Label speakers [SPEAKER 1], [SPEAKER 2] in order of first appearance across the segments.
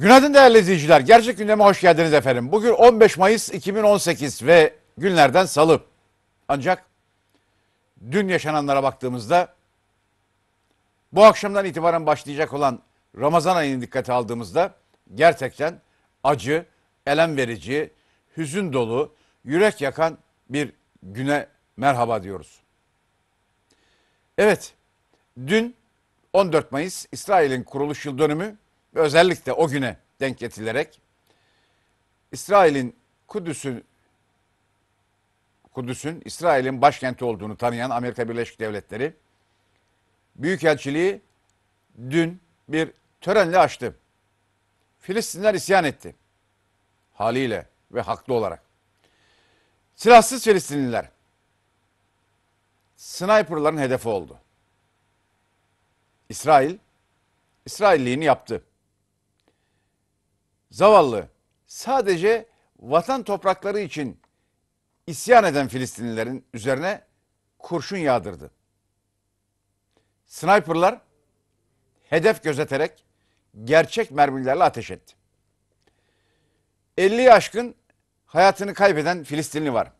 [SPEAKER 1] Günaydın değerli izleyiciler. Gerçek gündeme hoş geldiniz efendim. Bugün 15 Mayıs 2018 ve günlerden salı. Ancak dün yaşananlara baktığımızda bu akşamdan itibaren başlayacak olan Ramazan ayını dikkate aldığımızda gerçekten acı, elem verici, hüzün dolu, yürek yakan bir güne merhaba diyoruz. Evet, dün 14 Mayıs İsrail'in kuruluş yıl dönümü özellikle o güne denk getirilerek İsrail'in Kudüs'ün Kudüs'ün İsrail'in başkenti olduğunu tanıyan Amerika Birleşik Devletleri Büyükelçiliği dün bir törenle açtı. Filistinler isyan etti. Haliyle ve haklı olarak. Silahsız Filistinliler sniperların hedefi oldu. İsrail İsrailliğini yaptı zavallı sadece vatan toprakları için isyan eden Filistinlilerin üzerine kurşun yağdırdı. Sniperlar hedef gözeterek gerçek mermilerle ateş etti. 50 aşkın hayatını kaybeden Filistinli var.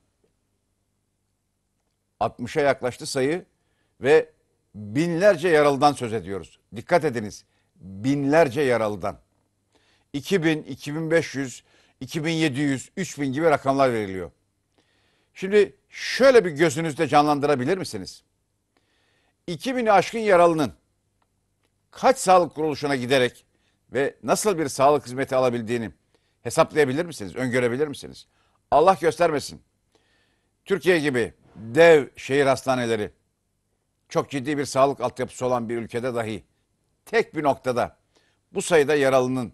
[SPEAKER 1] 60'a yaklaştı sayı ve binlerce yaralıdan söz ediyoruz. Dikkat ediniz. Binlerce yaralıdan. 2000, 2500, 2700, 3000 gibi rakamlar veriliyor. Şimdi şöyle bir gözünüzde canlandırabilir misiniz? 2000 aşkın yaralının kaç sağlık kuruluşuna giderek ve nasıl bir sağlık hizmeti alabildiğini hesaplayabilir misiniz? Öngörebilir misiniz? Allah göstermesin. Türkiye gibi dev şehir hastaneleri çok ciddi bir sağlık altyapısı olan bir ülkede dahi tek bir noktada bu sayıda yaralının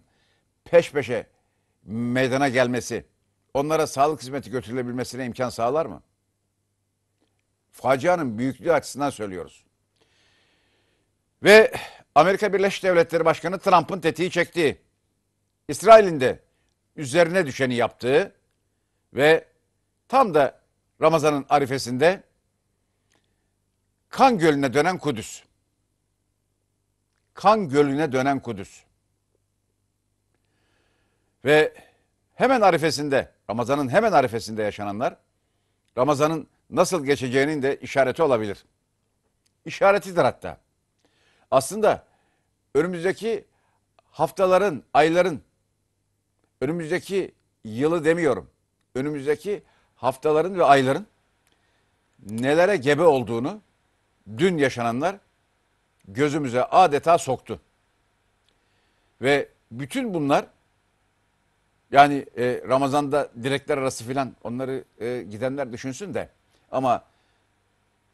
[SPEAKER 1] peş peşe meydana gelmesi onlara sağlık hizmeti götürülebilmesine imkan sağlar mı? Facianın büyüklüğü açısından söylüyoruz. Ve Amerika Birleşik Devletleri Başkanı Trump'ın tetiği çektiği, İsrail'in de üzerine düşeni yaptığı ve tam da Ramazan'ın arifesinde kan gölüne dönen Kudüs. Kan gölüne dönen Kudüs. Ve hemen arifesinde, Ramazan'ın hemen arifesinde yaşananlar, Ramazan'ın nasıl geçeceğinin de işareti olabilir. İşaretidir hatta. Aslında önümüzdeki haftaların, ayların, önümüzdeki yılı demiyorum, önümüzdeki haftaların ve ayların nelere gebe olduğunu dün yaşananlar gözümüze adeta soktu. Ve bütün bunlar yani e, Ramazan'da direkler arası filan onları e, gidenler düşünsün de. Ama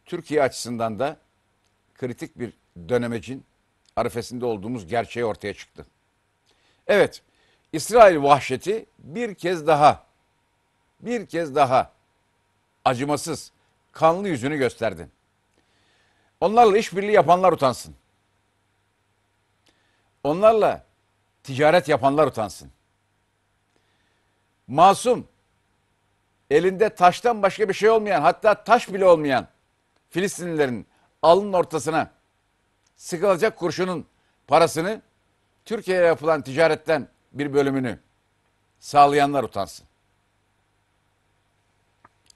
[SPEAKER 1] Türkiye açısından da kritik bir dönemecin arifesinde olduğumuz gerçeği ortaya çıktı. Evet, İsrail vahşeti bir kez daha, bir kez daha acımasız, kanlı yüzünü gösterdi. Onlarla işbirliği yapanlar utansın. Onlarla ticaret yapanlar utansın masum, elinde taştan başka bir şey olmayan, hatta taş bile olmayan Filistinlilerin alın ortasına sıkılacak kurşunun parasını Türkiye'ye yapılan ticaretten bir bölümünü sağlayanlar utansın.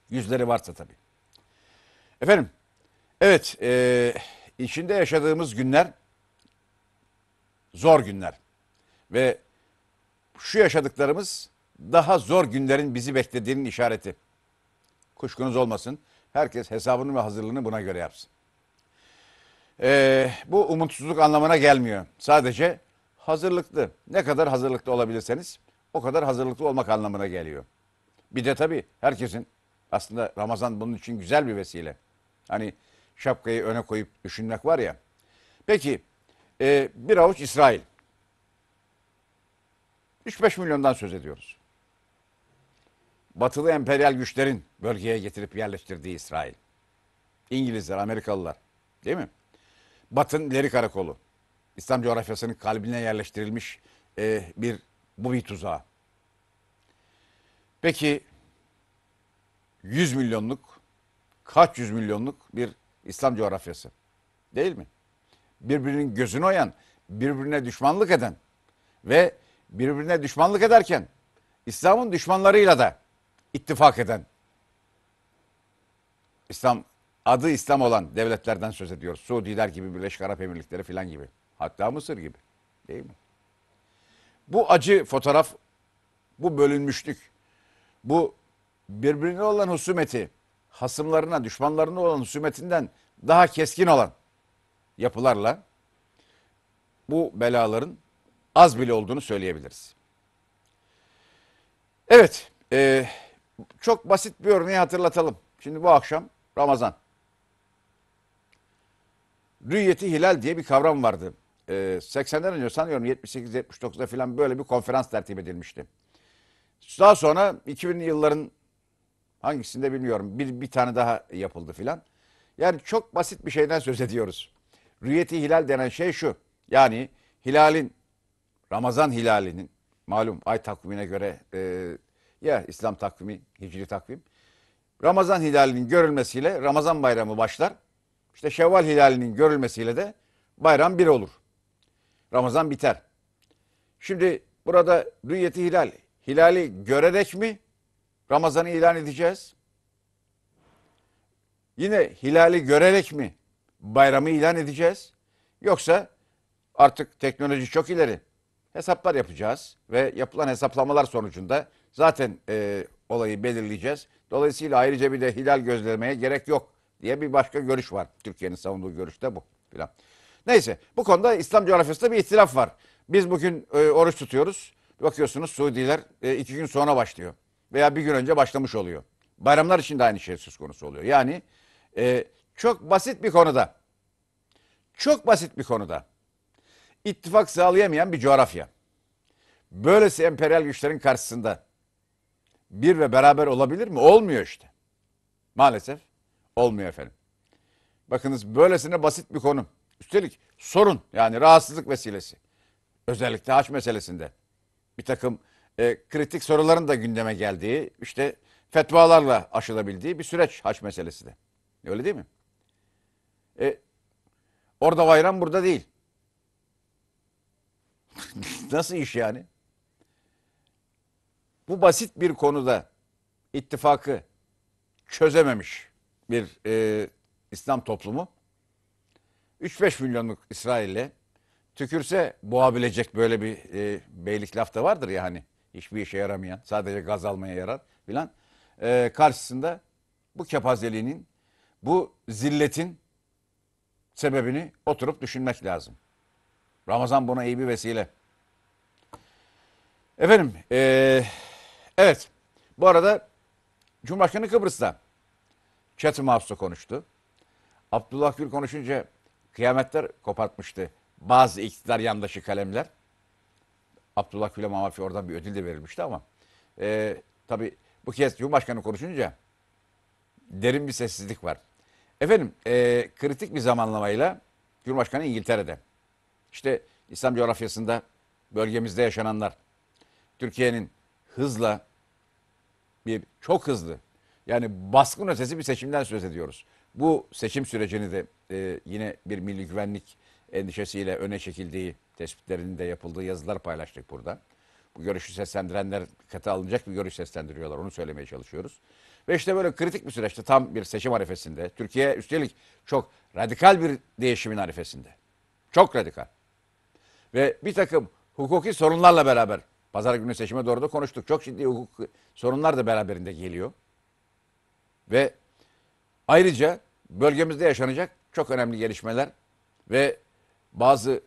[SPEAKER 1] Yüzleri varsa tabii. Efendim, evet, e, içinde yaşadığımız günler zor günler. Ve şu yaşadıklarımız daha zor günlerin bizi beklediğinin işareti. Kuşkunuz olmasın. Herkes hesabını ve hazırlığını buna göre yapsın. Ee, bu umutsuzluk anlamına gelmiyor. Sadece hazırlıklı. Ne kadar hazırlıklı olabilirseniz o kadar hazırlıklı olmak anlamına geliyor. Bir de tabii herkesin aslında Ramazan bunun için güzel bir vesile. Hani şapkayı öne koyup düşünmek var ya. Peki e, bir avuç İsrail. 3-5 milyondan söz ediyoruz batılı emperyal güçlerin bölgeye getirip yerleştirdiği İsrail. İngilizler, Amerikalılar değil mi? Batı'nın ileri karakolu. İslam coğrafyasının kalbine yerleştirilmiş e, bir bu bir tuzağı. Peki 100 milyonluk kaç yüz milyonluk bir İslam coğrafyası değil mi? Birbirinin gözünü oyan, birbirine düşmanlık eden ve birbirine düşmanlık ederken İslam'ın düşmanlarıyla da ittifak eden İslam adı İslam olan devletlerden söz ediyoruz. Suudiler gibi, Birleşik Arap Emirlikleri filan gibi. Hatta Mısır gibi. Değil mi? Bu acı fotoğraf, bu bölünmüşlük, bu birbirine olan husumeti, hasımlarına, düşmanlarına olan husumetinden daha keskin olan yapılarla bu belaların az bile olduğunu söyleyebiliriz. Evet, e, çok basit bir örneği hatırlatalım. Şimdi bu akşam Ramazan. Rüyeti hilal diye bir kavram vardı. E, ee, 80'den önce sanıyorum 78-79'da falan böyle bir konferans tertip edilmişti. Daha sonra 2000'li yılların hangisinde bilmiyorum bir, bir tane daha yapıldı filan. Yani çok basit bir şeyden söz ediyoruz. Rüyeti hilal denen şey şu. Yani hilalin, Ramazan hilalinin malum ay takvimine göre e, ya İslam takvimi, Hicri takvim. Ramazan hilalinin görülmesiyle Ramazan bayramı başlar. İşte Şevval hilalinin görülmesiyle de bayram bir olur. Ramazan biter. Şimdi burada rüyeti hilal, hilali görerek mi Ramazan'ı ilan edeceğiz? Yine hilali görerek mi bayramı ilan edeceğiz? Yoksa artık teknoloji çok ileri. Hesaplar yapacağız ve yapılan hesaplamalar sonucunda zaten e, olayı belirleyeceğiz. Dolayısıyla ayrıca bir de hilal gözlemeye gerek yok diye bir başka görüş var. Türkiye'nin savunduğu görüş de bu filan. Neyse bu konuda İslam coğrafyasında bir itiraf var. Biz bugün e, oruç tutuyoruz. Bakıyorsunuz Suudiler e, iki gün sonra başlıyor. Veya bir gün önce başlamış oluyor. Bayramlar için de aynı şey söz konusu oluyor. Yani e, çok basit bir konuda, çok basit bir konuda ittifak sağlayamayan bir coğrafya. Böylesi emperyal güçlerin karşısında bir ve beraber olabilir mi? Olmuyor işte. Maalesef olmuyor efendim. Bakınız böylesine basit bir konu. Üstelik sorun yani rahatsızlık vesilesi. Özellikle haç meselesinde bir takım e, kritik soruların da gündeme geldiği işte fetvalarla aşılabildiği bir süreç haç meselesi de. Öyle değil mi? E, orada bayram burada değil. Nasıl iş yani? bu basit bir konuda ittifakı çözememiş bir e, İslam toplumu 3-5 milyonluk İsrail'le tükürse boğabilecek böyle bir e, beylik laf da vardır ya hani hiçbir işe yaramayan sadece gaz almaya yarar filan e, karşısında bu kepazeliğinin bu zilletin sebebini oturup düşünmek lazım. Ramazan buna iyi bir vesile. Efendim, eee Evet. Bu arada Cumhurbaşkanı Kıbrıs'ta Chatham Mouse'da konuştu. Abdullah Gül konuşunca kıyametler kopartmıştı bazı iktidar yandaşı kalemler. Abdullah Gül'e Mamafi oradan bir ödül de verilmişti ama e, tabii bu kez Cumhurbaşkanı konuşunca derin bir sessizlik var. Efendim e, kritik bir zamanlamayla Cumhurbaşkanı İngiltere'de. İşte İslam coğrafyasında bölgemizde yaşananlar, Türkiye'nin hızla bir çok hızlı yani baskın ötesi bir seçimden söz ediyoruz. Bu seçim sürecini de e, yine bir milli güvenlik endişesiyle öne çekildiği tespitlerinin de yapıldığı yazılar paylaştık burada. Bu görüşü seslendirenler kata alınacak bir görüş seslendiriyorlar. Onu söylemeye çalışıyoruz. Ve işte böyle kritik bir süreçte tam bir seçim arifesinde. Türkiye üstelik çok radikal bir değişimin arifesinde. Çok radikal. Ve bir takım hukuki sorunlarla beraber Pazar günü seçime doğru da konuştuk. Çok ciddi hukuk sorunlar da beraberinde geliyor. Ve ayrıca bölgemizde yaşanacak çok önemli gelişmeler ve bazı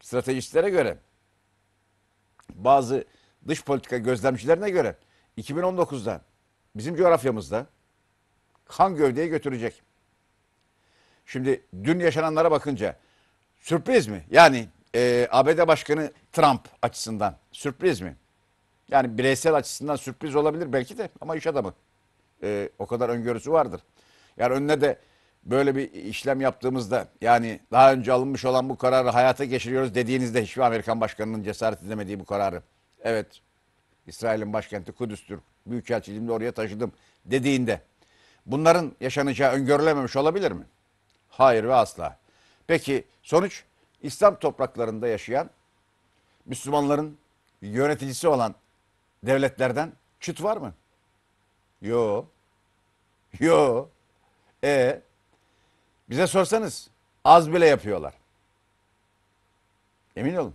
[SPEAKER 1] stratejistlere göre, bazı dış politika gözlemcilerine göre 2019'da bizim coğrafyamızda kan gövdeye götürecek. Şimdi dün yaşananlara bakınca sürpriz mi? Yani e, ABD Başkanı Trump açısından sürpriz mi? Yani bireysel açısından sürpriz olabilir belki de ama iş adamı. E, o kadar öngörüsü vardır. Yani önüne de böyle bir işlem yaptığımızda yani daha önce alınmış olan bu kararı hayata geçiriyoruz dediğinizde hiçbir Amerikan başkanının cesaret edemediği bu kararı. Evet İsrail'in başkenti Kudüs'tür. Büyükelçiliğimde oraya taşıdım dediğinde bunların yaşanacağı öngörülememiş olabilir mi? Hayır ve asla. Peki sonuç İslam topraklarında yaşayan Müslümanların yöneticisi olan devletlerden çıt var mı? Yo. Yo. E bize sorsanız az bile yapıyorlar. Emin olun.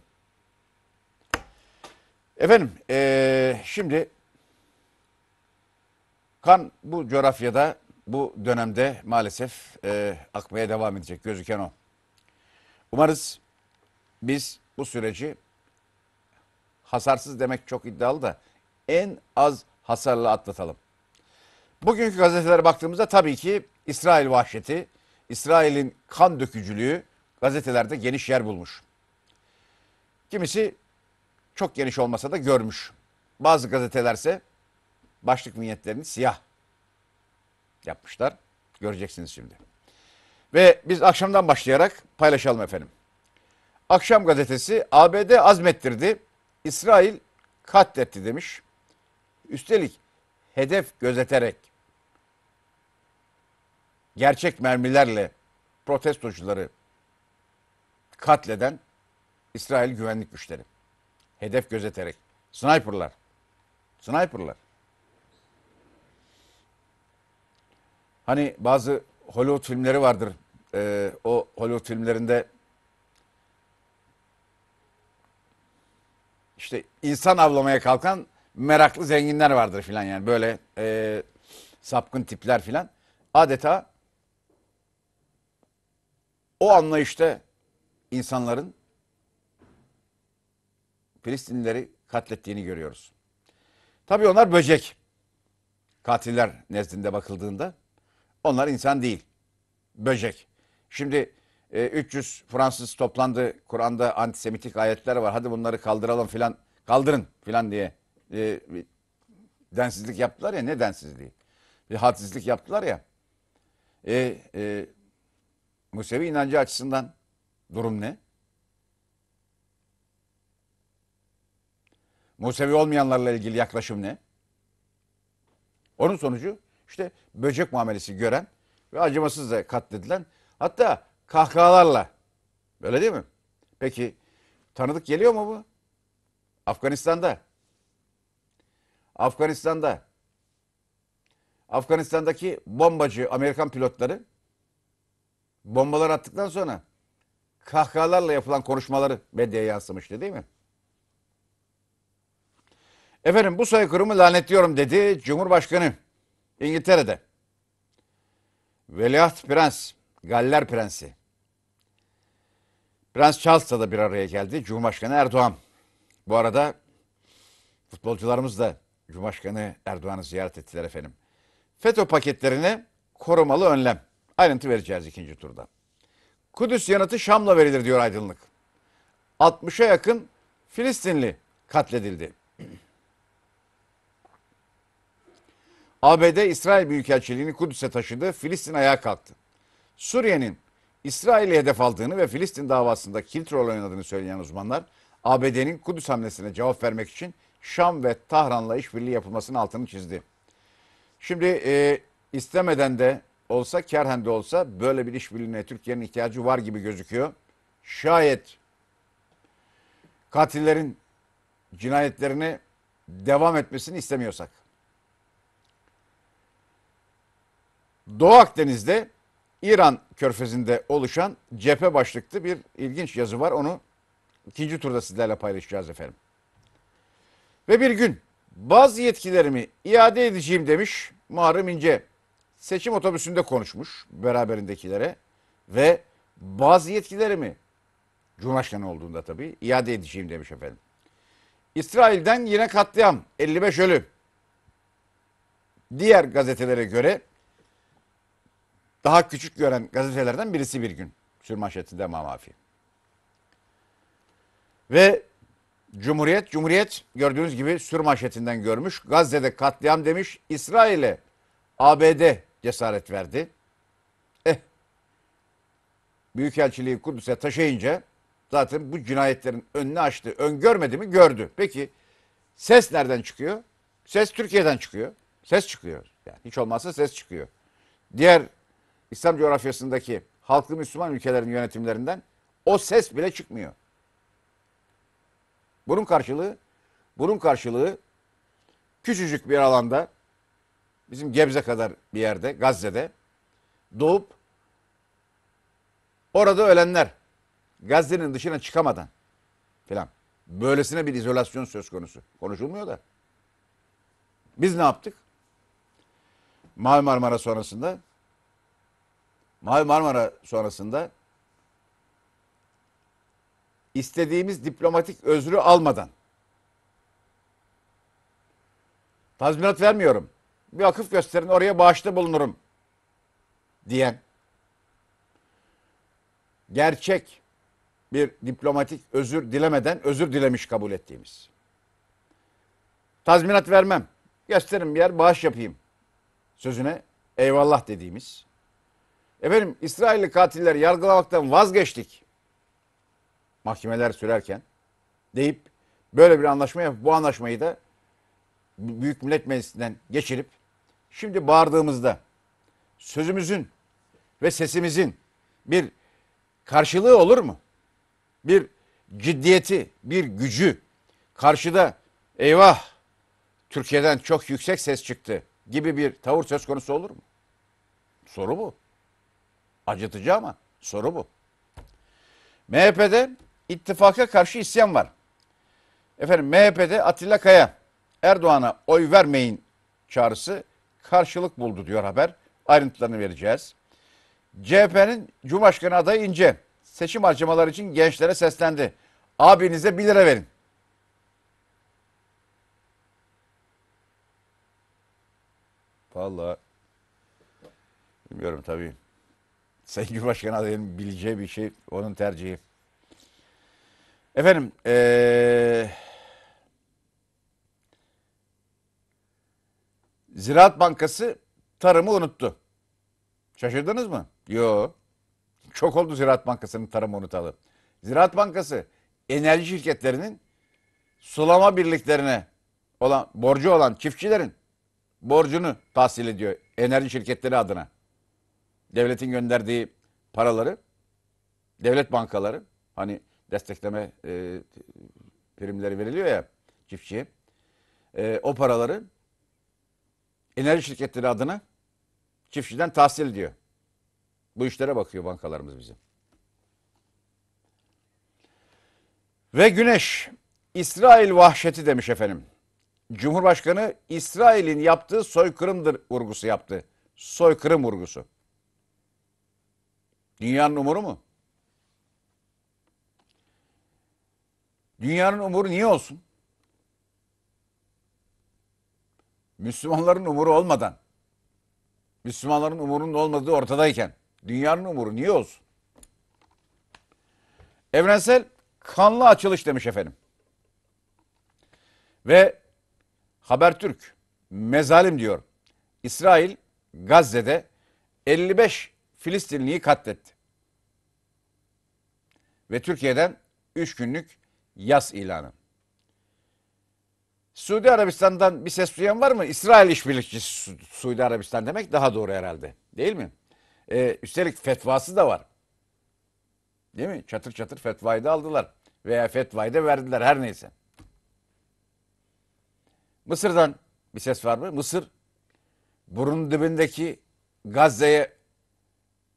[SPEAKER 1] Efendim ee, şimdi kan bu coğrafyada bu dönemde maalesef e, akmaya devam edecek gözüken o. Umarız biz bu süreci hasarsız demek çok iddialı da en az hasarlı atlatalım. Bugünkü gazetelere baktığımızda tabii ki İsrail vahşeti, İsrail'in kan dökücülüğü gazetelerde geniş yer bulmuş. Kimisi çok geniş olmasa da görmüş. Bazı gazetelerse başlık niyetlerini siyah yapmışlar. Göreceksiniz şimdi. Ve biz akşamdan başlayarak paylaşalım efendim. Akşam gazetesi ABD azmettirdi, İsrail katletti demiş. Üstelik hedef gözeterek gerçek mermilerle protestocuları katleden İsrail güvenlik güçleri. Hedef gözeterek. Sniperlar. Sniperlar. Hani bazı Hollywood filmleri vardır e, o Hollywood filmlerinde işte insan avlamaya kalkan meraklı zenginler vardır filan yani böyle e, sapkın tipler filan. Adeta o anlayışta insanların Filistinlileri katlettiğini görüyoruz. Tabii onlar böcek. Katiller nezdinde bakıldığında onlar insan değil. Böcek. Şimdi 300 e, Fransız toplandı. Kur'an'da antisemitik ayetler var. Hadi bunları kaldıralım filan. Kaldırın filan diye. E, densizlik yaptılar ya. Ne densizliği? Bir hadsizlik yaptılar ya. E, e, Musevi inancı açısından durum ne? Musevi olmayanlarla ilgili yaklaşım ne? Onun sonucu işte böcek muamelesi gören ve acımasızca katledilen Hatta kahkahalarla. Böyle değil mi? Peki tanıdık geliyor mu bu? Afganistan'da. Afganistan'da. Afganistan'daki bombacı Amerikan pilotları bombalar attıktan sonra kahkahalarla yapılan konuşmaları medyaya yansımıştı değil mi? Efendim bu soykırımı lanetliyorum dedi Cumhurbaşkanı İngiltere'de. Veliaht Prens Galler Prensi. Prens Charles da bir araya geldi. Cumhurbaşkanı Erdoğan. Bu arada futbolcularımız da Cumhurbaşkanı Erdoğan'ı ziyaret ettiler efendim. FETÖ paketlerine korumalı önlem. Ayrıntı vereceğiz ikinci turda. Kudüs yanıtı Şam'la verilir diyor aydınlık. 60'a yakın Filistinli katledildi. ABD İsrail Büyükelçiliğini Kudüs'e taşıdı. Filistin ayağa kalktı. Suriye'nin İsrail'i hedef aldığını ve Filistin davasında kilit rol oynadığını söyleyen uzmanlar, ABD'nin Kudüs hamlesine cevap vermek için Şam ve Tahran'la işbirliği yapılmasının altını çizdi. Şimdi e, istemeden de olsa, kerhen de olsa böyle bir işbirliğine Türkiye'nin ihtiyacı var gibi gözüküyor. Şayet katillerin cinayetlerini devam etmesini istemiyorsak. Doğu Akdeniz'de İran körfezinde oluşan cephe başlıklı bir ilginç yazı var. Onu ikinci turda sizlerle paylaşacağız efendim. Ve bir gün bazı yetkilerimi iade edeceğim demiş Muharrem İnce. Seçim otobüsünde konuşmuş beraberindekilere ve bazı yetkilerimi Cumhurbaşkanı olduğunda tabii iade edeceğim demiş efendim. İsrail'den yine katliam 55 ölü. Diğer gazetelere göre daha küçük gören gazetelerden birisi bir gün. Sürmanşetinde mamafi. Ve Cumhuriyet, Cumhuriyet gördüğünüz gibi sürmanşetinden görmüş. Gazze'de katliam demiş. İsrail'e ABD cesaret verdi. Eh, Büyükelçiliği Kudüs'e taşıyınca zaten bu cinayetlerin önünü açtı. Ön görmedi mi? Gördü. Peki ses nereden çıkıyor? Ses Türkiye'den çıkıyor. Ses çıkıyor. Yani hiç olmazsa ses çıkıyor. Diğer İslam coğrafyasındaki halklı Müslüman ülkelerin yönetimlerinden o ses bile çıkmıyor. Bunun karşılığı bunun karşılığı küçücük bir alanda bizim Gebze kadar bir yerde Gazze'de doğup orada ölenler Gazze'nin dışına çıkamadan filan böylesine bir izolasyon söz konusu. Konuşulmuyor da. Biz ne yaptık? Mavi Marmara sonrasında Marmara sonrasında istediğimiz diplomatik özrü almadan tazminat vermiyorum. Bir vakıf gösterin oraya bağışta bulunurum diyen gerçek bir diplomatik özür dilemeden özür dilemiş kabul ettiğimiz. Tazminat vermem. Gösterin bir yer bağış yapayım. Sözüne eyvallah dediğimiz Efendim İsrailli katilleri yargılamaktan vazgeçtik. Mahkemeler sürerken deyip böyle bir anlaşma yapıp bu anlaşmayı da Büyük Millet Meclisi'nden geçirip şimdi bağırdığımızda sözümüzün ve sesimizin bir karşılığı olur mu? Bir ciddiyeti, bir gücü karşıda eyvah Türkiye'den çok yüksek ses çıktı gibi bir tavır söz konusu olur mu? Soru bu. Acıtıcı ama soru bu. MHP'de ittifaka karşı isyan var. Efendim MHP'de Atilla Kaya Erdoğan'a oy vermeyin çağrısı karşılık buldu diyor haber. Ayrıntılarını vereceğiz. CHP'nin Cumhurbaşkanı adayı İnce seçim harcamaları için gençlere seslendi. Abinize bir lira verin. Vallahi bilmiyorum tabii. Sayın Cumhurbaşkanı adayının bileceği bir şey onun tercihi. Efendim ee, Ziraat Bankası tarımı unuttu. Şaşırdınız mı? Yo. Çok oldu Ziraat Bankası'nın tarımı unutalı. Ziraat Bankası enerji şirketlerinin sulama birliklerine olan borcu olan çiftçilerin borcunu tahsil ediyor enerji şirketleri adına devletin gönderdiği paraları devlet bankaları hani destekleme e, primleri veriliyor ya çiftçiye. E, o paraları enerji şirketleri adına çiftçiden tahsil ediyor. Bu işlere bakıyor bankalarımız bizim. Ve güneş, İsrail vahşeti demiş efendim. Cumhurbaşkanı İsrail'in yaptığı soykırımdır vurgusu yaptı. Soykırım vurgusu. Dünyanın umuru mu? Dünyanın umuru niye olsun? Müslümanların umuru olmadan, Müslümanların umurunun olmadığı ortadayken dünyanın umuru niye olsun? Evrensel kanlı açılış demiş efendim. Ve Habertürk mezalim diyor. İsrail Gazze'de 55 Filistinliği katletti. Ve Türkiye'den 3 günlük yaz ilanı. Suudi Arabistan'dan bir ses duyan var mı? İsrail işbirlikçisi Su Suudi Arabistan demek daha doğru herhalde. Değil mi? Ee, üstelik fetvası da var. Değil mi? Çatır çatır fetvayı da aldılar. Veya fetvayı da verdiler her neyse. Mısır'dan bir ses var mı? Mısır burun dibindeki Gazze'ye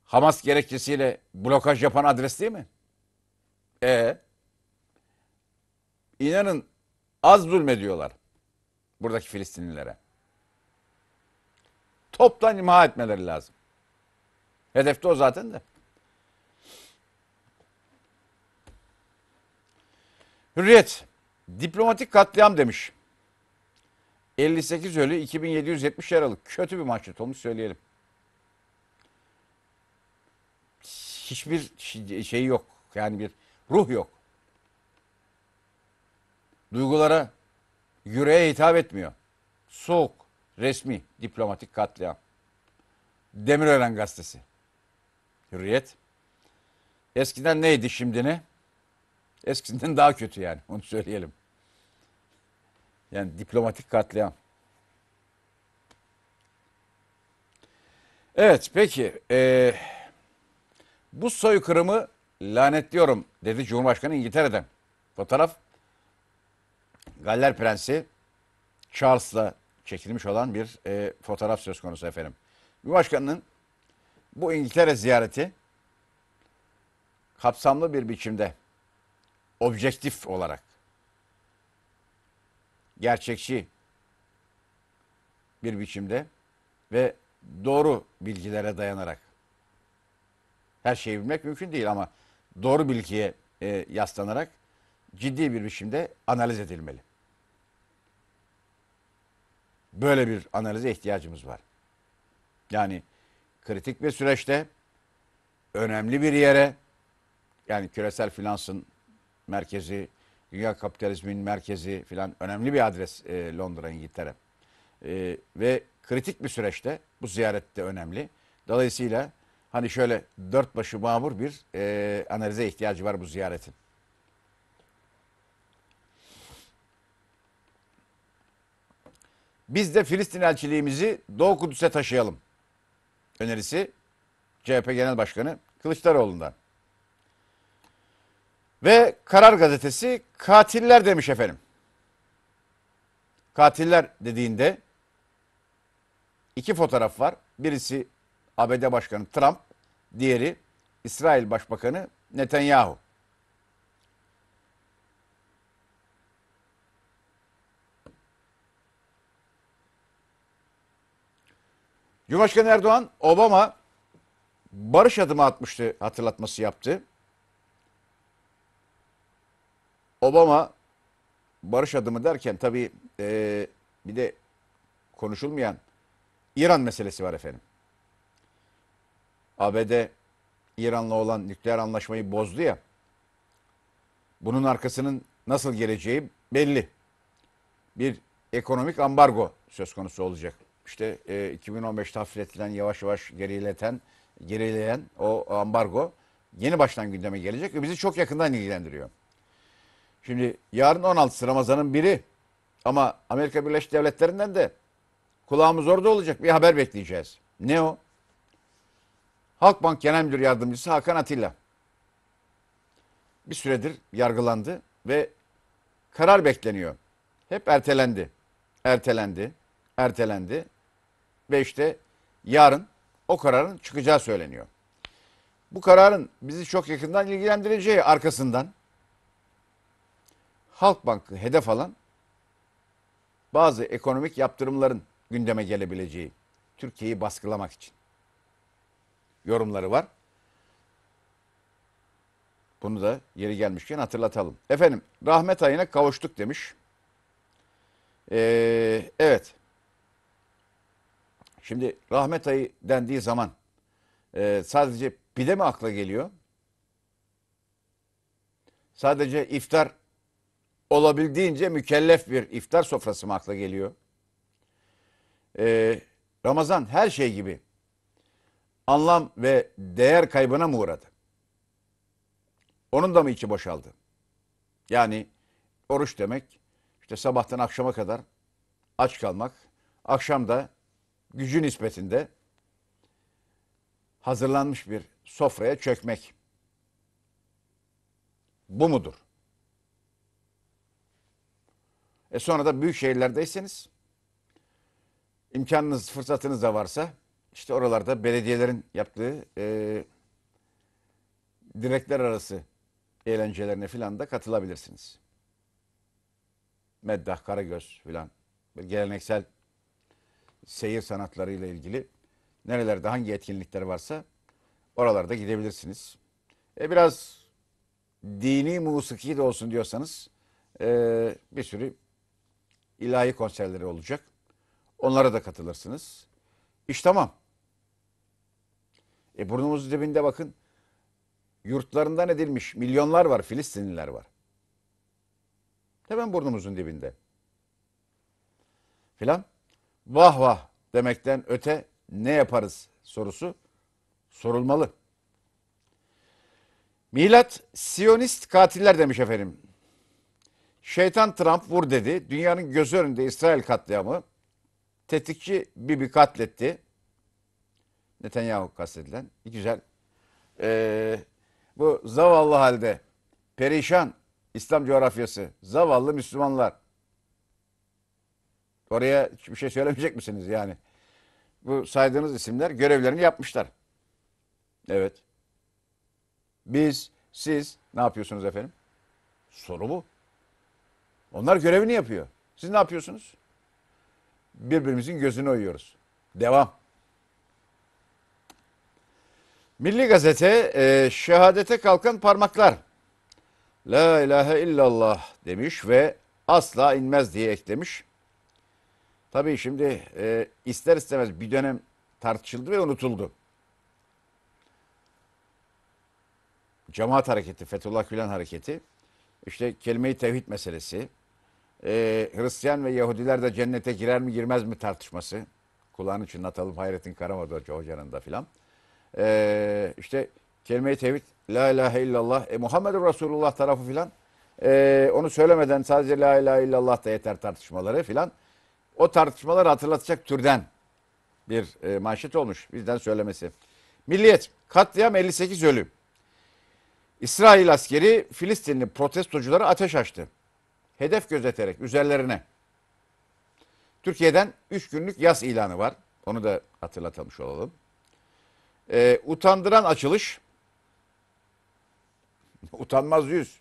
[SPEAKER 1] Hamas gerekçesiyle blokaj yapan adres değil mi? E inanın az zulmediyorlar buradaki Filistinlilere. Toptan imha etmeleri lazım. Hedefte o zaten de. Hürriyet, diplomatik katliam demiş. 58 ölü, 2770 yaralı. Kötü bir manşet olmuş söyleyelim. hiçbir şey yok. Yani bir ruh yok. Duygulara, yüreğe hitap etmiyor. Soğuk, resmi, diplomatik katliam. Demirören gazetesi. Hürriyet. Eskiden neydi şimdi ne? Eskiden daha kötü yani onu söyleyelim. Yani diplomatik katliam. Evet peki. Ee, bu soykırımı lanetliyorum dedi Cumhurbaşkanı İngiltere'den. Fotoğraf Galler Prensi Charles'la çekilmiş olan bir e, fotoğraf söz konusu efendim. Cumhurbaşkanının bu İngiltere ziyareti kapsamlı bir biçimde objektif olarak gerçekçi bir biçimde ve doğru bilgilere dayanarak her şeyi bilmek mümkün değil ama doğru bilgiye e, yaslanarak ciddi bir biçimde analiz edilmeli. Böyle bir analize ihtiyacımız var. Yani kritik bir süreçte önemli bir yere yani küresel finansın merkezi, dünya kapitalizmin merkezi filan önemli bir adres e, Londra, İngiltere. E, ve kritik bir süreçte bu ziyaret de önemli. Dolayısıyla Hani şöyle dört başı mamur bir e, analize ihtiyacı var bu ziyaretin. Biz de Filistin elçiliğimizi Doğu Kudüs'e taşıyalım. Önerisi CHP Genel Başkanı Kılıçdaroğlu'ndan. Ve Karar Gazetesi katiller demiş efendim. Katiller dediğinde iki fotoğraf var. Birisi ABD Başkanı Trump, Diğeri İsrail Başbakanı Netanyahu. Cumhurbaşkanı Erdoğan Obama barış adımı atmıştı hatırlatması yaptı. Obama barış adımı derken tabii e, bir de konuşulmayan İran meselesi var efendim. ABD İran'la olan nükleer anlaşmayı bozdu ya. Bunun arkasının nasıl geleceği belli. Bir ekonomik ambargo söz konusu olacak. İşte e, 2015'te hafifletilen, yavaş yavaş gerileten, gerileyen o ambargo yeni baştan gündeme gelecek ve bizi çok yakından ilgilendiriyor. Şimdi yarın 16 Ramazan'ın biri ama Amerika Birleşik Devletleri'nden de kulağımız orada olacak bir haber bekleyeceğiz. Ne o? Halkbank Genel Müdür Yardımcısı Hakan Atilla bir süredir yargılandı ve karar bekleniyor. Hep ertelendi, ertelendi, ertelendi ve işte yarın o kararın çıkacağı söyleniyor. Bu kararın bizi çok yakından ilgilendireceği arkasından Halk Bank'ı hedef alan bazı ekonomik yaptırımların gündeme gelebileceği Türkiye'yi baskılamak için yorumları var. Bunu da yeri gelmişken hatırlatalım. Efendim rahmet ayına kavuştuk demiş. Ee, evet. Şimdi rahmet ayı dendiği zaman e, sadece pide mi akla geliyor? Sadece iftar olabildiğince mükellef bir iftar sofrası mı akla geliyor? Ee, Ramazan her şey gibi anlam ve değer kaybına mı uğradı? Onun da mı içi boşaldı? Yani oruç demek işte sabahtan akşama kadar aç kalmak, akşam da gücü nispetinde hazırlanmış bir sofraya çökmek. Bu mudur? E sonra da büyük şehirlerdeyseniz imkanınız, fırsatınız da varsa işte oralarda belediyelerin yaptığı e, direkler arası eğlencelerine filan da katılabilirsiniz. Meddah, Karagöz filan geleneksel seyir sanatlarıyla ilgili nerelerde hangi etkinlikler varsa oralarda gidebilirsiniz. E biraz dini musiki de olsun diyorsanız e, bir sürü ilahi konserleri olacak. Onlara da katılırsınız. İş tamam. E burnumuz dibinde bakın. Yurtlarından edilmiş milyonlar var, Filistinliler var. Hemen burnumuzun dibinde. Filan. Vah vah demekten öte ne yaparız sorusu sorulmalı. Milat Siyonist katiller demiş efendim. Şeytan Trump vur dedi. Dünyanın gözü önünde İsrail katliamı. Tetikçi Bibi katletti. Netanyahu kastedilen. Güzel. Ee, bu zavallı halde perişan İslam coğrafyası, zavallı Müslümanlar. Oraya bir şey söylemeyecek misiniz yani? Bu saydığınız isimler görevlerini yapmışlar. Evet. Biz, siz ne yapıyorsunuz efendim? Soru bu. Onlar görevini yapıyor. Siz ne yapıyorsunuz? Birbirimizin gözünü oyuyoruz. Devam. Milli Gazete e, şehadete kalkan parmaklar La ilahe illallah demiş ve asla inmez diye eklemiş. Tabii şimdi e, ister istemez bir dönem tartışıldı ve unutuldu. Cemaat hareketi, Fethullah Gülen hareketi, işte kelime-i tevhid meselesi, e, Hristiyan ve Yahudiler de cennete girer mi girmez mi tartışması, kulağını atalım Hayrettin Karamoda Hoca'nın da filan e, işte kelime-i tevhid, la ilahe illallah, e, Muhammedur Resulullah tarafı filan e, onu söylemeden sadece la ilahe illallah da yeter tartışmaları filan. O tartışmaları hatırlatacak türden bir e, manşet olmuş bizden söylemesi. Milliyet, katliam 58 ölüm. İsrail askeri Filistinli protestoculara ateş açtı. Hedef gözeterek üzerlerine. Türkiye'den 3 günlük yaz ilanı var. Onu da hatırlatmış olalım. E, utandıran açılış. Utanmaz yüz.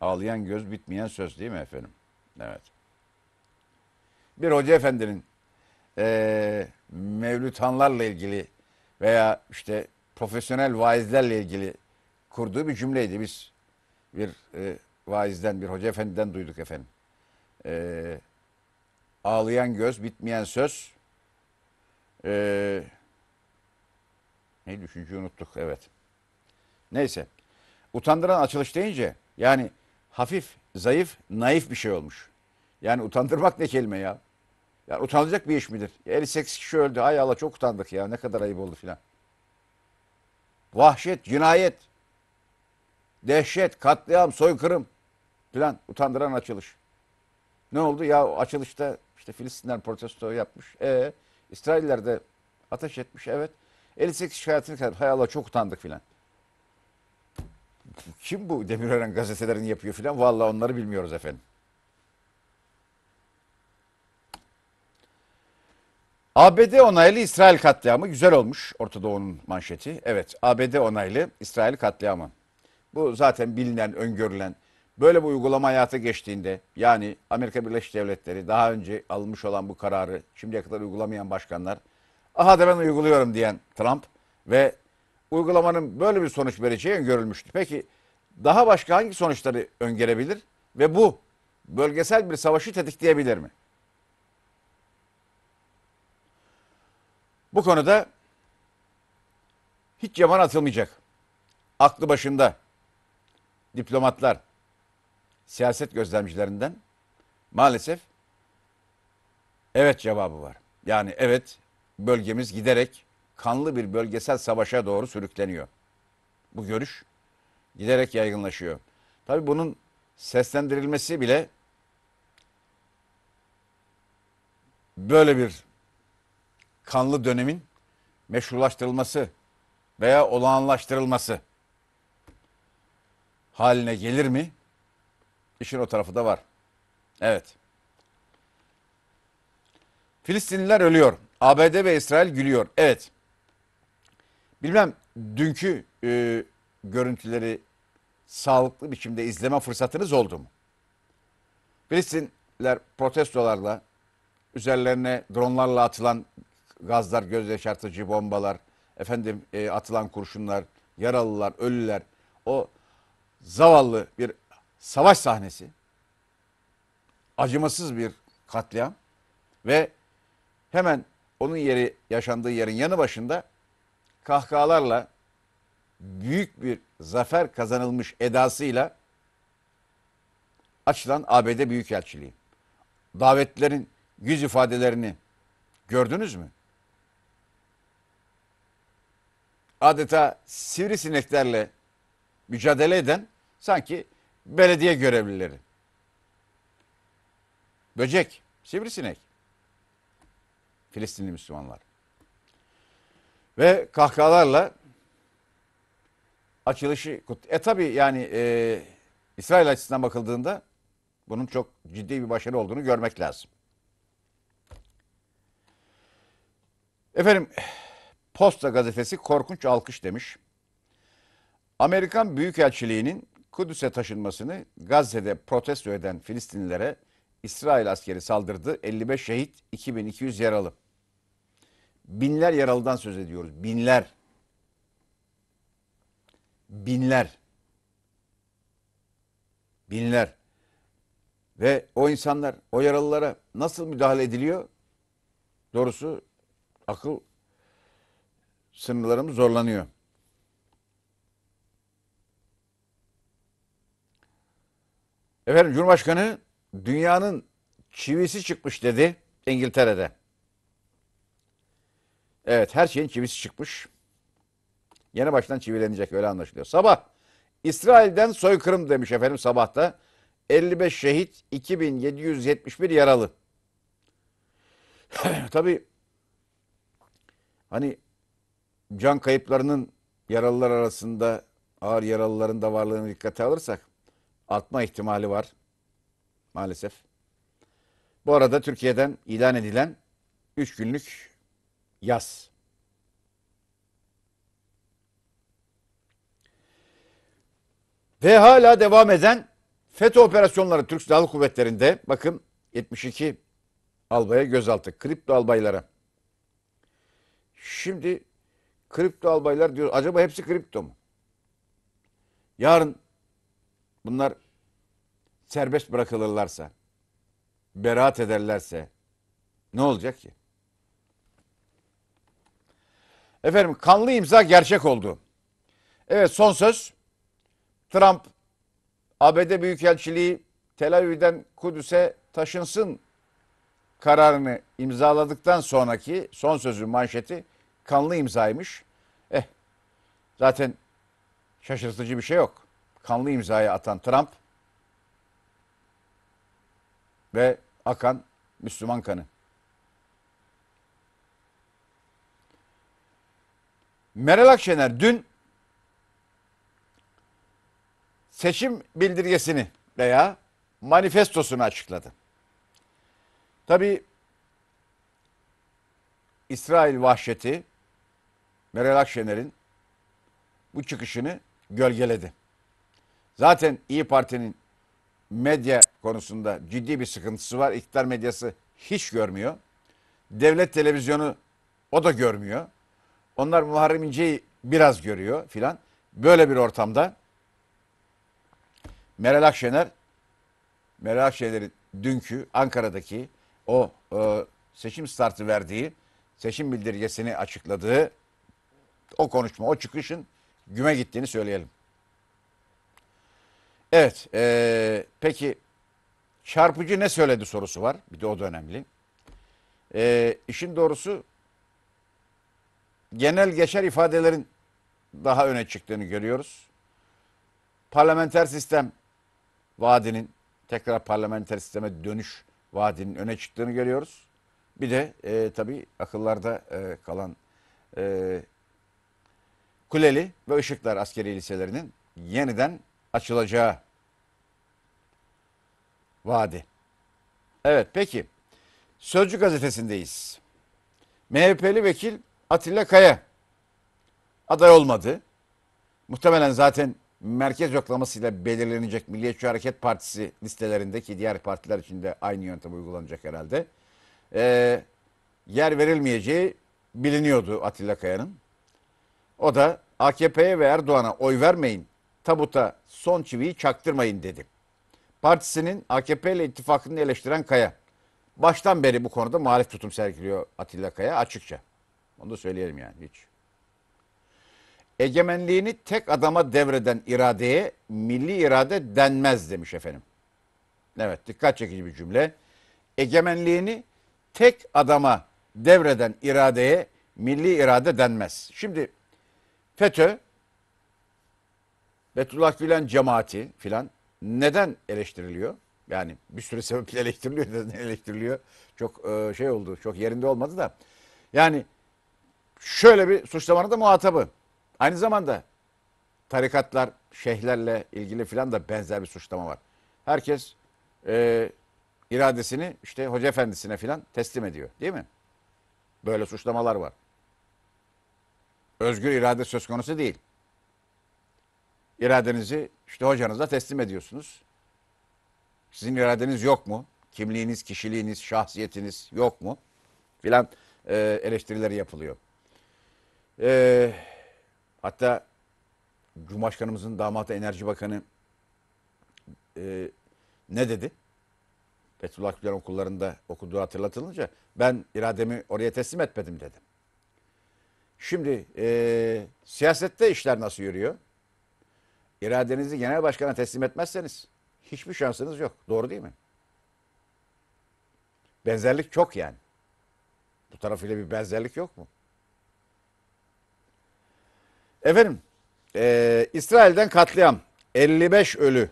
[SPEAKER 1] Ağlayan göz bitmeyen söz değil mi efendim? Evet. Bir hoca efendinin e, mevlütanlarla ilgili veya işte profesyonel vaizlerle ilgili kurduğu bir cümleydi. Biz bir e, vaizden, bir hoca efendiden duyduk efendim. E, ağlayan göz, bitmeyen söz, ee, ne düşünceyi unuttuk evet. Neyse. Utandıran açılış deyince yani hafif, zayıf, naif bir şey olmuş. Yani utandırmak ne kelime ya? Yani utanılacak bir iş midir? 58 kişi öldü. Ay Allah çok utandık ya. Ne kadar ayıp oldu filan. Vahşet, cinayet, dehşet, katliam, soykırım filan utandıran açılış. Ne oldu? Ya açılışta işte Filistinler protesto yapmış. E İsrailler de ateş etmiş evet. 58 şikayetini kadar hay Allah çok utandık filan. Kim bu Demirören gazetelerini yapıyor filan? Vallahi onları bilmiyoruz efendim. ABD onaylı İsrail katliamı güzel olmuş Orta Doğu'nun manşeti. Evet ABD onaylı İsrail katliamı. Bu zaten bilinen, öngörülen Böyle bir uygulama hayata geçtiğinde yani Amerika Birleşik Devletleri daha önce almış olan bu kararı şimdiye kadar uygulamayan başkanlar aha da ben uyguluyorum diyen Trump ve uygulamanın böyle bir sonuç vereceği öngörülmüştü. Peki daha başka hangi sonuçları öngörebilir ve bu bölgesel bir savaşı tetikleyebilir mi? Bu konuda hiç yaman atılmayacak. Aklı başında diplomatlar, siyaset gözlemcilerinden maalesef evet cevabı var. Yani evet bölgemiz giderek kanlı bir bölgesel savaşa doğru sürükleniyor. Bu görüş giderek yaygınlaşıyor. Tabi bunun seslendirilmesi bile böyle bir kanlı dönemin meşrulaştırılması veya olağanlaştırılması haline gelir mi? İşin o tarafı da var. Evet. Filistinliler ölüyor. ABD ve İsrail gülüyor. Evet. Bilmem dünkü e, görüntüleri sağlıklı biçimde izleme fırsatınız oldu mu? Filistinler protestolarla üzerlerine dronlarla atılan gazlar, göz yaşartıcı bombalar, efendim e, atılan kurşunlar, yaralılar, ölüler, o zavallı bir savaş sahnesi, acımasız bir katliam ve hemen onun yeri yaşandığı yerin yanı başında kahkahalarla büyük bir zafer kazanılmış edasıyla açılan ABD Büyükelçiliği. Davetlerin yüz ifadelerini gördünüz mü? Adeta sivrisineklerle mücadele eden sanki belediye görevlileri. Böcek, sivrisinek. Filistinli Müslümanlar. Ve kahkahalarla açılışı kutlu. E tabi yani e, İsrail açısından bakıldığında bunun çok ciddi bir başarı olduğunu görmek lazım. Efendim Posta gazetesi korkunç alkış demiş. Amerikan Büyükelçiliği'nin Kudüs'e taşınmasını Gazze'de protesto eden Filistinlilere İsrail askeri saldırdı. 55 şehit, 2200 yaralı. Binler yaralıdan söz ediyoruz. Binler. Binler. Binler. Ve o insanlar, o yaralılara nasıl müdahale ediliyor? Doğrusu akıl sınırlarımız zorlanıyor. Efendim Cumhurbaşkanı dünyanın çivisi çıkmış dedi İngiltere'de. Evet her şeyin çivisi çıkmış. Yeni baştan çivilenecek öyle anlaşılıyor. Sabah İsrail'den soykırım demiş efendim sabahta. 55 şehit 2771 yaralı. Tabi hani can kayıplarının yaralılar arasında ağır yaralıların da varlığını dikkate alırsak artma ihtimali var maalesef. Bu arada Türkiye'den ilan edilen 3 günlük yaz. Ve hala devam eden FETÖ operasyonları Türk Silahlı Kuvvetleri'nde bakın 72 albaya gözaltı. Kripto albaylara. Şimdi kripto albaylar diyor. Acaba hepsi kripto mu? Yarın bunlar serbest bırakılırlarsa, beraat ederlerse ne olacak ki? Efendim kanlı imza gerçek oldu. Evet son söz. Trump ABD Büyükelçiliği Tel Aviv'den Kudüs'e taşınsın kararını imzaladıktan sonraki son sözün manşeti kanlı imzaymış. Eh zaten şaşırtıcı bir şey yok kanlı imzaya atan Trump ve akan Müslüman kanı. Meral Akşener dün seçim bildirgesini veya manifestosunu açıkladı. Tabi İsrail vahşeti Meral Akşener'in bu çıkışını gölgeledi. Zaten İyi Parti'nin medya konusunda ciddi bir sıkıntısı var. İktidar medyası hiç görmüyor. Devlet televizyonu o da görmüyor. Onlar Muharrem İnce'yi biraz görüyor filan. Böyle bir ortamda Meral Akşener Meral Akşener'in dünkü Ankara'daki o e, seçim startı verdiği, seçim bildirgesini açıkladığı o konuşma, o çıkışın güme gittiğini söyleyelim. Evet. E, peki çarpıcı ne söyledi sorusu var. Bir de o da önemli. E, işin doğrusu genel geçer ifadelerin daha öne çıktığını görüyoruz. Parlamenter sistem vaadinin tekrar parlamenter sisteme dönüş vaadinin öne çıktığını görüyoruz. Bir de e, tabii akıllarda e, kalan e, Kuleli ve Işıklar askeri liselerinin yeniden açılacağı vaadi. Evet peki. Sözcü gazetesindeyiz. MHP'li vekil Atilla Kaya aday olmadı. Muhtemelen zaten merkez yoklamasıyla belirlenecek Milliyetçi Hareket Partisi listelerindeki diğer partiler için de aynı yöntem uygulanacak herhalde. Ee, yer verilmeyeceği biliniyordu Atilla Kaya'nın. O da AKP'ye ve Erdoğan'a oy vermeyin, tabuta son çiviyi çaktırmayın dedi. Partisi'nin AKP ile ittifakını eleştiren Kaya. Baştan beri bu konuda muhalif tutum sergiliyor Atilla Kaya açıkça. Onu da söyleyelim yani hiç. Egemenliğini tek adama devreden iradeye milli irade denmez demiş efendim. Evet dikkat çekici bir cümle. Egemenliğini tek adama devreden iradeye milli irade denmez. Şimdi FETÖ, Betullah Gülen cemaati filan neden eleştiriliyor? Yani bir sürü sebeple eleştiriliyor. Neden eleştiriliyor? Çok e, şey oldu, çok yerinde olmadı da. Yani şöyle bir suçlamanın da muhatabı. Aynı zamanda tarikatlar, şeyhlerle ilgili filan da benzer bir suçlama var. Herkes e, iradesini işte hoca efendisine filan teslim ediyor değil mi? Böyle suçlamalar var. Özgür irade söz konusu değil iradenizi işte hocanıza teslim ediyorsunuz. Sizin iradeniz yok mu? Kimliğiniz, kişiliğiniz, şahsiyetiniz yok mu? Filan e, eleştirileri yapılıyor. E, hatta Cumhurbaşkanımızın damatı Enerji Bakanı e, ne dedi? Fethullah Gülen okullarında okuduğu hatırlatılınca ben irademi oraya teslim etmedim dedim. Şimdi e, siyasette işler nasıl yürüyor? iradenizi genel başkana teslim etmezseniz hiçbir şansınız yok. Doğru değil mi? Benzerlik çok yani. Bu tarafıyla bir benzerlik yok mu? Efendim, e, İsrail'den katliam. 55 ölü.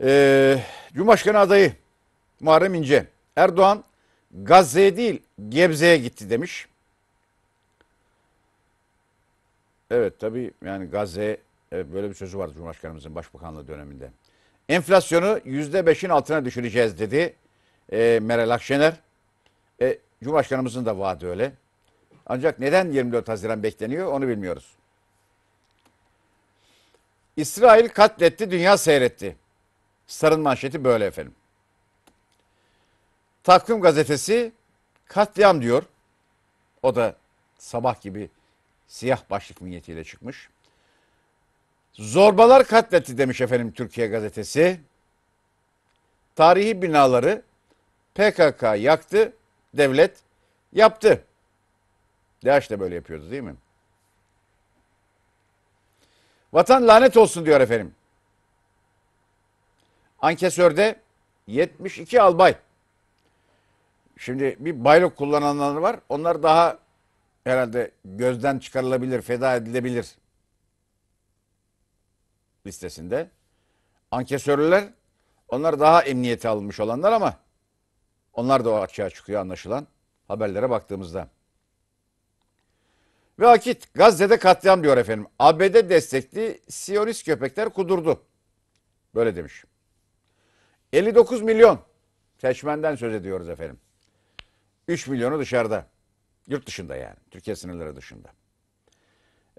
[SPEAKER 1] E, Cumhurbaşkanı adayı Muharrem İnce. Erdoğan Gazze'ye değil Gebze'ye gitti demiş. Evet tabii yani Gazze evet, böyle bir sözü vardı Cumhurbaşkanımızın başbakanlığı döneminde. Enflasyonu yüzde beşin altına düşüreceğiz dedi e, Meral Akşener. E, Cumhurbaşkanımızın da vaadi öyle. Ancak neden 24 Haziran bekleniyor onu bilmiyoruz. İsrail katletti, dünya seyretti. Sarın manşeti böyle efendim. Takvim gazetesi katliam diyor. O da sabah gibi Siyah başlık niyetiyle çıkmış. Zorbalar katletti demiş efendim Türkiye gazetesi. Tarihi binaları PKK yaktı, devlet yaptı. DAEŞ de böyle yapıyordu değil mi? Vatan lanet olsun diyor efendim. Ankesör'de 72 albay. Şimdi bir baylok kullananlar var. Onlar daha herhalde gözden çıkarılabilir, feda edilebilir listesinde. Ankesörler onlar daha emniyete alınmış olanlar ama onlar da o açığa çıkıyor anlaşılan haberlere baktığımızda. Ve akit Gazze'de katliam diyor efendim. ABD destekli Siyonist köpekler kudurdu. Böyle demiş. 59 milyon seçmenden söz ediyoruz efendim. 3 milyonu dışarıda. Yurt dışında yani. Türkiye sınırları dışında.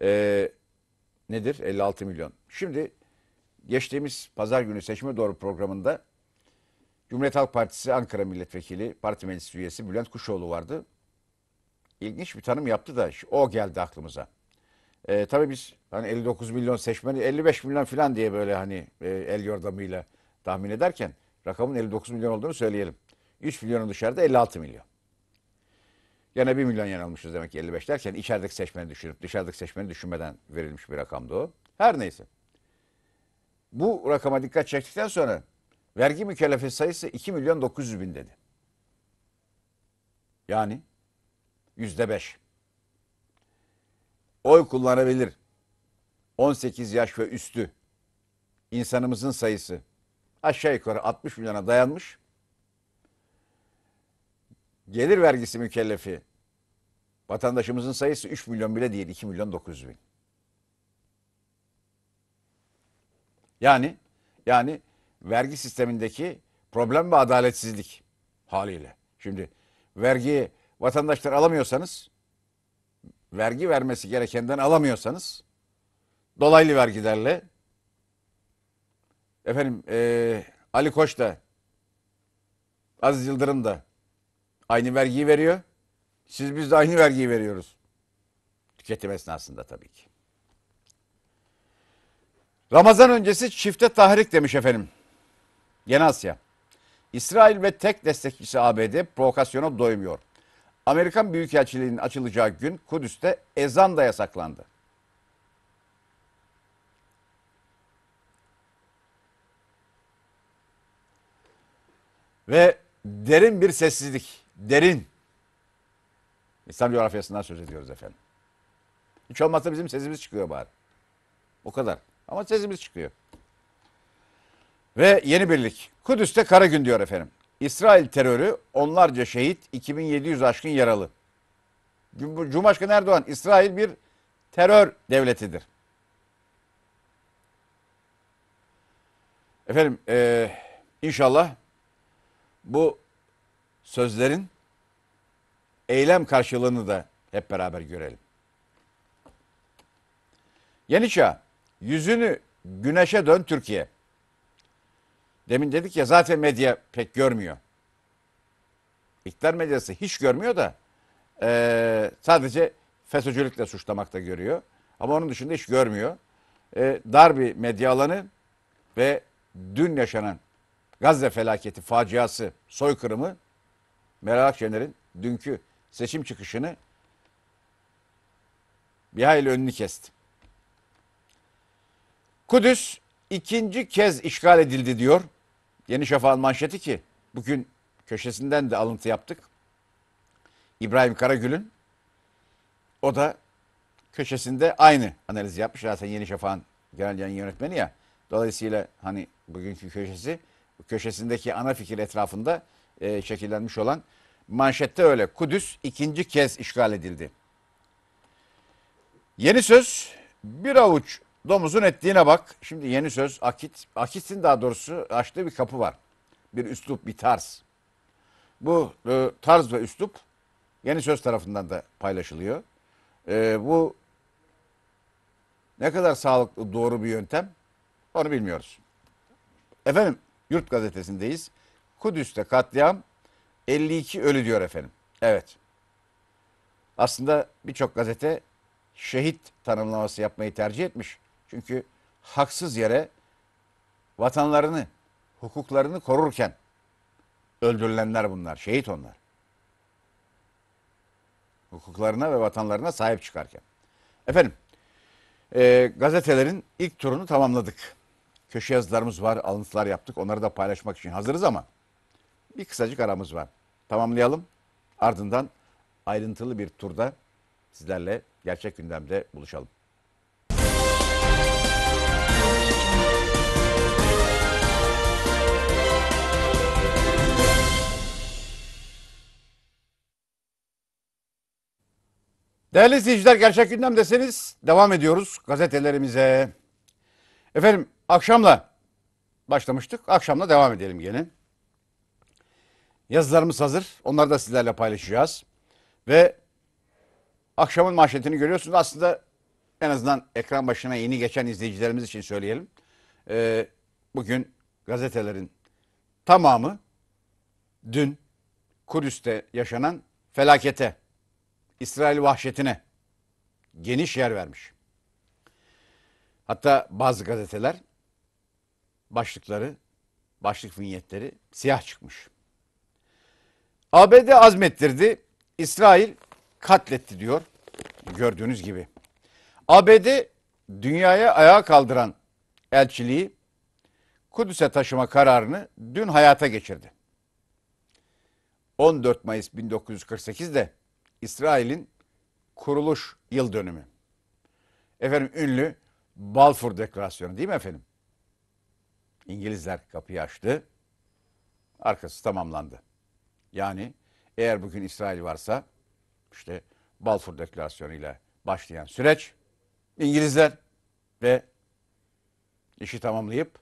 [SPEAKER 1] Ee, nedir? 56 milyon. Şimdi geçtiğimiz pazar günü seçime doğru programında Cumhuriyet Halk Partisi Ankara Milletvekili Parti Meclis Üyesi Bülent Kuşoğlu vardı. İlginç bir tanım yaptı da o geldi aklımıza. Ee, tabii biz hani 59 milyon seçmeni 55 milyon falan diye böyle hani e, el yordamıyla tahmin ederken rakamın 59 milyon olduğunu söyleyelim. 3 milyonun dışarıda 56 milyon. Yine bir milyon yen almışız demek ki 55 derken içerideki seçmeni düşünüp dışarıdaki seçmeni düşünmeden verilmiş bir rakamdı o. Her neyse. Bu rakama dikkat çektikten sonra vergi mükellefi sayısı 2 milyon 900 bin dedi. Yani yüzde beş. Oy kullanabilir 18 yaş ve üstü insanımızın sayısı aşağı yukarı 60 milyona dayanmış gelir vergisi mükellefi vatandaşımızın sayısı 3 milyon bile değil 2 milyon 900 bin. Yani yani vergi sistemindeki problem ve adaletsizlik haliyle. Şimdi vergiyi vatandaşlar alamıyorsanız vergi vermesi gerekenden alamıyorsanız dolaylı vergilerle efendim e, Ali Koç da Aziz Yıldırım da Aynı vergiyi veriyor. Siz biz de aynı vergiyi veriyoruz. Tüketim esnasında tabii ki. Ramazan öncesi çifte tahrik demiş efendim. Yeni Asya. İsrail ve tek destekçisi ABD provokasyona doymuyor. Amerikan Büyükelçiliğinin açılacağı gün Kudüs'te ezan da yasaklandı. Ve derin bir sessizlik derin İslam coğrafyasından söz ediyoruz efendim. Hiç olmazsa bizim sesimiz çıkıyor bari. O kadar. Ama sesimiz çıkıyor. Ve yeni birlik. Kudüs'te kara gün diyor efendim. İsrail terörü onlarca şehit 2700 aşkın yaralı. Cumhurbaşkanı Erdoğan İsrail bir terör devletidir. Efendim e, inşallah bu sözlerin eylem karşılığını da hep beraber görelim. Yeni çağ, yüzünü güneşe dön Türkiye. Demin dedik ya zaten medya pek görmüyor. İktidar medyası hiç görmüyor da e, sadece FETÖ'cülükle suçlamakta görüyor. Ama onun dışında hiç görmüyor. E, dar bir medya alanı ve dün yaşanan Gazze felaketi, faciası, soykırımı Meral Akşener'in dünkü seçim çıkışını bir hayli önünü kesti. Kudüs ikinci kez işgal edildi diyor. Yeni Şafak'ın manşeti ki bugün köşesinden de alıntı yaptık. İbrahim Karagül'ün o da köşesinde aynı analiz yapmış. Zaten Yeni Şafak'ın genel yayın yönetmeni ya. Dolayısıyla hani bugünkü köşesi köşesindeki ana fikir etrafında e, şekillenmiş olan Manşette öyle. Kudüs ikinci kez işgal edildi. Yeni söz bir avuç domuzun ettiğine bak. Şimdi yeni söz Akit. Akit'in daha doğrusu açtığı bir kapı var. Bir üslup, bir tarz. Bu e, tarz ve üslup yeni söz tarafından da paylaşılıyor. E, bu ne kadar sağlıklı, doğru bir yöntem onu bilmiyoruz. Efendim Yurt Gazetesi'ndeyiz. Kudüs'te katliam 52 ölü diyor efendim. Evet. Aslında birçok gazete şehit tanımlaması yapmayı tercih etmiş. Çünkü haksız yere vatanlarını, hukuklarını korurken öldürülenler bunlar, şehit onlar. Hukuklarına ve vatanlarına sahip çıkarken. Efendim, e, gazetelerin ilk turunu tamamladık. Köşe yazılarımız var, alıntılar yaptık. Onları da paylaşmak için hazırız ama bir kısacık aramız var. Tamamlayalım. Ardından ayrıntılı bir turda sizlerle gerçek gündemde buluşalım. Değerli izleyiciler gerçek gündemdesiniz. Devam ediyoruz gazetelerimize. Efendim akşamla başlamıştık. Akşamla devam edelim gene. Yazılarımız hazır. Onları da sizlerle paylaşacağız. Ve akşamın manşetini görüyorsunuz. Aslında en azından ekran başına yeni geçen izleyicilerimiz için söyleyelim. Ee, bugün gazetelerin tamamı dün Kudüs'te yaşanan felakete, İsrail vahşetine geniş yer vermiş. Hatta bazı gazeteler başlıkları, başlık vinyetleri siyah çıkmış. ABD azmettirdi, İsrail katletti diyor gördüğünüz gibi. ABD dünyaya ayağa kaldıran elçiliği Kudüs'e taşıma kararını dün hayata geçirdi. 14 Mayıs 1948'de İsrail'in kuruluş yıl dönümü. Efendim ünlü Balfour Deklarasyonu değil mi efendim? İngilizler kapıyı açtı. Arkası tamamlandı. Yani eğer bugün İsrail varsa işte Balfour Deklarasyonu ile başlayan süreç İngilizler ve işi tamamlayıp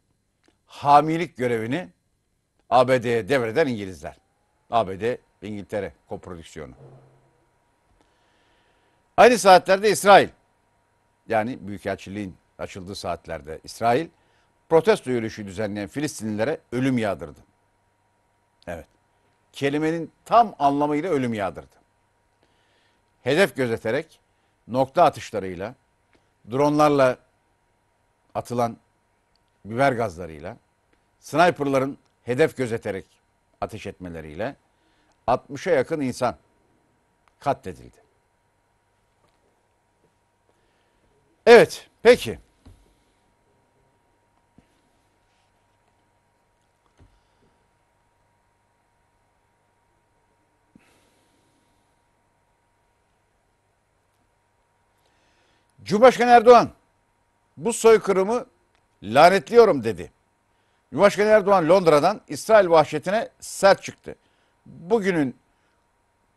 [SPEAKER 1] hamilik görevini ABD'ye devreden İngilizler. ABD İngiltere koprodüksiyonu. Aynı saatlerde İsrail yani Büyükelçiliğin açıldığı saatlerde İsrail protesto yürüyüşü düzenleyen Filistinlilere ölüm yağdırdı. Evet kelimenin tam anlamıyla ölüm yağdırdı. Hedef gözeterek nokta atışlarıyla, dronlarla atılan biber gazlarıyla, sniperların hedef gözeterek ateş etmeleriyle 60'a yakın insan katledildi. Evet, peki. Cumhurbaşkanı Erdoğan bu soykırımı lanetliyorum dedi. Cumhurbaşkanı Erdoğan Londra'dan İsrail vahşetine sert çıktı. Bugünün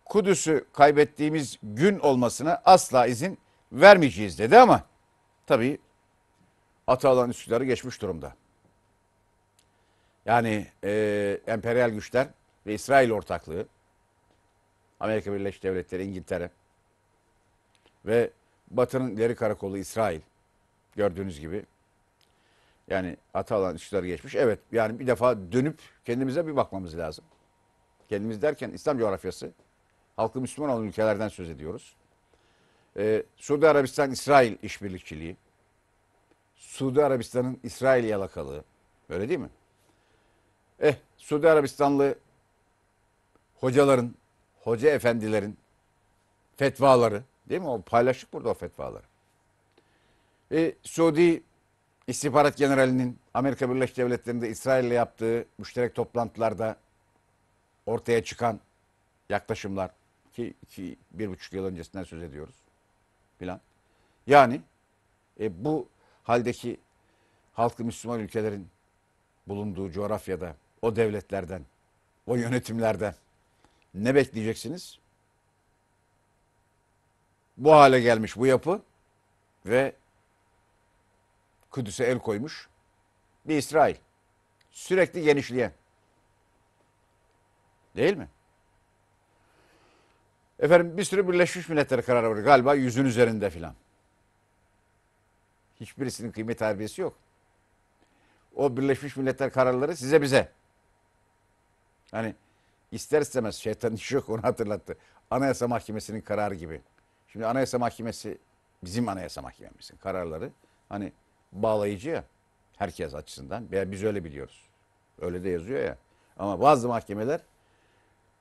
[SPEAKER 1] Kudüs'ü kaybettiğimiz gün olmasına asla izin vermeyeceğiz dedi ama tabii Atalan Üsküdar'ı geçmiş durumda. Yani e, emperyal güçler ve İsrail ortaklığı, Amerika Birleşik Devletleri, İngiltere ve Batı'nın ileri karakolu İsrail. Gördüğünüz gibi. Yani hata alan işler geçmiş. Evet yani bir defa dönüp kendimize bir bakmamız lazım. Kendimiz derken İslam coğrafyası, halkı Müslüman olan ülkelerden söz ediyoruz. Ee, Suudi Arabistan-İsrail işbirlikçiliği, Suudi Arabistan'ın İsrail yalakalığı, öyle değil mi? Eh, Suudi Arabistanlı hocaların, hoca efendilerin fetvaları, Değil mi? O paylaşık burada o fetvaları. E, Suudi İstihbarat Generali'nin Amerika Birleşik Devletleri'nde İsrail'le yaptığı müşterek toplantılarda ortaya çıkan yaklaşımlar ki, ki bir buçuk yıl öncesinden söz ediyoruz filan. Yani e, bu haldeki halkı Müslüman ülkelerin bulunduğu coğrafyada o devletlerden, o yönetimlerden ne bekleyeceksiniz? bu hale gelmiş bu yapı ve Kudüs'e el koymuş bir İsrail. Sürekli genişleyen. Değil mi? Efendim bir sürü Birleşmiş Milletler kararı var. Galiba yüzün üzerinde filan. Hiçbirisinin kıymet harbiyesi yok. O Birleşmiş Milletler kararları size bize. Hani ister istemez şeytanın işi yok onu hatırlattı. Anayasa Mahkemesi'nin kararı gibi. Şimdi Anayasa Mahkemesi bizim Anayasa Mahkememizin kararları hani bağlayıcı ya herkes açısından. Veya biz öyle biliyoruz. Öyle de yazıyor ya. Ama bazı mahkemeler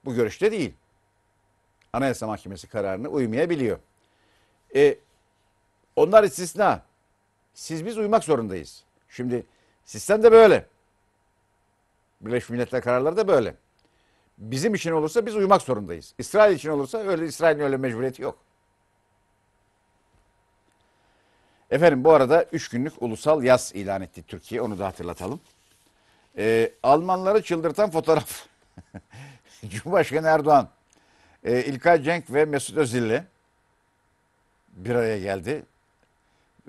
[SPEAKER 1] bu görüşte değil. Anayasa Mahkemesi kararına uymayabiliyor. E, onlar istisna. Siz biz uymak zorundayız. Şimdi sistem de böyle. Birleşmiş Milletler kararları da böyle. Bizim için olursa biz uymak zorundayız. İsrail için olursa öyle İsrail'in öyle mecburiyeti yok. Efendim bu arada 3 günlük ulusal yaz ilan etti Türkiye. Onu da hatırlatalım. Ee, Almanları çıldırtan fotoğraf. Cumhurbaşkanı Erdoğan, e, İlkay Cenk ve Mesut Özil'le bir araya geldi.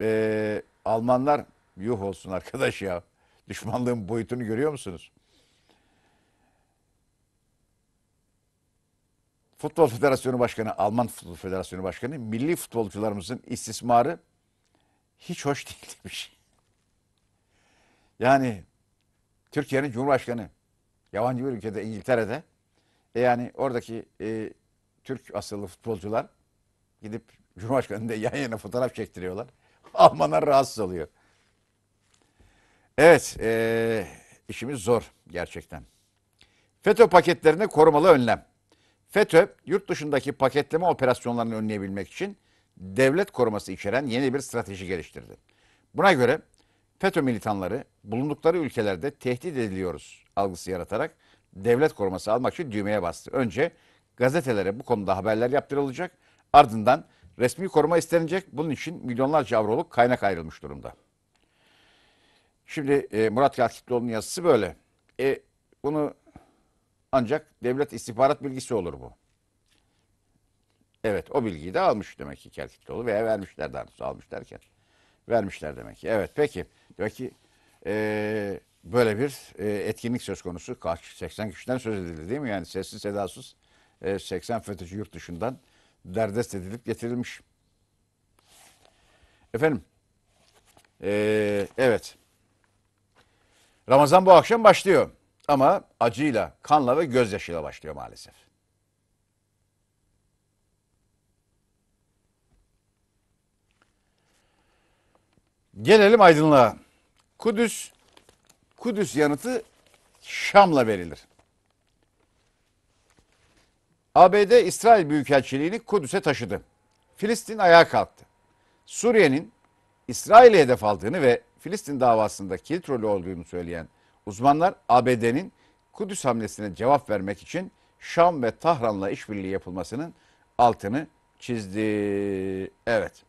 [SPEAKER 1] Ee, Almanlar yuh olsun arkadaş ya. Düşmanlığın boyutunu görüyor musunuz? Futbol Federasyonu Başkanı, Alman Futbol Federasyonu Başkanı, milli futbolcularımızın istismarı hiç hoş değil demiş. Yani Türkiye'nin Cumhurbaşkanı yabancı bir ülkede İngiltere'de e yani oradaki e, Türk asıllı futbolcular gidip Cumhurbaşkanı'nda yan yana fotoğraf çektiriyorlar. Almanlar rahatsız oluyor. Evet, e, işimiz zor gerçekten. FETÖ paketlerine korumalı önlem. FETÖ, yurt dışındaki paketleme operasyonlarını önleyebilmek için devlet koruması içeren yeni bir strateji geliştirdi. Buna göre FETÖ militanları bulundukları ülkelerde tehdit ediliyoruz algısı yaratarak devlet koruması almak için düğmeye bastı. Önce gazetelere bu konuda haberler yaptırılacak. Ardından resmi koruma istenecek. Bunun için milyonlarca avroluk kaynak ayrılmış durumda. Şimdi e, Murat Kalkitlioğlu'nun yazısı böyle. E, bunu ancak devlet istihbarat bilgisi olur bu. Evet o bilgiyi de almış demek ki Kerkitoğlu veya vermişler daha doğrusu almış derken. Vermişler demek ki. Evet peki. Demek ki e, böyle bir e, etkinlik söz konusu. Kaç 80 kişiden söz edildi değil mi? Yani sessiz sedasız e, 80 FETÖ'cü yurt dışından derdest edilip getirilmiş. Efendim. E, evet. Ramazan bu akşam başlıyor. Ama acıyla, kanla ve gözyaşıyla başlıyor maalesef. Gelelim aydınlığa. Kudüs, Kudüs yanıtı Şam'la verilir. ABD İsrail Büyükelçiliğini Kudüs'e taşıdı. Filistin ayağa kalktı. Suriye'nin İsrail'e hedef aldığını ve Filistin davasında kilit rolü olduğunu söyleyen uzmanlar ABD'nin Kudüs hamlesine cevap vermek için Şam ve Tahran'la işbirliği yapılmasının altını çizdi. Evet.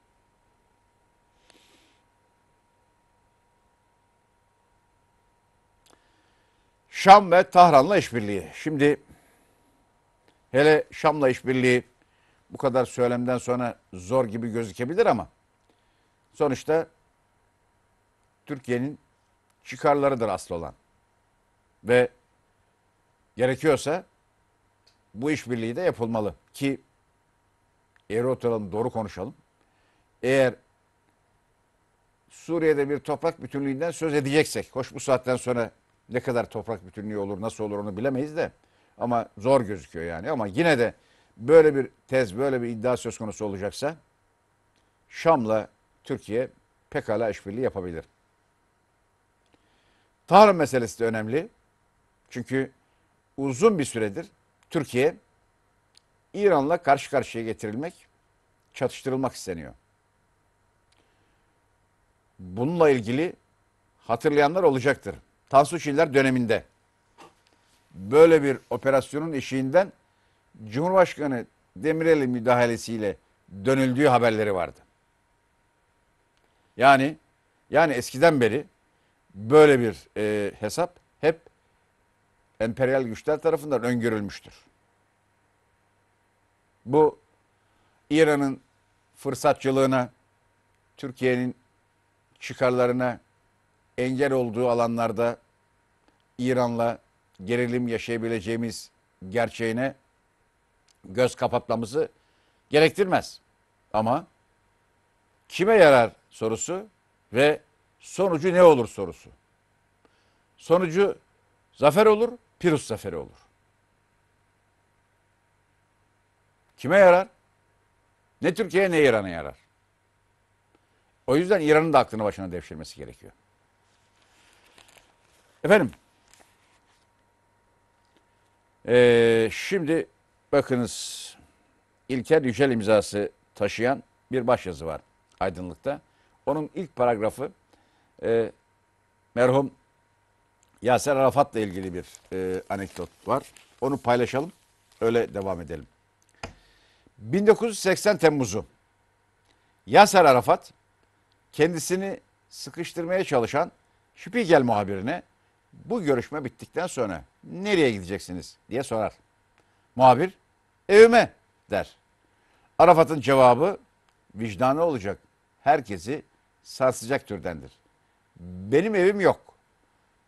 [SPEAKER 1] Şam ve Tahran'la işbirliği. Şimdi hele Şam'la işbirliği bu kadar söylemden sonra zor gibi gözükebilir ama sonuçta Türkiye'nin çıkarlarıdır asıl olan. Ve gerekiyorsa bu işbirliği de yapılmalı ki eğri oturalım doğru konuşalım. Eğer Suriye'de bir toprak bütünlüğünden söz edeceksek, hoş bu saatten sonra ne kadar toprak bütünlüğü olur, nasıl olur onu bilemeyiz de. Ama zor gözüküyor yani. Ama yine de böyle bir tez, böyle bir iddia söz konusu olacaksa Şam'la Türkiye pekala işbirliği yapabilir. Tarım meselesi de önemli. Çünkü uzun bir süredir Türkiye İran'la karşı karşıya getirilmek, çatıştırılmak isteniyor. Bununla ilgili hatırlayanlar olacaktır. Tansu Şiller döneminde böyle bir operasyonun eşiğinden Cumhurbaşkanı Demirel'in müdahalesiyle dönüldüğü haberleri vardı. Yani yani eskiden beri böyle bir e, hesap hep emperyal güçler tarafından öngörülmüştür. Bu İran'ın fırsatçılığına, Türkiye'nin çıkarlarına engel olduğu alanlarda İran'la gerilim yaşayabileceğimiz gerçeğine göz kapatmamızı gerektirmez. Ama kime yarar sorusu ve sonucu ne olur sorusu. Sonucu zafer olur, Pirus zaferi olur. Kime yarar? Ne Türkiye'ye ne İran'a yarar. O yüzden İran'ın da aklını başına devşirmesi gerekiyor. Efendim. Ee, şimdi bakınız İlker Yücel imzası taşıyan bir başyazı var aydınlıkta. Onun ilk paragrafı e, merhum Yaser Arafat'la ilgili bir e, anekdot var. Onu paylaşalım. Öyle devam edelim. 1980 Temmuz'u Yaser Arafat kendisini sıkıştırmaya çalışan Şüpigel muhabirine bu görüşme bittikten sonra nereye gideceksiniz diye sorar. Muhabir evime der. Arafat'ın cevabı vicdanı olacak. Herkesi sarsacak türdendir. Benim evim yok.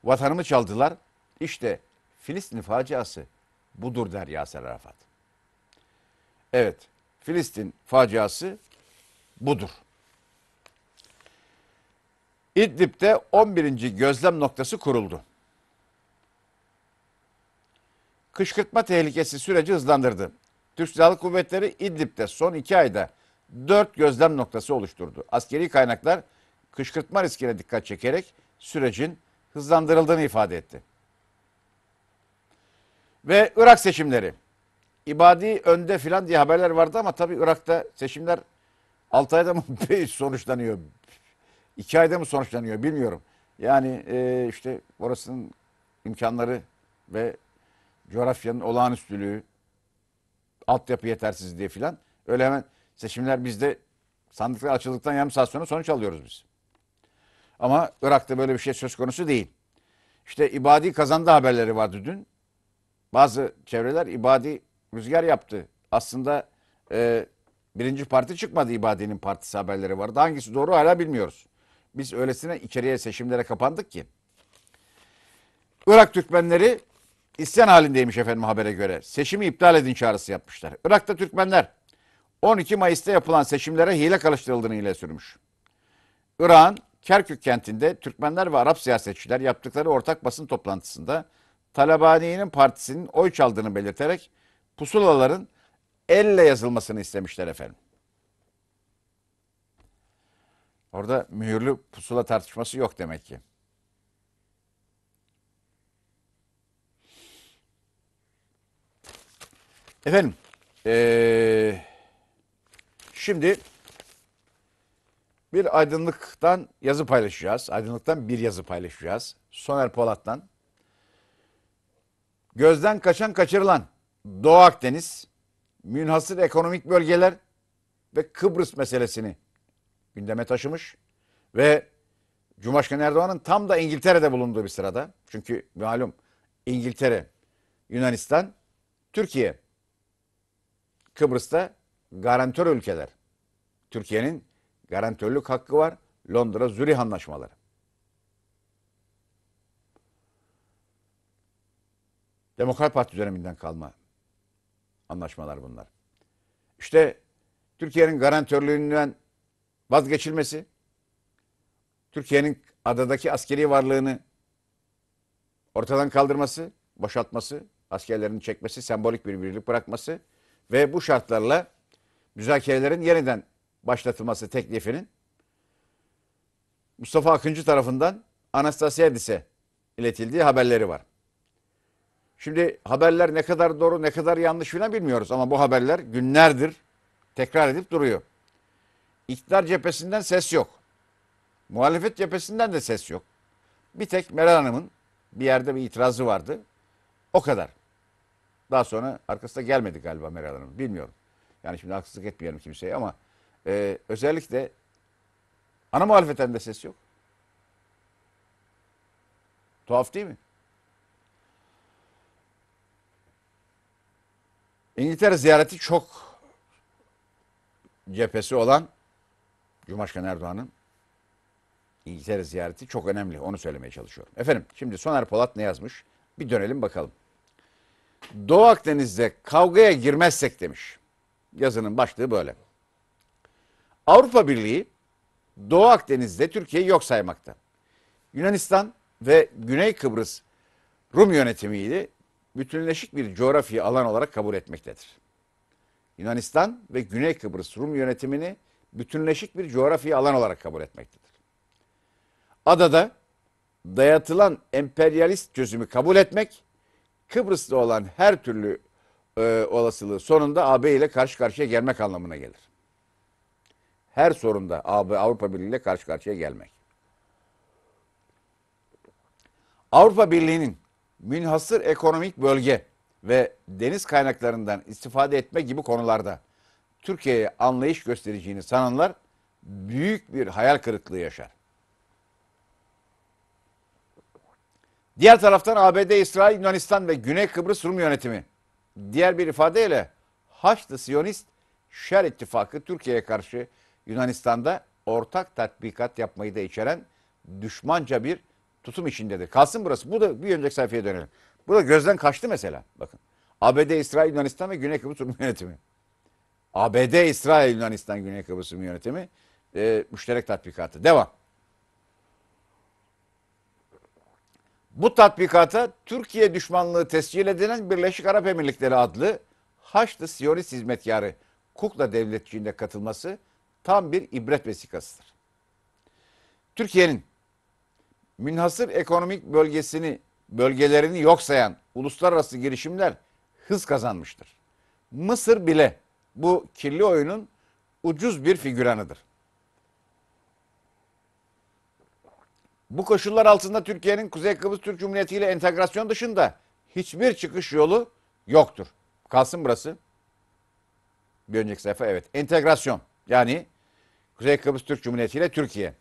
[SPEAKER 1] Vatanımı çaldılar. İşte Filistin faciası budur der Yasir Arafat. Evet, Filistin faciası budur. İdlib'de 11. gözlem noktası kuruldu kışkırtma tehlikesi süreci hızlandırdı. Türk Silahlı Kuvvetleri İdlib'de son iki ayda dört gözlem noktası oluşturdu. Askeri kaynaklar kışkırtma riskine dikkat çekerek sürecin hızlandırıldığını ifade etti. Ve Irak seçimleri. İbadi önde filan diye haberler vardı ama tabii Irak'ta seçimler 6 ayda mı sonuçlanıyor? 2 ayda mı sonuçlanıyor bilmiyorum. Yani e, işte orasının imkanları ve coğrafyanın olağanüstülüğü, altyapı yetersizliği filan. Öyle hemen seçimler bizde sandıklar açıldıktan yarım saat sonra sonuç alıyoruz biz. Ama Irak'ta böyle bir şey söz konusu değil. İşte ibadi kazandı haberleri vardı dün. Bazı çevreler ibadi rüzgar yaptı. Aslında e, birinci parti çıkmadı ibadinin partisi haberleri vardı. Hangisi doğru hala bilmiyoruz. Biz öylesine içeriye seçimlere kapandık ki. Irak Türkmenleri İsyan halindeymiş efendim habere göre. Seçimi iptal edin çağrısı yapmışlar. Irak'ta Türkmenler 12 Mayıs'ta yapılan seçimlere hile karıştırıldığını ileri sürmüş. Irak'ın Kerkük kentinde Türkmenler ve Arap siyasetçiler yaptıkları ortak basın toplantısında Talabani'nin partisinin oy çaldığını belirterek pusulaların elle yazılmasını istemişler efendim. Orada mühürlü pusula tartışması yok demek ki. Efendim, ee, şimdi bir aydınlıktan yazı paylaşacağız. Aydınlıktan bir yazı paylaşacağız. Soner Polat'tan. Gözden kaçan kaçırılan Doğu Akdeniz, münhasır ekonomik bölgeler ve Kıbrıs meselesini gündeme taşımış ve Cumhurbaşkanı Erdoğan'ın tam da İngiltere'de bulunduğu bir sırada. Çünkü malum İngiltere, Yunanistan, Türkiye Kıbrıs'ta garantör ülkeler. Türkiye'nin garantörlük hakkı var. Londra Zürih anlaşmaları. Demokrat Parti döneminden kalma anlaşmalar bunlar. İşte Türkiye'nin garantörlüğünden vazgeçilmesi, Türkiye'nin adadaki askeri varlığını ortadan kaldırması, boşaltması, askerlerini çekmesi, sembolik bir birlik bırakması ve bu şartlarla müzakerelerin yeniden başlatılması teklifinin Mustafa Akıncı tarafından Anastasiadis'e iletildiği haberleri var. Şimdi haberler ne kadar doğru ne kadar yanlış filan bilmiyoruz ama bu haberler günlerdir tekrar edip duruyor. İktidar cephesinden ses yok. Muhalefet cephesinden de ses yok. Bir tek Meral Hanım'ın bir yerde bir itirazı vardı. O kadar. Daha sonra arkasında gelmedi galiba Meral Hanım. Bilmiyorum. Yani şimdi haksızlık etmeyelim kimseye ama e, özellikle ana muhalefetten de ses yok. Tuhaf değil mi? İngiltere ziyareti çok cephesi olan Cumhurbaşkanı Erdoğan'ın İngiltere ziyareti çok önemli. Onu söylemeye çalışıyorum. Efendim şimdi Soner Polat ne yazmış? Bir dönelim bakalım. Doğu Akdeniz'de kavgaya girmezsek demiş. Yazının başlığı böyle. Avrupa Birliği Doğu Akdeniz'de Türkiye yok saymakta. Yunanistan ve Güney Kıbrıs Rum yönetimiyle bütünleşik bir coğrafi alan olarak kabul etmektedir. Yunanistan ve Güney Kıbrıs Rum yönetimini bütünleşik bir coğrafi alan olarak kabul etmektedir. Adada dayatılan emperyalist çözümü kabul etmek Kıbrıs'ta olan her türlü e, olasılığı sonunda AB ile karşı karşıya gelmek anlamına gelir. Her sorunda AB Avrupa Birliği ile karşı karşıya gelmek. Avrupa Birliği'nin münhasır ekonomik bölge ve deniz kaynaklarından istifade etme gibi konularda Türkiye'ye anlayış göstereceğini sananlar büyük bir hayal kırıklığı yaşar. Diğer taraftan ABD, İsrail, Yunanistan ve Güney Kıbrıs Rum yönetimi. Diğer bir ifadeyle Haçlı Siyonist Şer İttifakı Türkiye'ye karşı Yunanistan'da ortak tatbikat yapmayı da içeren düşmanca bir tutum içindedir. Kalsın burası. Bu da bir önceki sayfaya dönelim. Bu da gözden kaçtı mesela. Bakın. ABD, İsrail, Yunanistan ve Güney Kıbrıs Rum yönetimi. ABD, İsrail, Yunanistan, Güney Kıbrıs Rum yönetimi e, müşterek tatbikatı. Devam. Bu tatbikata Türkiye düşmanlığı tescil edilen Birleşik Arap Emirlikleri adlı Haçlı Siyonist hizmetkarı kukla devletçiğinde katılması tam bir ibret vesikasıdır. Türkiye'nin münhasır ekonomik bölgesini bölgelerini yok sayan uluslararası girişimler hız kazanmıştır. Mısır bile bu kirli oyunun ucuz bir figüranıdır. Bu koşullar altında Türkiye'nin Kuzey Kıbrıs Türk Cumhuriyeti ile entegrasyon dışında hiçbir çıkış yolu yoktur. Kalsın burası. Bir önceki sayfa evet. Entegrasyon. Yani Kuzey Kıbrıs Türk Cumhuriyeti ile Türkiye.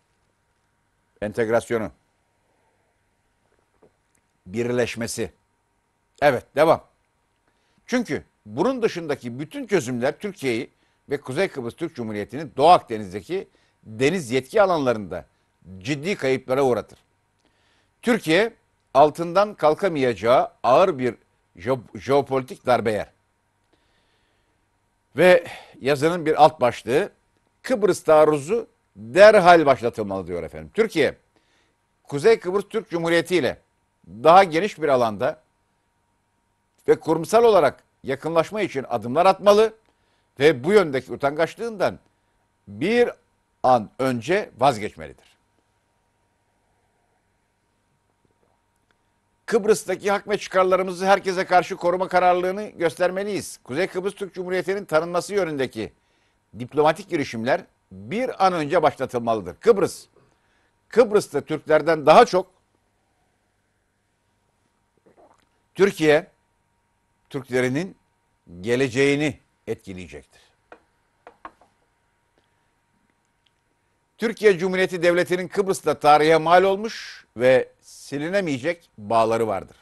[SPEAKER 1] Entegrasyonu. Birleşmesi. Evet devam. Çünkü bunun dışındaki bütün çözümler Türkiye'yi ve Kuzey Kıbrıs Türk Cumhuriyeti'nin Doğu Akdeniz'deki deniz yetki alanlarında ciddi kayıplara uğratır. Türkiye altından kalkamayacağı ağır bir jeopolitik darbe yer. Ve yazının bir alt başlığı Kıbrıs taarruzu derhal başlatılmalı diyor efendim. Türkiye, Kuzey Kıbrıs Türk Cumhuriyeti ile daha geniş bir alanda ve kurumsal olarak yakınlaşma için adımlar atmalı ve bu yöndeki utangaçlığından bir an önce vazgeçmelidir. Kıbrıs'taki hak ve çıkarlarımızı herkese karşı koruma kararlılığını göstermeliyiz. Kuzey Kıbrıs Türk Cumhuriyeti'nin tanınması yönündeki diplomatik girişimler bir an önce başlatılmalıdır. Kıbrıs, Kıbrıs'ta Türklerden daha çok Türkiye Türklerinin geleceğini etkileyecektir. Türkiye Cumhuriyeti Devleti'nin Kıbrıs'ta tarihe mal olmuş ve silinemeyecek bağları vardır.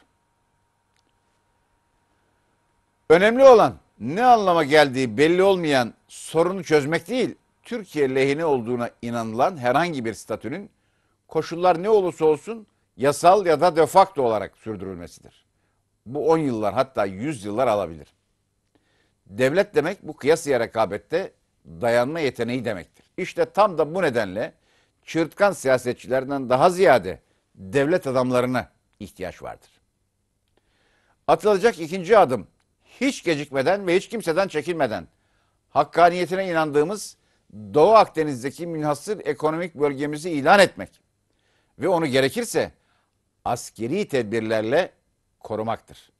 [SPEAKER 1] Önemli olan ne anlama geldiği belli olmayan sorunu çözmek değil, Türkiye lehine olduğuna inanılan herhangi bir statünün koşullar ne olursa olsun yasal ya da de facto olarak sürdürülmesidir. Bu 10 yıllar hatta 100 yıllar alabilir. Devlet demek bu kıyasıya rekabette dayanma yeteneği demektir. İşte tam da bu nedenle çırtkan siyasetçilerden daha ziyade devlet adamlarına ihtiyaç vardır. Atılacak ikinci adım hiç gecikmeden ve hiç kimseden çekinmeden hakkaniyetine inandığımız Doğu Akdeniz'deki münhasır ekonomik bölgemizi ilan etmek ve onu gerekirse askeri tedbirlerle korumaktır.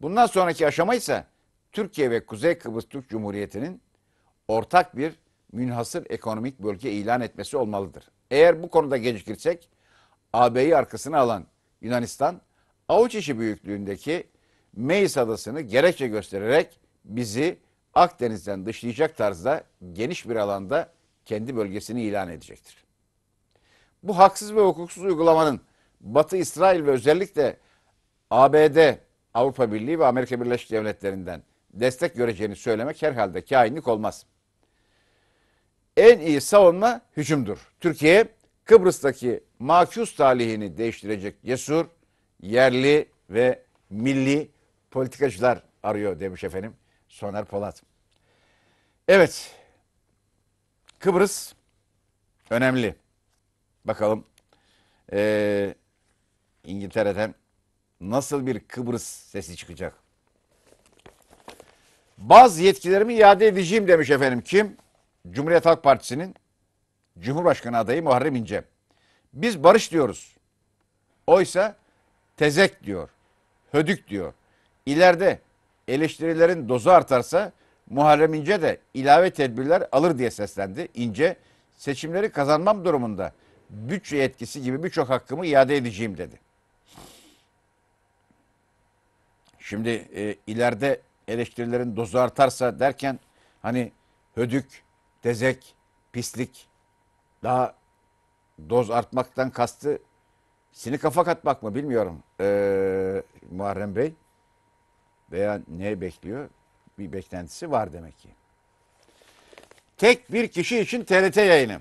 [SPEAKER 1] Bundan sonraki aşama ise Türkiye ve Kuzey Kıbrıs Türk Cumhuriyeti'nin ortak bir münhasır ekonomik bölge ilan etmesi olmalıdır. Eğer bu konuda gecikirsek AB'yi arkasına alan Yunanistan avuç içi büyüklüğündeki Meis adasını gerekçe göstererek bizi Akdeniz'den dışlayacak tarzda geniş bir alanda kendi bölgesini ilan edecektir. Bu haksız ve hukuksuz uygulamanın Batı İsrail ve özellikle ABD, Avrupa Birliği ve Amerika Birleşik Devletleri'nden destek göreceğini söylemek herhalde kainlik olmaz.'' en iyi savunma hücumdur. Türkiye Kıbrıs'taki makus talihini değiştirecek cesur, yerli ve milli politikacılar arıyor demiş efendim Soner Polat. Evet. Kıbrıs önemli. Bakalım ee, İngiltere'den nasıl bir Kıbrıs sesi çıkacak? Bazı yetkilerimi iade edeceğim demiş efendim. Kim? Cumhuriyet Halk Partisi'nin Cumhurbaşkanı adayı Muharrem İnce. Biz barış diyoruz. Oysa tezek diyor. Hödük diyor. İleride eleştirilerin dozu artarsa Muharrem İnce de ilave tedbirler alır diye seslendi. İnce seçimleri kazanmam durumunda bütçe etkisi gibi birçok hakkımı iade edeceğim dedi. Şimdi e, ileride eleştirilerin dozu artarsa derken hani hödük, tezek, pislik, daha doz artmaktan kastı sini kafa katmak mı bilmiyorum ee, Muharrem Bey. Veya ne bekliyor? Bir beklentisi var demek ki. Tek bir kişi için TRT yayını.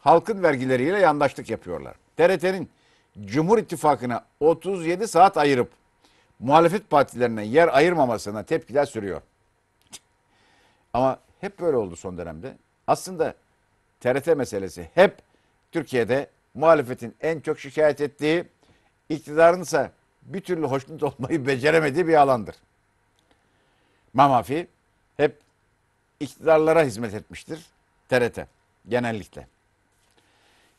[SPEAKER 1] Halkın vergileriyle yandaşlık yapıyorlar. TRT'nin Cumhur İttifakı'na 37 saat ayırıp muhalefet partilerine yer ayırmamasına tepkiler sürüyor. Ama hep böyle oldu son dönemde. Aslında TRT meselesi hep Türkiye'de muhalefetin en çok şikayet ettiği, iktidarın ise bir türlü hoşnut olmayı beceremediği bir alandır. Mamafi hep iktidarlara hizmet etmiştir TRT genellikle.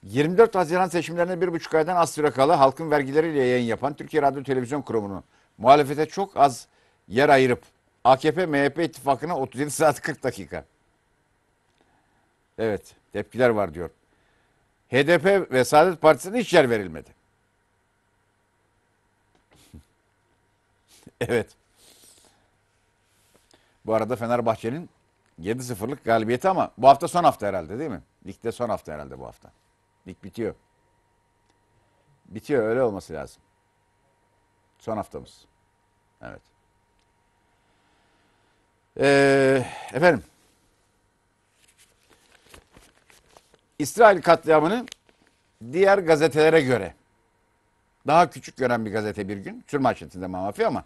[SPEAKER 1] 24 Haziran seçimlerine bir buçuk aydan az süre kala halkın vergileriyle yayın yapan Türkiye Radyo Televizyon Kurumu'nun muhalefete çok az yer ayırıp AKP-MHP ittifakına 37 saat 40 dakika Evet tepkiler var diyor. HDP ve Saadet Partisi'ne hiç yer verilmedi. evet. Bu arada Fenerbahçe'nin 7-0'lık galibiyeti ama bu hafta son hafta herhalde değil mi? Ligde son hafta herhalde bu hafta. Lig bitiyor. Bitiyor öyle olması lazım. Son haftamız. Evet. Ee, efendim İsrail katliamını diğer gazetelere göre daha küçük gören bir gazete bir gün. Tür manşetinde mamafi ama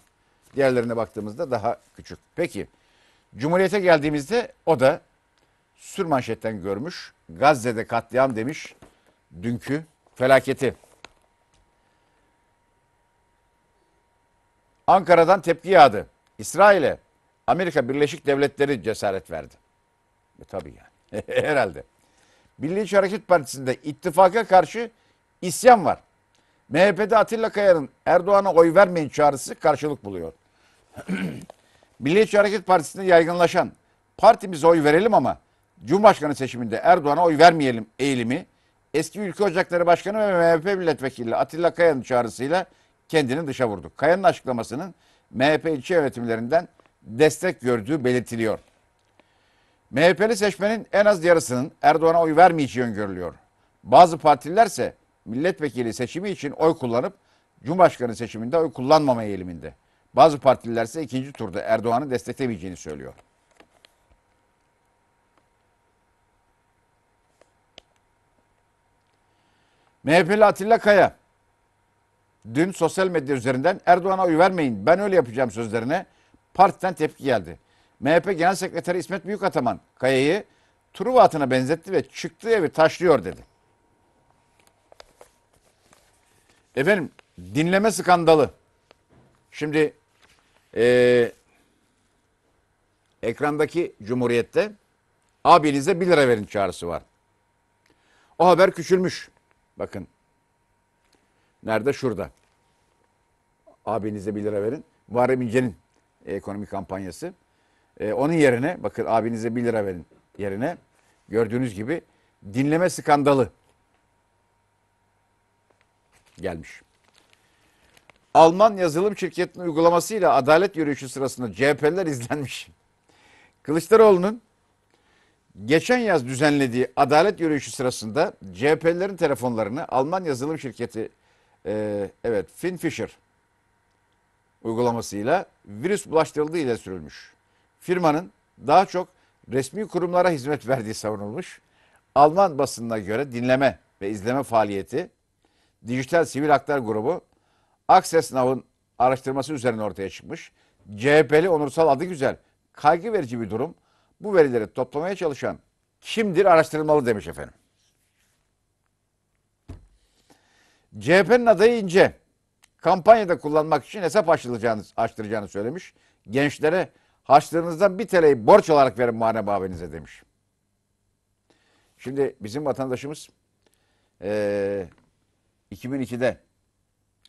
[SPEAKER 1] diğerlerine baktığımızda daha küçük. Peki Cumhuriyete geldiğimizde o da sür manşetten görmüş. Gazze'de katliam demiş dünkü felaketi. Ankara'dan tepki yağdı. İsrail'e Amerika Birleşik Devletleri cesaret verdi. E tabii yani. Herhalde. Milliyetçi Hareket Partisi'nde ittifaka karşı isyan var. MHP'de Atilla Kaya'nın Erdoğan'a oy vermeyin çağrısı karşılık buluyor. Milliyetçi Hareket Partisi'nde yaygınlaşan partimize oy verelim ama Cumhurbaşkanı seçiminde Erdoğan'a oy vermeyelim eğilimi eski Ülke Ocakları Başkanı ve MHP Milletvekili Atilla Kaya'nın çağrısıyla kendini dışa vurdu. Kaya'nın açıklamasının MHP ilçe yönetimlerinden destek gördüğü belirtiliyor. MHP'li seçmenin en az yarısının Erdoğan'a oy vermeyeceği öngörülüyor. Bazı partilerse milletvekili seçimi için oy kullanıp Cumhurbaşkanı seçiminde oy kullanmama eğiliminde. Bazı partilerse ikinci turda Erdoğan'ı desteklemeyeceğini söylüyor. MHP'li Atilla Kaya dün sosyal medya üzerinden Erdoğan'a oy vermeyin ben öyle yapacağım sözlerine partiden tepki geldi. MHP Genel Sekreteri İsmet Büyükataman Kaya'yı Truva atına benzetti ve çıktığı evi taşlıyor dedi. Efendim dinleme skandalı. Şimdi e, ekrandaki Cumhuriyet'te abinize 1 lira verin çağrısı var. O haber küçülmüş. Bakın. Nerede? Şurada. Abinize 1 lira verin. Muharrem İnce'nin e, ekonomi kampanyası. E, onun yerine bakın abinize 1 lira verin yerine gördüğünüz gibi dinleme skandalı gelmiş. Alman yazılım şirketinin uygulamasıyla adalet yürüyüşü sırasında CHP'ler izlenmiş. Kılıçdaroğlu'nun geçen yaz düzenlediği adalet yürüyüşü sırasında CHP'lerin telefonlarını Alman yazılım şirketi e, evet FinFisher uygulamasıyla virüs bulaştırıldığı ile sürülmüş firmanın daha çok resmi kurumlara hizmet verdiği savunulmuş. Alman basınına göre dinleme ve izleme faaliyeti Dijital Sivil Haklar Grubu Access Now'un araştırması üzerine ortaya çıkmış. CHP'li onursal adı güzel, kaygı verici bir durum. Bu verileri toplamaya çalışan kimdir araştırılmalı demiş efendim. CHP'nin adayı İnce kampanyada kullanmak için hesap açtıracağını, açtıracağını söylemiş. Gençlere Harçlığınızdan bir TL'yi borç olarak verin muharebe abinize demiş. Şimdi bizim vatandaşımız e, 2002'de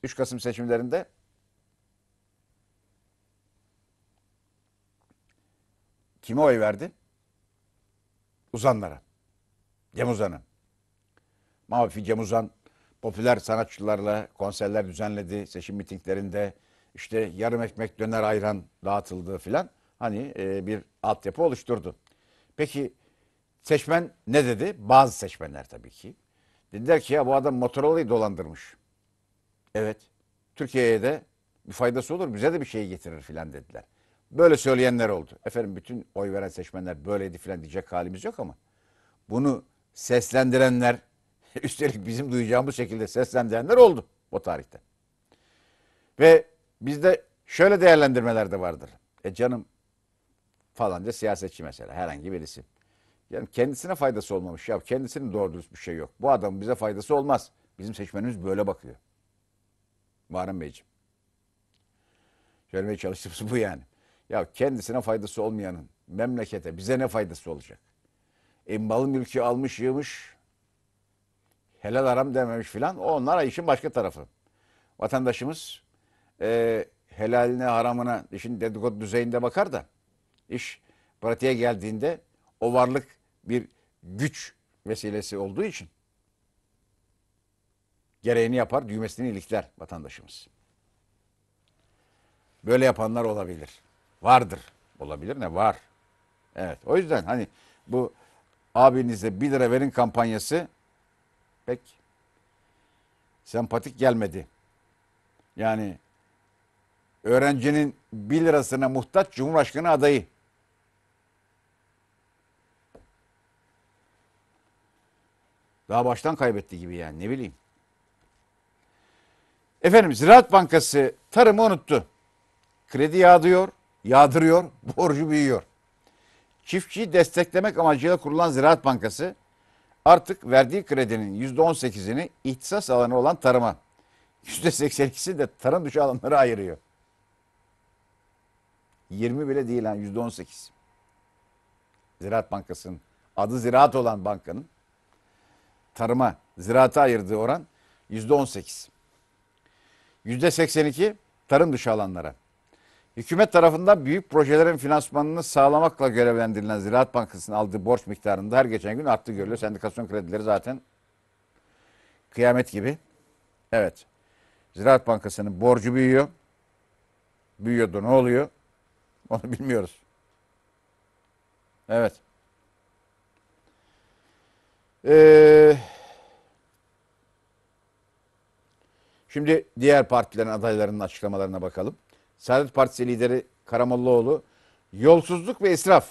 [SPEAKER 1] 3 Kasım seçimlerinde kime oy verdi? Uzanlara. Cem Uzan'a. Mavi Cem Uzan popüler sanatçılarla konserler düzenledi. Seçim mitinglerinde işte yarım ekmek döner ayran dağıtıldı filan hani e, bir altyapı oluşturdu. Peki seçmen ne dedi? Bazı seçmenler tabii ki. Dediler ki ya bu adam Motorola'yı dolandırmış. Evet. Türkiye'ye de bir faydası olur. Bize de bir şey getirir filan dediler. Böyle söyleyenler oldu. Efendim bütün oy veren seçmenler böyleydi filan diyecek halimiz yok ama bunu seslendirenler üstelik bizim duyacağımız şekilde seslendirenler oldu o tarihte. Ve bizde şöyle değerlendirmeler de vardır. E canım falanca siyasetçi mesela herhangi birisi. Yani kendisine faydası olmamış ya kendisinin doğru dürüst bir şey yok. Bu adamın bize faydası olmaz. Bizim seçmenimiz böyle bakıyor. Muharrem Beyciğim. Söylemeye çalıştığımız bu yani. Ya kendisine faydası olmayanın memlekete bize ne faydası olacak? E malı mülkü almış yığmış helal haram dememiş filan onlar işin başka tarafı. Vatandaşımız e, helaline haramına işin dedikodu düzeyinde bakar da iş pratiğe geldiğinde o varlık bir güç vesilesi olduğu için gereğini yapar, düğmesini ilikler vatandaşımız. Böyle yapanlar olabilir. Vardır. Olabilir ne? Var. Evet. O yüzden hani bu abinize 1 lira verin kampanyası pek sempatik gelmedi. Yani öğrencinin 1 lirasına muhtaç Cumhurbaşkanı adayı Daha baştan kaybetti gibi yani ne bileyim. Efendim Ziraat Bankası tarımı unuttu. Kredi yağdırıyor, yağdırıyor, borcu büyüyor. Çiftçiyi desteklemek amacıyla kurulan Ziraat Bankası artık verdiği kredinin %18'ini ihtisas alanı olan tarıma, %82'si de tarım dışı alanlara ayırıyor. 20 bile değil yani %18. Ziraat Bankası'nın adı ziraat olan bankanın tarıma, ziraata ayırdığı oran yüzde yüzde on sekiz, seksen iki tarım dışı alanlara. Hükümet tarafından büyük projelerin finansmanını sağlamakla görevlendirilen Ziraat Bankası'nın aldığı borç miktarında her geçen gün arttı görülüyor. Sendikasyon kredileri zaten kıyamet gibi. Evet. Ziraat Bankası'nın borcu büyüyor. Büyüyordu ne oluyor? Onu bilmiyoruz. Evet. Ee, şimdi diğer partilerin adaylarının açıklamalarına bakalım. Saadet Partisi lideri Karamollaoğlu yolsuzluk ve israf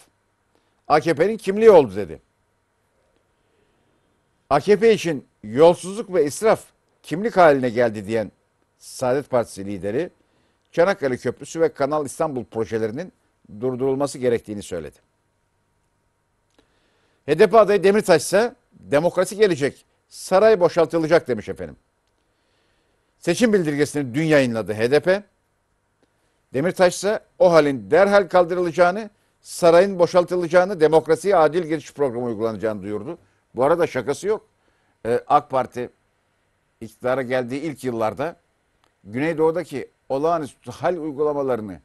[SPEAKER 1] AKP'nin kimliği oldu dedi. AKP için yolsuzluk ve israf kimlik haline geldi diyen Saadet Partisi lideri Çanakkale Köprüsü ve Kanal İstanbul projelerinin durdurulması gerektiğini söyledi. HDP adayı Demirtaş ise demokrasi gelecek, saray boşaltılacak demiş efendim. Seçim bildirgesini dün yayınladı HDP. Demirtaş ise o halin derhal kaldırılacağını, sarayın boşaltılacağını, demokrasiye adil giriş programı uygulanacağını duyurdu. Bu arada şakası yok. Ee, AK Parti iktidara geldiği ilk yıllarda Güneydoğu'daki olağanüstü hal uygulamalarını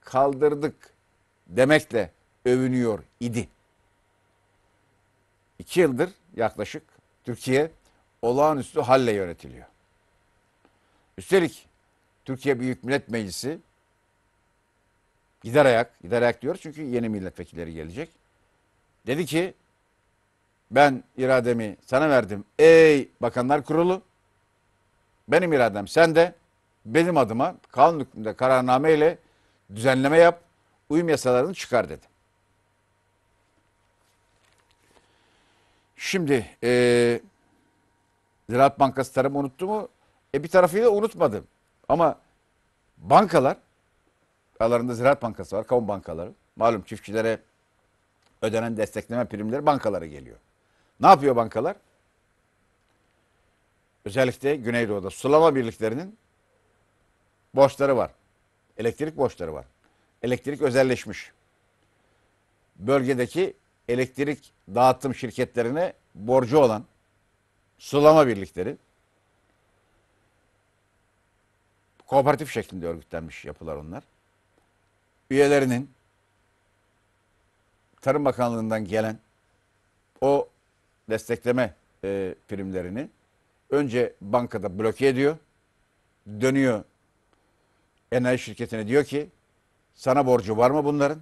[SPEAKER 1] kaldırdık demekle övünüyor idi. İki yıldır yaklaşık Türkiye olağanüstü halle yönetiliyor. Üstelik Türkiye Büyük Millet Meclisi gider ayak, gider ayak diyor çünkü yeni milletvekilleri gelecek. Dedi ki ben irademi sana verdim ey bakanlar kurulu. Benim iradem sen de benim adıma kanun hükmünde kararnameyle düzenleme yap, uyum yasalarını çıkar dedi. Şimdi e, Ziraat Bankası tarafı unuttu mu? E bir tarafıyla unutmadım. Ama bankalar aralarında Ziraat Bankası var, kamu bankaları. Malum çiftçilere ödenen destekleme primleri bankalara geliyor. Ne yapıyor bankalar? Özellikle Güneydoğu'da sulama birliklerinin borçları var. Elektrik borçları var. Elektrik özelleşmiş. Bölgedeki elektrik dağıtım şirketlerine borcu olan sulama birlikleri kooperatif şeklinde örgütlenmiş yapılar onlar. Üyelerinin Tarım Bakanlığı'ndan gelen o destekleme e, primlerini önce bankada bloke ediyor. Dönüyor enerji şirketine diyor ki sana borcu var mı bunların?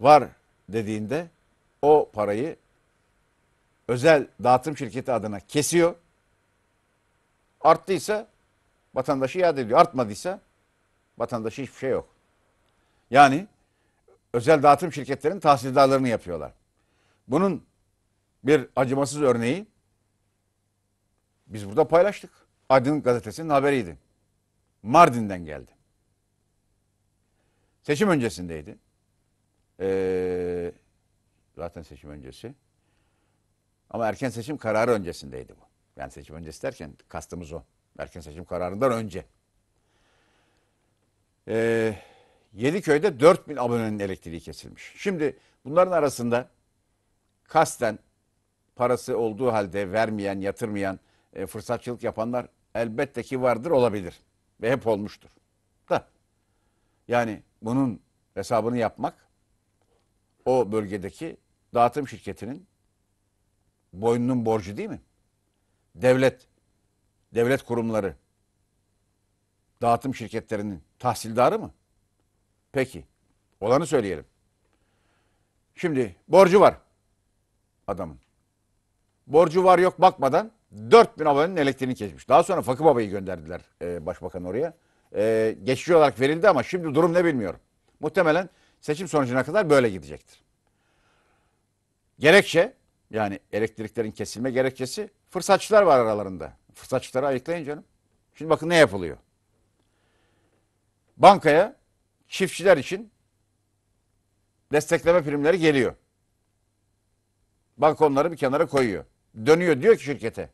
[SPEAKER 1] Var dediğinde o parayı özel dağıtım şirketi adına kesiyor. Arttıysa vatandaşı iade ediyor. Artmadıysa vatandaşı hiçbir şey yok. Yani özel dağıtım şirketlerinin tahsildarlarını yapıyorlar. Bunun bir acımasız örneği biz burada paylaştık. Aydın gazetesinin haberiydi. Mardin'den geldi. Seçim öncesindeydi. Ee, Zaten seçim öncesi. Ama erken seçim kararı öncesindeydi bu. Yani seçim öncesi derken kastımız o. Erken seçim kararından önce. Ee, Yediköy'de 4 bin abonenin elektriği kesilmiş. Şimdi bunların arasında kasten parası olduğu halde vermeyen, yatırmayan, e, fırsatçılık yapanlar elbette ki vardır, olabilir. Ve hep olmuştur. Da. Yani bunun hesabını yapmak o bölgedeki dağıtım şirketinin boynunun borcu değil mi? Devlet, devlet kurumları, dağıtım şirketlerinin tahsildarı mı? Peki, olanı söyleyelim. Şimdi borcu var adamın. Borcu var yok bakmadan 4000 abonenin elektriğini kesmiş. Daha sonra Fakı Baba'yı gönderdiler e, başbakan oraya. E, geçici olarak verildi ama şimdi durum ne bilmiyorum. Muhtemelen seçim sonucuna kadar böyle gidecektir. Gerekçe yani elektriklerin kesilme gerekçesi fırsatçılar var aralarında. Fırsatçıları ayıklayın canım. Şimdi bakın ne yapılıyor. Bankaya çiftçiler için destekleme primleri geliyor. Bank onları bir kenara koyuyor. Dönüyor diyor ki şirkete.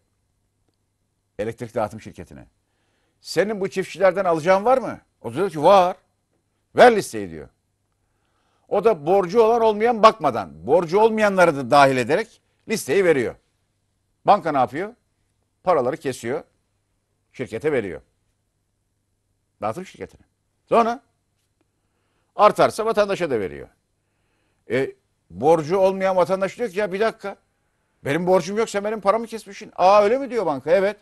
[SPEAKER 1] Elektrik dağıtım şirketine. Senin bu çiftçilerden alacağın var mı? O diyor ki var. Ver listeyi diyor. O da borcu olan olmayan bakmadan, borcu olmayanları da dahil ederek listeyi veriyor. Banka ne yapıyor? Paraları kesiyor, şirkete veriyor. Dağıtım şirketine. Sonra artarsa vatandaşa da veriyor. E, borcu olmayan vatandaş diyor ki ya bir dakika benim borcum yok sen benim paramı kesmişsin. Aa öyle mi diyor banka evet.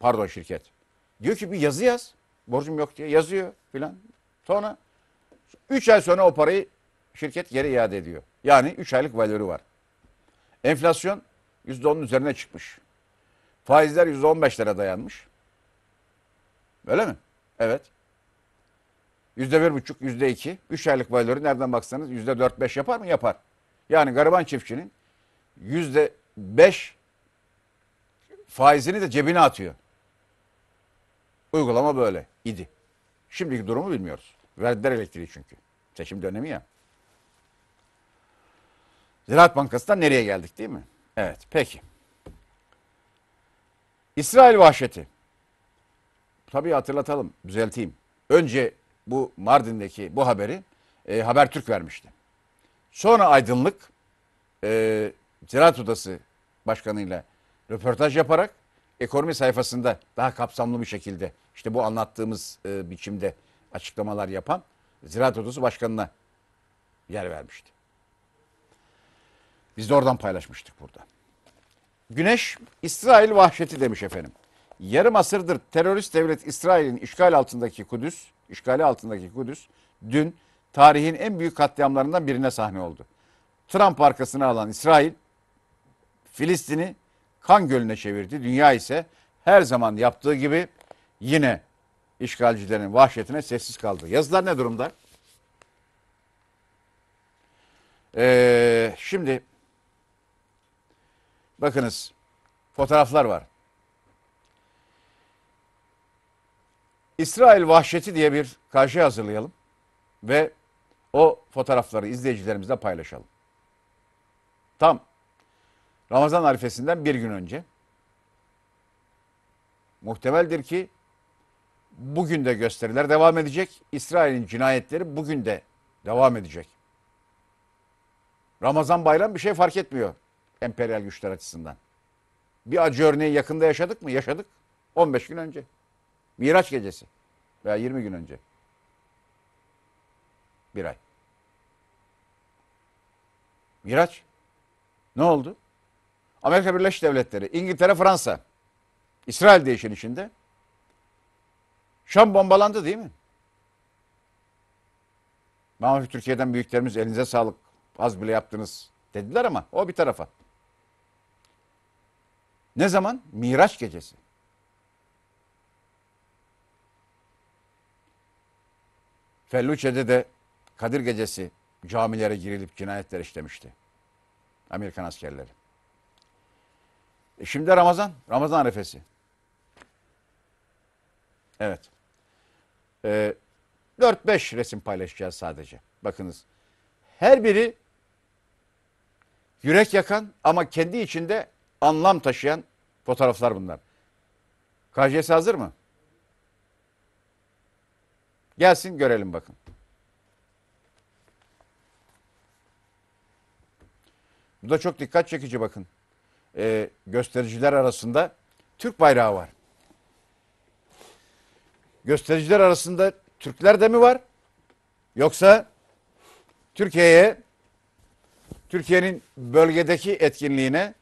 [SPEAKER 1] Pardon şirket. Diyor ki bir yazı yaz. Borcum yok diye yazıyor filan. Sonra 3 ay sonra o parayı şirket geri iade ediyor. Yani 3 aylık valörü var. Enflasyon %10'un üzerine çıkmış. Faizler %15'lere dayanmış. Öyle mi? Evet. Yüzde bir buçuk, yüzde iki, üç aylık valörü nereden baksanız yüzde dört beş yapar mı? Yapar. Yani gariban çiftçinin yüzde beş faizini de cebine atıyor. Uygulama böyle idi. Şimdiki durumu bilmiyoruz. Verdiler elektriği çünkü. Seçim dönemi ya. Ziraat Bankası'ndan nereye geldik değil mi? Evet peki. İsrail vahşeti. Tabii hatırlatalım, düzelteyim. Önce bu Mardin'deki bu haberi e, Habertürk vermişti. Sonra Aydınlık e, Ziraat Odası Başkanı'yla röportaj yaparak ekonomi sayfasında daha kapsamlı bir şekilde işte bu anlattığımız e, biçimde açıklamalar yapan Ziraat Odası Başkanı'na yer vermişti. Biz de oradan paylaşmıştık burada. Güneş, İsrail vahşeti demiş efendim. Yarım asırdır terörist devlet İsrail'in işgal altındaki Kudüs, işgali altındaki Kudüs dün tarihin en büyük katliamlarından birine sahne oldu. Trump arkasına alan İsrail Filistin'i kan gölüne çevirdi. Dünya ise her zaman yaptığı gibi yine işgalcilerin vahşetine sessiz kaldı. Yazılar ne durumda? Ee, şimdi bakınız fotoğraflar var. İsrail vahşeti diye bir karşı hazırlayalım ve o fotoğrafları izleyicilerimizle paylaşalım. Tam Ramazan arifesinden bir gün önce muhtemeldir ki Bugün de gösteriler devam edecek. İsrail'in cinayetleri bugün de devam edecek. Ramazan bayram bir şey fark etmiyor emperyal güçler açısından. Bir acı örneği yakında yaşadık mı? Yaşadık. 15 gün önce. Miraç gecesi veya 20 gün önce. Bir ay. Miraç. Ne oldu? Amerika Birleşik Devletleri, İngiltere, Fransa. İsrail değişen içinde. Şam bombalandı değil mi? Mahmut Türkiye'den büyüklerimiz elinize sağlık az bile yaptınız dediler ama o bir tarafa. Ne zaman? Miraç gecesi. Felluçe'de de Kadir gecesi camilere girilip cinayetler işlemişti. Amerikan askerleri. E şimdi Ramazan, Ramazan arefesi. Evet e, ee, 4-5 resim paylaşacağız sadece. Bakınız her biri yürek yakan ama kendi içinde anlam taşıyan fotoğraflar bunlar. KJS hazır mı? Gelsin görelim bakın. Bu da çok dikkat çekici bakın. Ee, göstericiler arasında Türk bayrağı var göstericiler arasında Türkler de mi var? Yoksa Türkiye'ye Türkiye'nin bölgedeki etkinliğine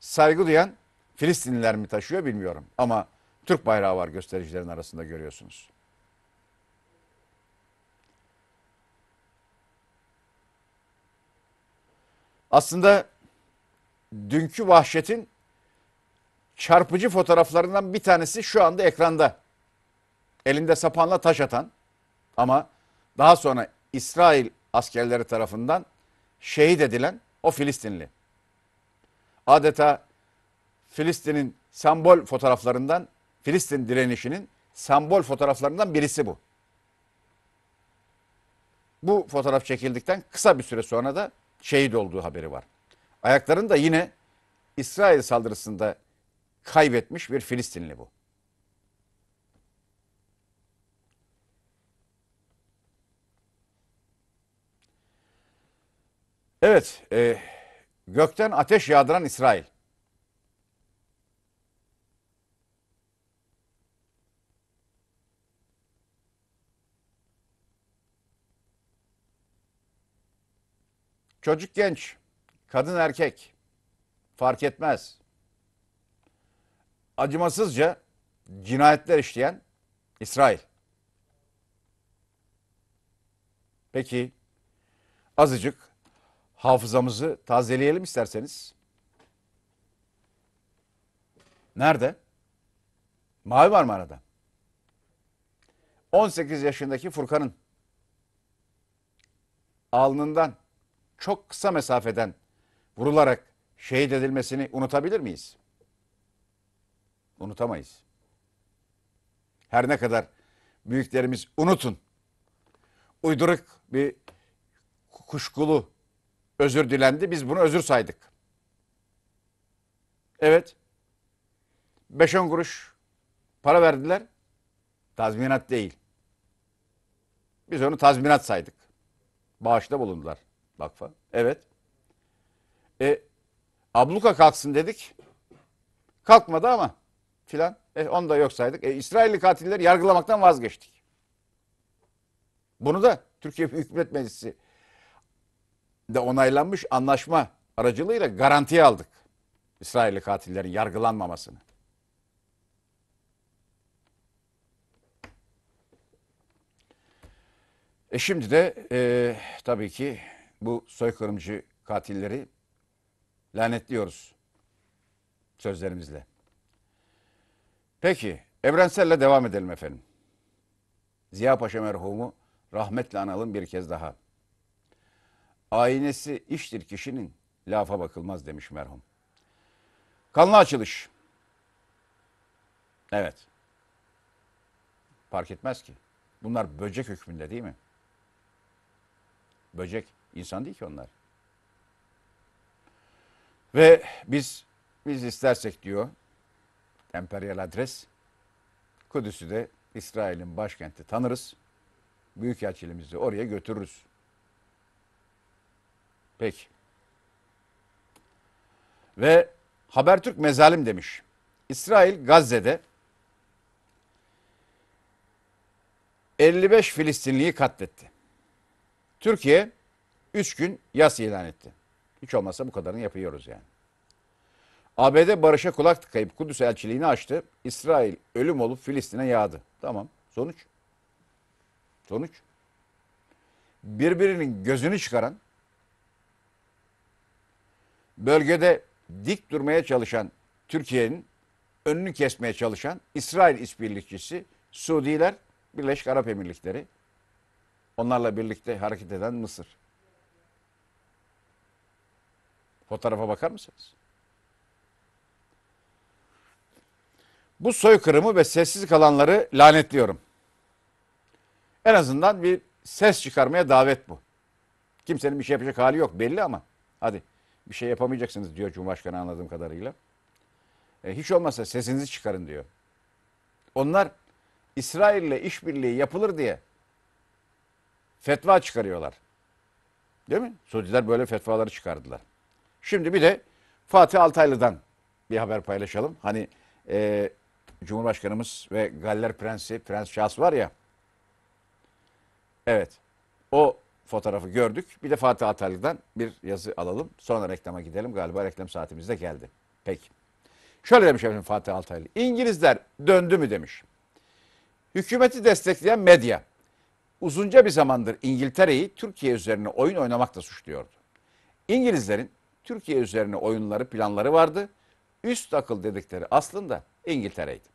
[SPEAKER 1] saygı duyan Filistinliler mi taşıyor bilmiyorum. Ama Türk bayrağı var göstericilerin arasında görüyorsunuz. Aslında dünkü vahşetin çarpıcı fotoğraflarından bir tanesi şu anda ekranda elinde sapanla taş atan ama daha sonra İsrail askerleri tarafından şehit edilen o Filistinli. Adeta Filistin'in sembol fotoğraflarından, Filistin direnişinin sembol fotoğraflarından birisi bu. Bu fotoğraf çekildikten kısa bir süre sonra da şehit olduğu haberi var. Ayaklarını da yine İsrail saldırısında kaybetmiş bir Filistinli bu. Evet, e, gökten ateş yağdıran İsrail. Çocuk genç, kadın erkek fark etmez. Acımasızca cinayetler işleyen İsrail. Peki azıcık hafızamızı tazeleyelim isterseniz. Nerede? Mavi arada? 18 yaşındaki Furkan'ın alnından çok kısa mesafeden vurularak şehit edilmesini unutabilir miyiz? Unutamayız. Her ne kadar büyüklerimiz unutun, uyduruk bir kuşkulu özür dilendi. Biz bunu özür saydık. Evet. 5-10 kuruş para verdiler. Tazminat değil. Biz onu tazminat saydık. Bağışta bulundular. Vakfa. Evet. E, abluka kalksın dedik. Kalkmadı ama filan. E, onu da yok saydık. E, İsrailli katilleri yargılamaktan vazgeçtik. Bunu da Türkiye Büyük Meclisi de onaylanmış anlaşma aracılığıyla garantiye aldık. İsrailli katillerin yargılanmamasını. E şimdi de e, tabii ki bu soykırımcı katilleri lanetliyoruz sözlerimizle. Peki Evrensel'le devam edelim efendim. Ziya Paşa merhumu rahmetle analım bir kez daha aynesi iştir kişinin lafa bakılmaz demiş merhum. Kanlı açılış. Evet. Fark etmez ki. Bunlar böcek hükmünde değil mi? Böcek insan değil ki onlar. Ve biz biz istersek diyor emperyal adres Kudüs'ü de İsrail'in başkenti tanırız. Büyükelçiliğimizi oraya götürürüz. Peki. Ve Habertürk mezalim demiş. İsrail Gazze'de 55 Filistinliyi katletti. Türkiye 3 gün yas ilan etti. Hiç olmazsa bu kadarını yapıyoruz yani. ABD barışa kulak tıkayıp Kudüs elçiliğini açtı. İsrail ölüm olup Filistin'e yağdı. Tamam. Sonuç. Sonuç. Birbirinin gözünü çıkaran bölgede dik durmaya çalışan Türkiye'nin önünü kesmeye çalışan İsrail işbirlikçisi Suudiler, Birleşik Arap Emirlikleri, onlarla birlikte hareket eden Mısır. Fotoğrafa bakar mısınız? Bu soykırımı ve sessiz kalanları lanetliyorum. En azından bir ses çıkarmaya davet bu. Kimsenin bir şey yapacak hali yok belli ama hadi bir şey yapamayacaksınız diyor Cumhurbaşkanı anladığım kadarıyla. E, hiç olmazsa sesinizi çıkarın diyor. Onlar İsrail'le işbirliği yapılır diye fetva çıkarıyorlar. Değil mi? Suudiler böyle fetvaları çıkardılar. Şimdi bir de Fatih Altaylı'dan bir haber paylaşalım. Hani e, Cumhurbaşkanımız ve Galler Prensi, Prens Şahs var ya. Evet. O fotoğrafı gördük. Bir de Fatih Atalı'dan bir yazı alalım. Sonra reklama gidelim. Galiba reklam saatimiz de geldi. Peki. Şöyle demiş efendim Fatih Altaylı. İngilizler döndü mü demiş. Hükümeti destekleyen medya uzunca bir zamandır İngiltere'yi Türkiye üzerine oyun oynamakla suçluyordu. İngilizlerin Türkiye üzerine oyunları, planları vardı. Üst akıl dedikleri aslında İngiltere'ydi.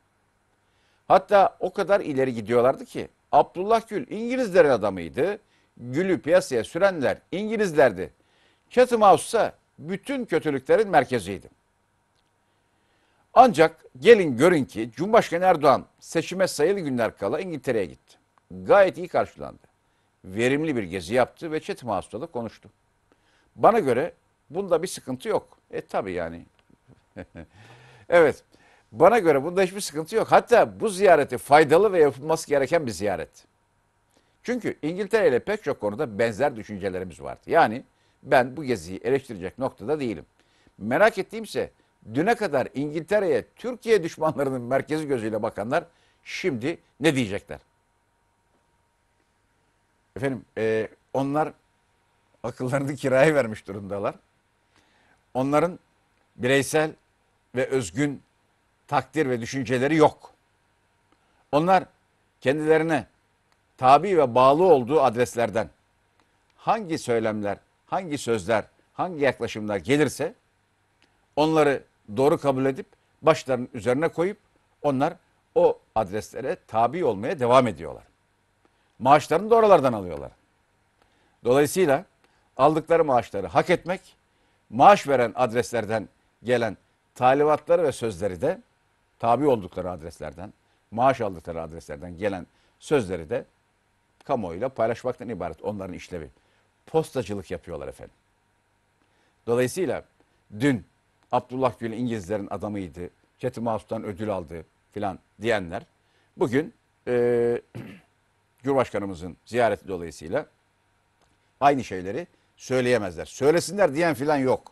[SPEAKER 1] Hatta o kadar ileri gidiyorlardı ki Abdullah Gül İngilizlerin adamıydı gülü piyasaya sürenler İngilizlerdi. Chatham House ise bütün kötülüklerin merkeziydi. Ancak gelin görün ki Cumhurbaşkanı Erdoğan seçime sayılı günler kala İngiltere'ye gitti. Gayet iyi karşılandı. Verimli bir gezi yaptı ve Chatham House'da da konuştu. Bana göre bunda bir sıkıntı yok. E tabi yani. evet. Bana göre bunda hiçbir sıkıntı yok. Hatta bu ziyareti faydalı ve yapılması gereken bir ziyaret. Çünkü İngiltere ile pek çok konuda benzer düşüncelerimiz vardı. Yani ben bu geziyi eleştirecek noktada değilim. Merak ettiğimse düne kadar İngiltere'ye Türkiye düşmanlarının merkezi gözüyle bakanlar şimdi ne diyecekler? Efendim e, onlar akıllarını kiraya vermiş durumdalar. Onların bireysel ve özgün takdir ve düşünceleri yok. Onlar kendilerine tabi ve bağlı olduğu adreslerden hangi söylemler, hangi sözler, hangi yaklaşımlar gelirse onları doğru kabul edip başlarının üzerine koyup onlar o adreslere tabi olmaya devam ediyorlar. Maaşlarını da oralardan alıyorlar. Dolayısıyla aldıkları maaşları hak etmek, maaş veren adreslerden gelen talimatları ve sözleri de tabi oldukları adreslerden, maaş aldıkları adreslerden gelen sözleri de kamuoyuyla paylaşmaktan ibaret onların işlevi. Postacılık yapıyorlar efendim. Dolayısıyla dün Abdullah Gül İngilizlerin adamıydı, Çetin Mahsus'tan ödül aldı filan diyenler bugün e, Cumhurbaşkanımızın ziyareti dolayısıyla aynı şeyleri söyleyemezler. Söylesinler diyen filan yok.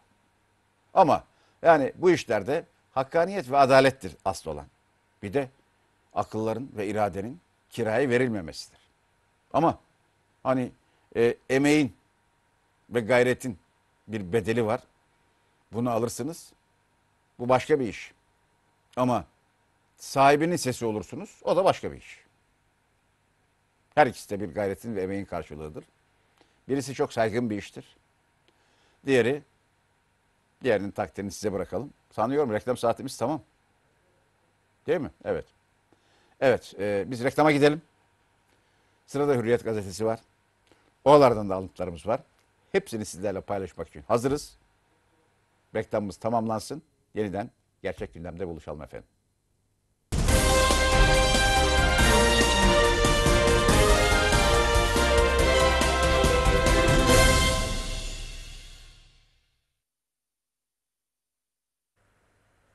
[SPEAKER 1] Ama yani bu işlerde hakkaniyet ve adalettir asıl olan. Bir de akılların ve iradenin kiraya verilmemesidir. Ama hani e, emeğin ve gayretin bir bedeli var. Bunu alırsınız. Bu başka bir iş. Ama sahibinin sesi olursunuz. O da başka bir iş. Her ikisi de bir gayretin ve emeğin karşılığıdır. Birisi çok saygın bir iştir. Diğeri, diğerinin takdirini size bırakalım. Sanıyorum reklam saatimiz tamam. Değil mi? Evet. Evet, e, biz reklama gidelim. Sırada Hürriyet gazetesi var. Oralardan da alıntılarımız var. Hepsini sizlerle paylaşmak için hazırız. Reklamımız tamamlansın. Yeniden gerçek gündemde buluşalım efendim.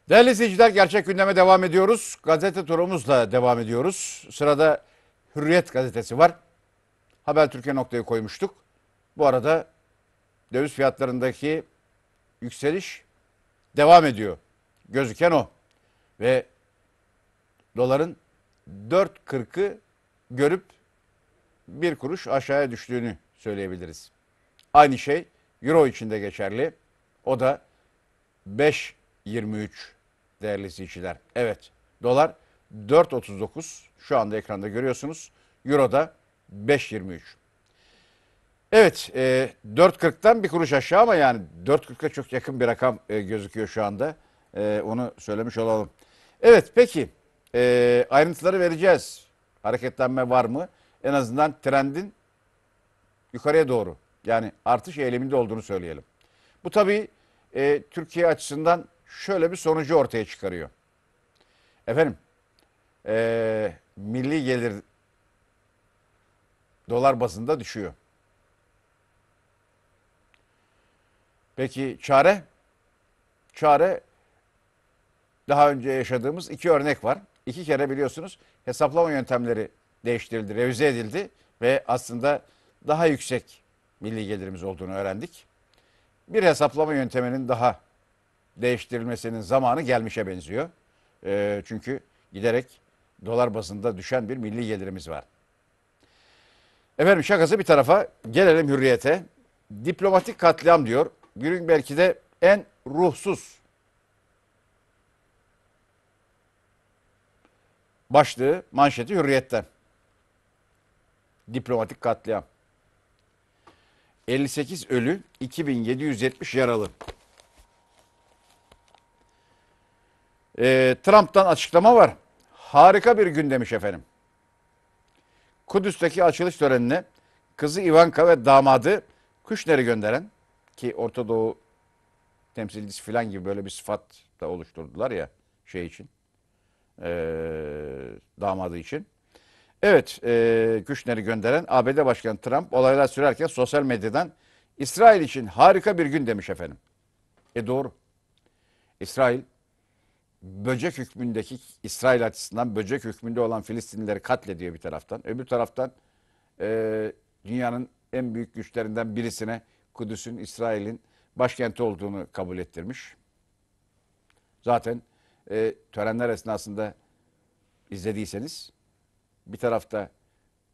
[SPEAKER 1] Değerli izleyiciler gerçek gündeme devam ediyoruz. Gazete turumuzla devam ediyoruz. Sırada Hürriyet gazetesi var. Habertürk'e noktayı koymuştuk. Bu arada döviz fiyatlarındaki yükseliş devam ediyor. Gözüken o. Ve doların 4.40'ı görüp bir kuruş aşağıya düştüğünü söyleyebiliriz. Aynı şey euro için de geçerli. O da 5.23 değerli izleyiciler. Evet dolar 4.39 şu anda ekranda görüyorsunuz. euroda 5.23. Evet e, 4.40'dan bir kuruş aşağı ama yani 4.40'a çok yakın bir rakam e, gözüküyor şu anda. E, onu söylemiş olalım. Evet peki e, ayrıntıları vereceğiz. Hareketlenme var mı? En azından trendin yukarıya doğru yani artış eğiliminde olduğunu söyleyelim. Bu tabii e, Türkiye açısından şöyle bir sonucu ortaya çıkarıyor. Efendim e, milli gelir dolar bazında düşüyor. Peki çare? Çare daha önce yaşadığımız iki örnek var. İki kere biliyorsunuz hesaplama yöntemleri değiştirildi, revize edildi ve aslında daha yüksek milli gelirimiz olduğunu öğrendik. Bir hesaplama yönteminin daha değiştirilmesinin zamanı gelmişe benziyor. E, çünkü giderek dolar bazında düşen bir milli gelirimiz var. Efendim şakası bir tarafa gelelim hürriyete. Diplomatik katliam diyor. Günün belki de en ruhsuz başlığı manşeti hürriyetten. Diplomatik katliam. 58 ölü, 2770 yaralı. Ee, Trump'tan açıklama var harika bir gün demiş efendim. Kudüs'teki açılış törenine kızı Ivanka ve damadı Kuşner'i gönderen ki Orta Doğu temsilcisi filan gibi böyle bir sıfat da oluşturdular ya şey için e, damadı için. Evet e, Kuşner'i gönderen ABD Başkanı Trump olaylar sürerken sosyal medyadan İsrail için harika bir gün demiş efendim. E doğru. İsrail böcek hükmündeki İsrail açısından böcek hükmünde olan Filistinlileri katlediyor bir taraftan. Öbür taraftan e, dünyanın en büyük güçlerinden birisine Kudüs'ün İsrail'in başkenti olduğunu kabul ettirmiş. Zaten e, törenler esnasında izlediyseniz bir tarafta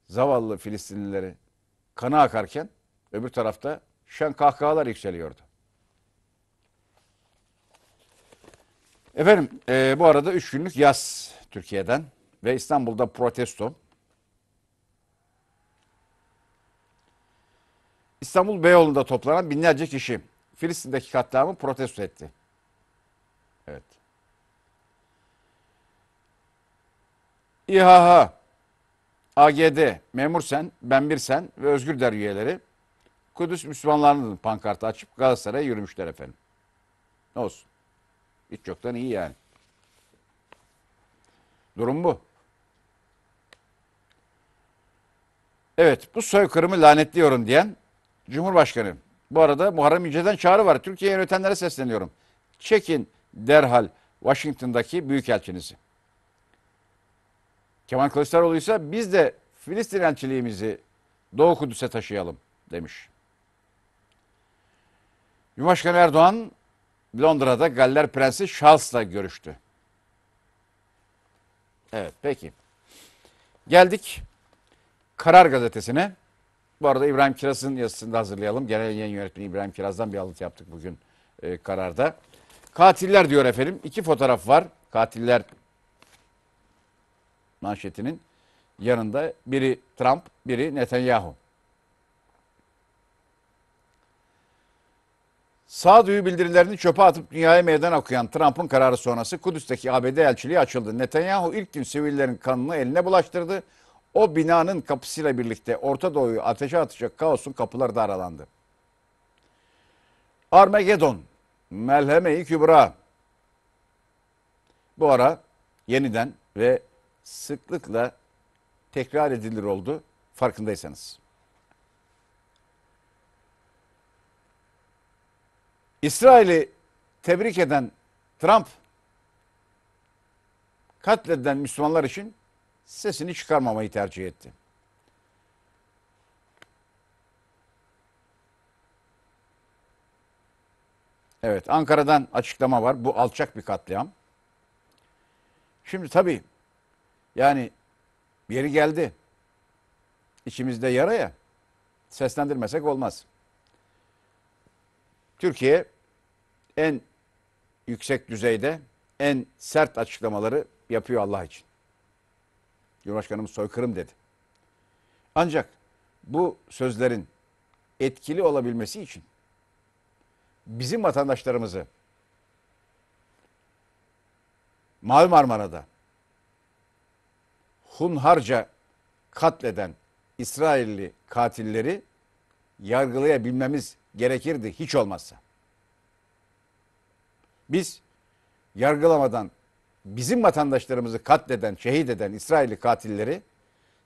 [SPEAKER 1] zavallı Filistinlileri kana akarken öbür tarafta şen kahkahalar yükseliyordu. Efendim e, bu arada 3 günlük yaz Türkiye'den ve İstanbul'da protesto. İstanbul Beyoğlu'nda toplanan binlerce kişi Filistin'deki katliamı protesto etti. Evet. İHH, AGD, Memur Sen, Ben Bir Sen ve Özgür Der üyeleri Kudüs Müslümanlarının pankartı açıp Galatasaray'a yürümüşler efendim. Ne olsun. Hiç yoktan iyi yani. Durum bu. Evet bu soykırımı lanetliyorum diyen Cumhurbaşkanı. Bu arada Muharrem İnce'den çağrı var. Türkiye'ye yönetenlere sesleniyorum. Çekin derhal Washington'daki büyükelçinizi. Kemal Kılıçdaroğlu ise biz de Filistin elçiliğimizi Doğu Kudüs'e taşıyalım demiş. Cumhurbaşkanı Erdoğan Londra'da Galler Prensi Charles'la görüştü. Evet peki. Geldik Karar Gazetesi'ne. Bu arada İbrahim Kiraz'ın yazısını da hazırlayalım. Genel yayın yönetmeni İbrahim Kiraz'dan bir alıntı yaptık bugün e, kararda. Katiller diyor efendim. İki fotoğraf var. Katiller manşetinin yanında biri Trump, biri Netanyahu. Sağduyu bildirilerini çöpe atıp dünyaya meydan okuyan Trump'ın kararı sonrası Kudüs'teki ABD elçiliği açıldı. Netanyahu ilk gün sivillerin kanını eline bulaştırdı. O binanın kapısıyla birlikte Orta Doğu'yu ateşe atacak kaosun kapıları da aralandı. Armageddon, Melheme-i Kübra. Bu ara yeniden ve sıklıkla tekrar edilir oldu farkındaysanız. İsrail'i tebrik eden Trump katledilen Müslümanlar için sesini çıkarmamayı tercih etti. Evet, Ankara'dan açıklama var. Bu alçak bir katliam. Şimdi tabii yani yeri geldi. İçimizde yara ya. Seslendirmesek olmaz. Türkiye en yüksek düzeyde en sert açıklamaları yapıyor Allah için. Cumhurbaşkanımız soykırım dedi. Ancak bu sözlerin etkili olabilmesi için bizim vatandaşlarımızı Mavi Marmara'da hunharca katleden İsrailli katilleri yargılayabilmemiz gerekirdi hiç olmazsa. Biz yargılamadan bizim vatandaşlarımızı katleden, şehit eden İsrail'i katilleri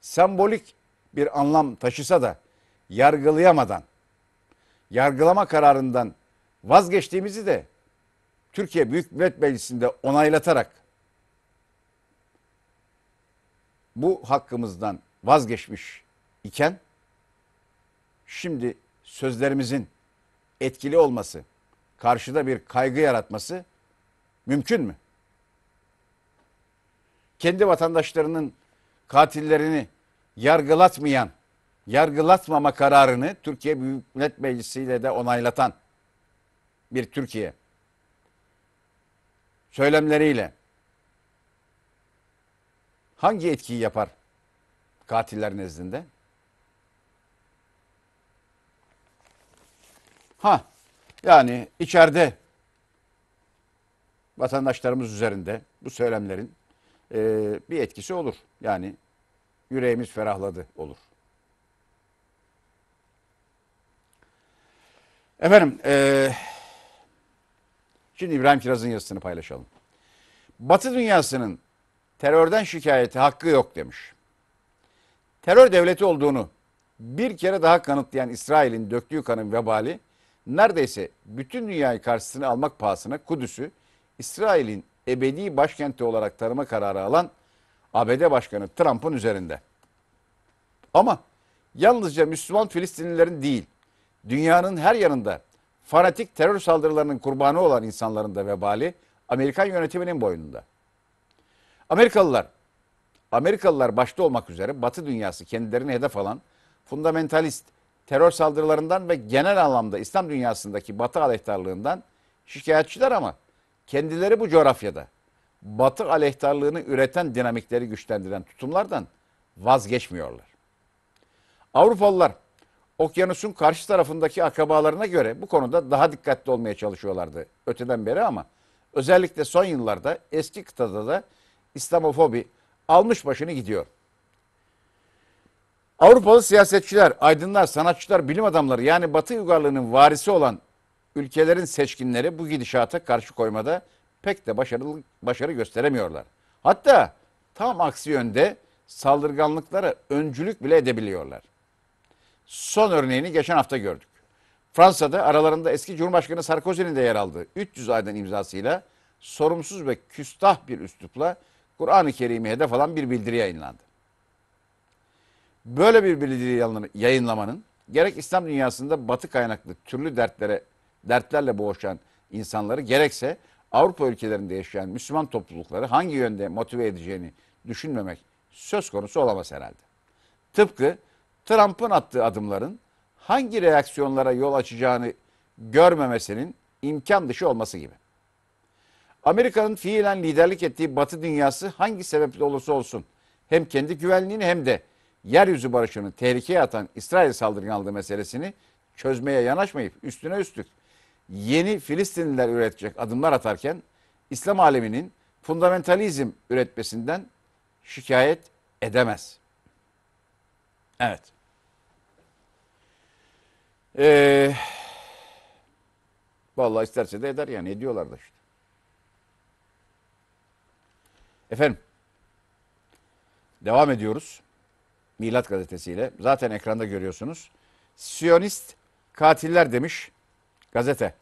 [SPEAKER 1] sembolik bir anlam taşısa da yargılayamadan, yargılama kararından vazgeçtiğimizi de Türkiye Büyük Millet Meclisi'nde onaylatarak bu hakkımızdan vazgeçmiş iken şimdi sözlerimizin etkili olması karşıda bir kaygı yaratması mümkün mü? Kendi vatandaşlarının katillerini yargılatmayan, yargılatmama kararını Türkiye Büyük Millet Meclisi ile de onaylatan bir Türkiye söylemleriyle hangi etkiyi yapar katiller nezdinde? Ha yani içeride vatandaşlarımız üzerinde bu söylemlerin e, bir etkisi olur. Yani yüreğimiz ferahladı olur. Efendim, e, şimdi İbrahim Kiraz'ın yazısını paylaşalım. Batı dünyasının terörden şikayeti hakkı yok demiş. Terör devleti olduğunu bir kere daha kanıtlayan İsrail'in döktüğü kanın vebali neredeyse bütün dünyayı karşısına almak pahasına Kudüs'ü İsrail'in ebedi başkenti olarak tanıma kararı alan ABD Başkanı Trump'ın üzerinde. Ama yalnızca Müslüman Filistinlilerin değil, dünyanın her yanında fanatik terör saldırılarının kurbanı olan insanların da vebali Amerikan yönetiminin boynunda. Amerikalılar, Amerikalılar başta olmak üzere Batı dünyası kendilerini hedef alan fundamentalist, terör saldırılarından ve genel anlamda İslam dünyasındaki Batı aleyhtarlığından şikayetçiler ama kendileri bu coğrafyada Batı aleyhtarlığını üreten dinamikleri güçlendiren tutumlardan vazgeçmiyorlar. Avrupalılar okyanusun karşı tarafındaki Akabalarına göre bu konuda daha dikkatli olmaya çalışıyorlardı öteden beri ama özellikle son yıllarda eski kıtada da İslamofobi almış başını gidiyor. Avrupalı siyasetçiler, aydınlar, sanatçılar, bilim adamları yani Batı uygarlığının varisi olan ülkelerin seçkinleri bu gidişata karşı koymada pek de başarılı başarı gösteremiyorlar. Hatta tam aksi yönde saldırganlıklara öncülük bile edebiliyorlar. Son örneğini geçen hafta gördük. Fransa'da aralarında eski Cumhurbaşkanı Sarkozy'nin de yer aldığı 300 aydan imzasıyla sorumsuz ve küstah bir üslupla Kur'an-ı Kerim'i hedef alan bir bildiri yayınlandı. Böyle bir bildiri yayınlamanın gerek İslam dünyasında batı kaynaklı türlü dertlere dertlerle boğuşan insanları gerekse Avrupa ülkelerinde yaşayan Müslüman toplulukları hangi yönde motive edeceğini düşünmemek söz konusu olamaz herhalde. Tıpkı Trump'ın attığı adımların hangi reaksiyonlara yol açacağını görmemesinin imkan dışı olması gibi. Amerika'nın fiilen liderlik ettiği Batı dünyası hangi sebeple olursa olsun hem kendi güvenliğini hem de yeryüzü barışını tehlikeye atan İsrail saldırganlığı meselesini çözmeye yanaşmayıp üstüne üstlük yeni Filistinliler üretecek adımlar atarken İslam aleminin fundamentalizm üretmesinden şikayet edemez. Evet. Ee, vallahi isterse de eder yani ediyorlar da işte. Efendim. Devam ediyoruz. Milat gazetesiyle. Zaten ekranda görüyorsunuz. Siyonist katiller demiş gazete.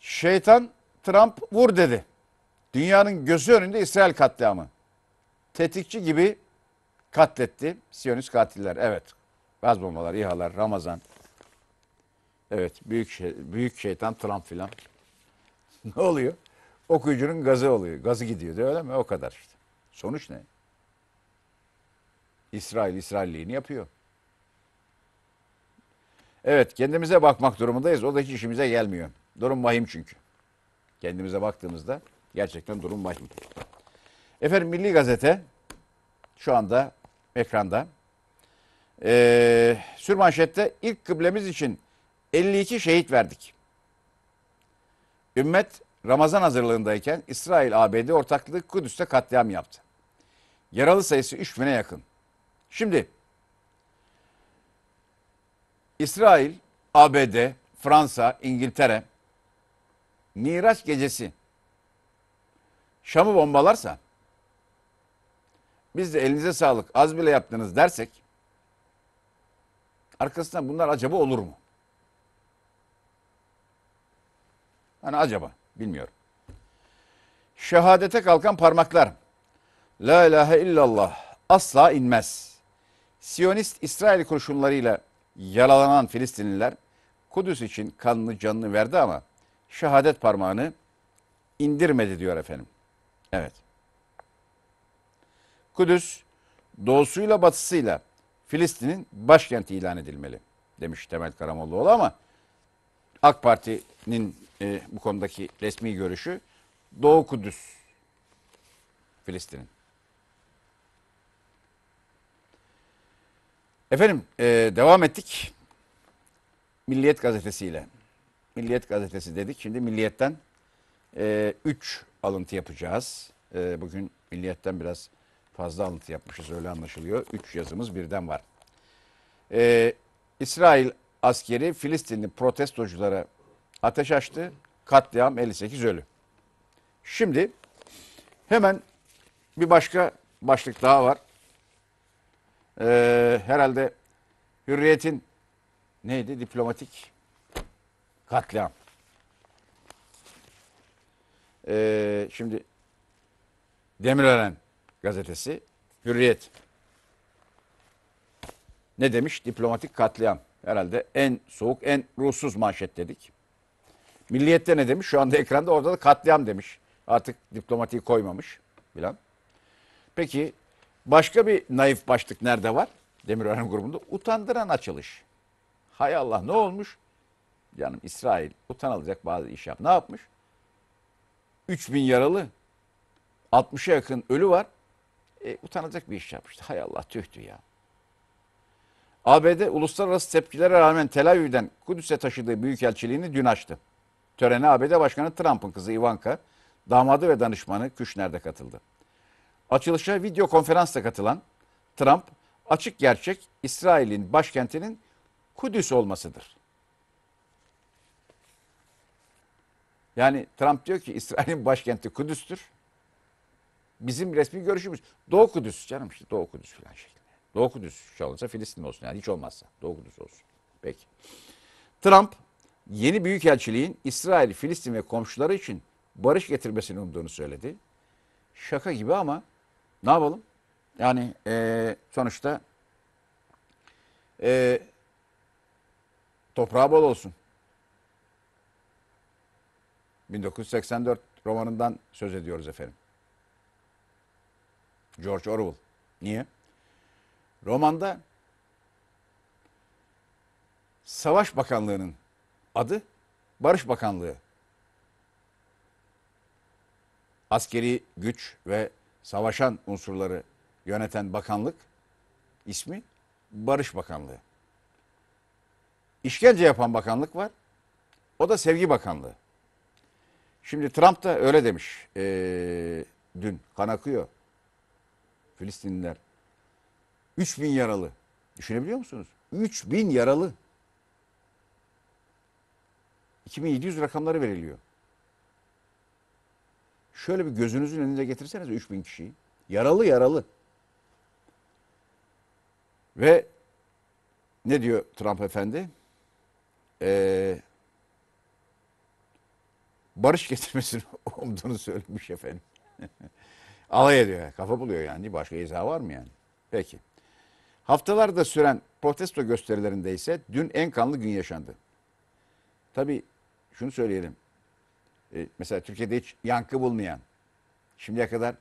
[SPEAKER 1] Şeytan Trump vur dedi. Dünyanın gözü önünde İsrail katliamı. Tetikçi gibi katletti Siyonist katiller. Evet Gaz bombalar, İHA'lar, Ramazan. Evet, büyük şey, büyük şeytan Trump filan. ne oluyor? Okuyucunun gazı oluyor. Gazı gidiyor diyor öyle mi? O kadar işte. Sonuç ne? İsrail İsrailliğini yapıyor. Evet kendimize bakmak durumundayız. O da hiç işimize gelmiyor. Durum vahim çünkü. Kendimize baktığımızda gerçekten durum vahim. Efendim Milli Gazete şu anda ekranda e, sürmanşette ilk kıblemiz için 52 şehit verdik. Ümmet Ramazan hazırlığındayken İsrail-ABD ortaklığı Kudüs'te katliam yaptı. Yaralı sayısı 3000'e yakın. Şimdi İsrail, ABD, Fransa, İngiltere Miraç gecesi Şam'ı bombalarsa biz de elinize sağlık az bile yaptınız dersek Arkasından bunlar acaba olur mu? Hani acaba bilmiyorum. Şehadete kalkan parmaklar. La ilahe illallah asla inmez. Siyonist İsrail kurşunlarıyla yaralanan Filistinliler Kudüs için kanını canını verdi ama şehadet parmağını indirmedi diyor efendim. Evet. Kudüs doğusuyla batısıyla Filistin'in başkenti ilan edilmeli demiş Temel Karamollaoğlu ama AK Parti'nin e, bu konudaki resmi görüşü Doğu Kudüs Filistin'in. Efendim e, devam ettik Milliyet gazetesiyle. Milliyet gazetesi dedik. Şimdi Milliyet'ten 3 e, alıntı yapacağız. E, bugün Milliyet'ten biraz Fazla alıntı yapmışız öyle anlaşılıyor. Üç yazımız birden var. Ee, İsrail askeri Filistinli protestoculara ateş açtı. Katliam 58 ölü. Şimdi hemen bir başka başlık daha var. Ee, herhalde Hürriyet'in neydi? Diplomatik katliam. Ee, şimdi Demirören gazetesi Hürriyet. Ne demiş? Diplomatik katliam. Herhalde en soğuk, en ruhsuz manşet dedik. Milliyet'te ne demiş? Şu anda ekranda orada da katliam demiş. Artık diplomatiği koymamış filan. Peki başka bir naif başlık nerede var? Demirören grubunda utandıran açılış. Hay Allah ne olmuş? Canım İsrail utanılacak bazı iş yap. Ne yapmış? 3000 yaralı, 60'a yakın ölü var. E, utanacak bir iş yapmıştı. Hay Allah tühtü ya. ABD uluslararası tepkilere rağmen Tel Aviv'den Kudüs'e taşıdığı büyükelçiliğini dün açtı. Törene ABD Başkanı Trump'ın kızı Ivanka, damadı ve danışmanı Kushner de katıldı. Açılışa video konferansla katılan Trump, açık gerçek İsrail'in başkentinin Kudüs olmasıdır. Yani Trump diyor ki İsrail'in başkenti Kudüs'tür bizim resmi görüşümüz. Doğu Kudüs canım işte Doğu Kudüs falan şeklinde. Doğu Kudüs çalınsa Filistin olsun yani hiç olmazsa Doğu Kudüs olsun. Peki. Trump yeni büyükelçiliğin İsrail, Filistin ve komşuları için barış getirmesini umduğunu söyledi. Şaka gibi ama ne yapalım? Yani e, sonuçta e, toprağı bol olsun. 1984 romanından söz ediyoruz efendim. George Orwell. Niye? Romanda Savaş Bakanlığı'nın adı Barış Bakanlığı. Askeri güç ve savaşan unsurları yöneten bakanlık ismi Barış Bakanlığı. İşkence yapan bakanlık var. O da Sevgi Bakanlığı. Şimdi Trump da öyle demiş ee, dün kan akıyor. Filistinliler. 3000 yaralı. Düşünebiliyor musunuz? 3000 yaralı. 2700 rakamları veriliyor. Şöyle bir gözünüzün önünde getirseniz 3000 kişiyi. Yaralı yaralı. Ve ne diyor Trump efendi? Ee, barış getirmesini umduğunu söylemiş efendim. Alay ediyor. Kafa buluyor yani. Başka izah var mı yani? Peki. Haftalarda süren protesto gösterilerinde ise dün en kanlı gün yaşandı. Tabii şunu söyleyelim. E, mesela Türkiye'de hiç yankı bulmayan şimdiye kadar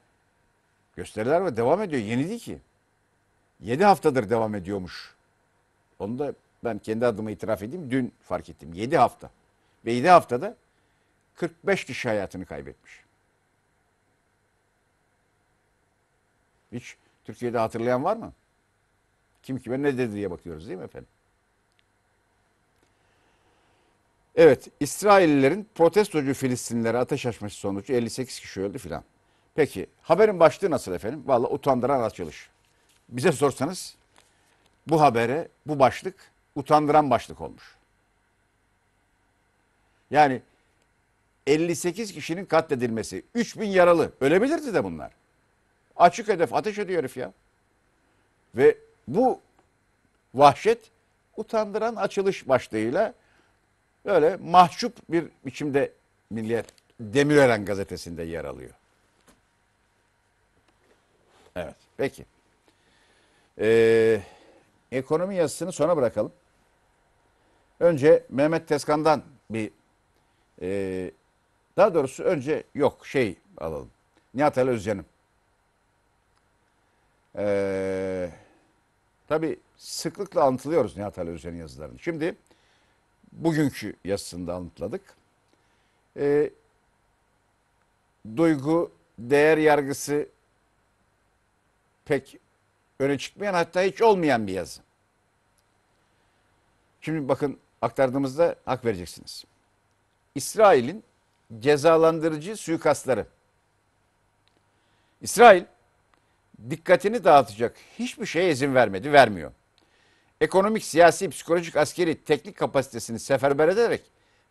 [SPEAKER 1] gösteriler var. Devam ediyor. Yeni değil ki. Yedi haftadır devam ediyormuş. Onu da ben kendi adıma itiraf edeyim. Dün fark ettim. Yedi hafta. Ve yedi haftada 45 kişi hayatını kaybetmiş. Hiç Türkiye'de hatırlayan var mı? Kim kime ne dedi diye bakıyoruz değil mi efendim? Evet, İsraillerin protestocu Filistinlilere ateş açması sonucu 58 kişi öldü filan. Peki, haberin başlığı nasıl efendim? Valla utandıran açılış. Bize sorsanız bu habere, bu başlık utandıran başlık olmuş. Yani 58 kişinin katledilmesi, 3000 yaralı. Ölebilirdi de bunlar. Açık hedef ateş ediyor herif ya. Ve bu vahşet utandıran açılış başlığıyla böyle mahcup bir biçimde Milliyet Demirören gazetesinde yer alıyor. Evet, peki. Ee, ekonomi yazısını sona bırakalım. Önce Mehmet Tezkan'dan bir e, daha doğrusu önce yok şey alalım. Nihat Ali Özcan'ım. Ee, tabii sıklıkla anıtlıyoruz Nihat Ali Özcan'ın yazılarını. Şimdi bugünkü yazısında anıtladık. Ee, duygu, değer yargısı pek öne çıkmayan hatta hiç olmayan bir yazı. Şimdi bakın aktardığımızda hak vereceksiniz. İsrail'in cezalandırıcı suikastları. İsrail dikkatini dağıtacak hiçbir şeye izin vermedi, vermiyor. Ekonomik, siyasi, psikolojik, askeri, teknik kapasitesini seferber ederek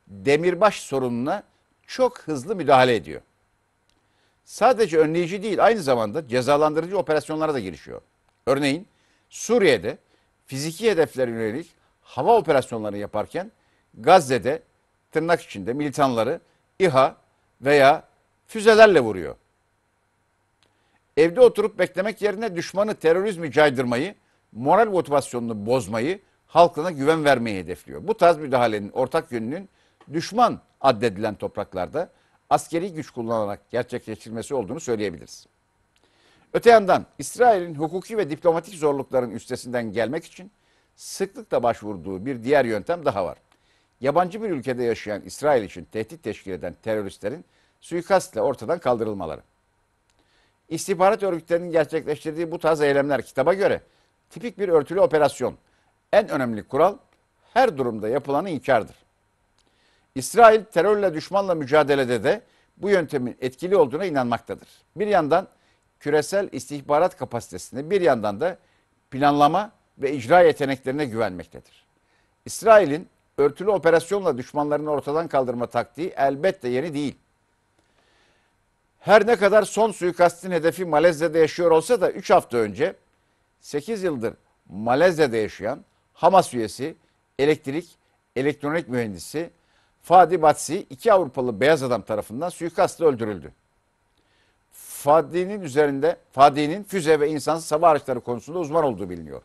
[SPEAKER 1] demirbaş sorununa çok hızlı müdahale ediyor. Sadece önleyici değil, aynı zamanda cezalandırıcı operasyonlara da girişiyor. Örneğin Suriye'de fiziki hedeflere yönelik hava operasyonları yaparken Gazze'de tırnak içinde militanları İHA veya füzelerle vuruyor evde oturup beklemek yerine düşmanı terörizmi caydırmayı, moral motivasyonunu bozmayı, halkına güven vermeyi hedefliyor. Bu tarz müdahalenin ortak yönünün düşman addedilen topraklarda askeri güç kullanarak gerçekleştirilmesi olduğunu söyleyebiliriz. Öte yandan İsrail'in hukuki ve diplomatik zorlukların üstesinden gelmek için sıklıkla başvurduğu bir diğer yöntem daha var. Yabancı bir ülkede yaşayan İsrail için tehdit teşkil eden teröristlerin suikastla ortadan kaldırılmaları. İstihbarat örgütlerinin gerçekleştirdiği bu tarz eylemler kitaba göre tipik bir örtülü operasyon. En önemli kural her durumda yapılanı inkardır. İsrail terörle düşmanla mücadelede de bu yöntemin etkili olduğuna inanmaktadır. Bir yandan küresel istihbarat kapasitesine bir yandan da planlama ve icra yeteneklerine güvenmektedir. İsrail'in örtülü operasyonla düşmanlarını ortadan kaldırma taktiği elbette yeni değil. Her ne kadar son suikastin hedefi Malezya'da yaşıyor olsa da 3 hafta önce 8 yıldır Malezya'da yaşayan Hamas üyesi, elektrik, elektronik mühendisi Fadi Batsi iki Avrupalı beyaz adam tarafından suikastla öldürüldü. Fadi'nin üzerinde Fadi'nin füze ve insansız hava araçları konusunda uzman olduğu biliniyor.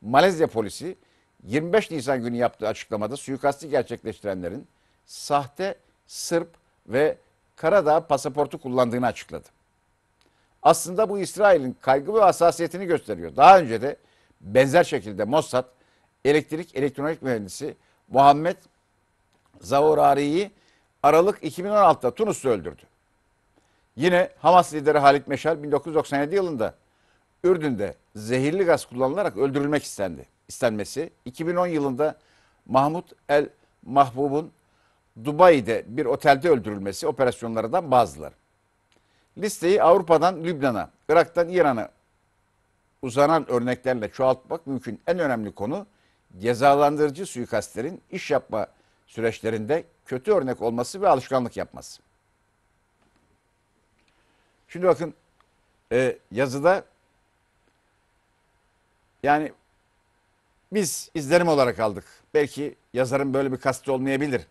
[SPEAKER 1] Malezya polisi 25 Nisan günü yaptığı açıklamada suikastı gerçekleştirenlerin sahte Sırp ve Karadağ pasaportu kullandığını açıkladı. Aslında bu İsrail'in kaygı ve hassasiyetini gösteriyor. Daha önce de benzer şekilde Mossad elektrik elektronik mühendisi Muhammed Zavorari'yi Aralık 2016'da Tunus'ta öldürdü. Yine Hamas lideri Halit Meşal 1997 yılında Ürdün'de zehirli gaz kullanılarak öldürülmek istendi. istenmesi 2010 yılında Mahmut El Mahbub'un Dubai'de bir otelde öldürülmesi operasyonlarından bazıları. Listeyi Avrupa'dan Lübnan'a, Irak'tan İran'a uzanan örneklerle çoğaltmak mümkün. En önemli konu cezalandırıcı suikastlerin iş yapma süreçlerinde kötü örnek olması ve alışkanlık yapması. Şimdi bakın e, yazıda yani biz izlenim olarak aldık. Belki yazarın böyle bir kastı olmayabilir.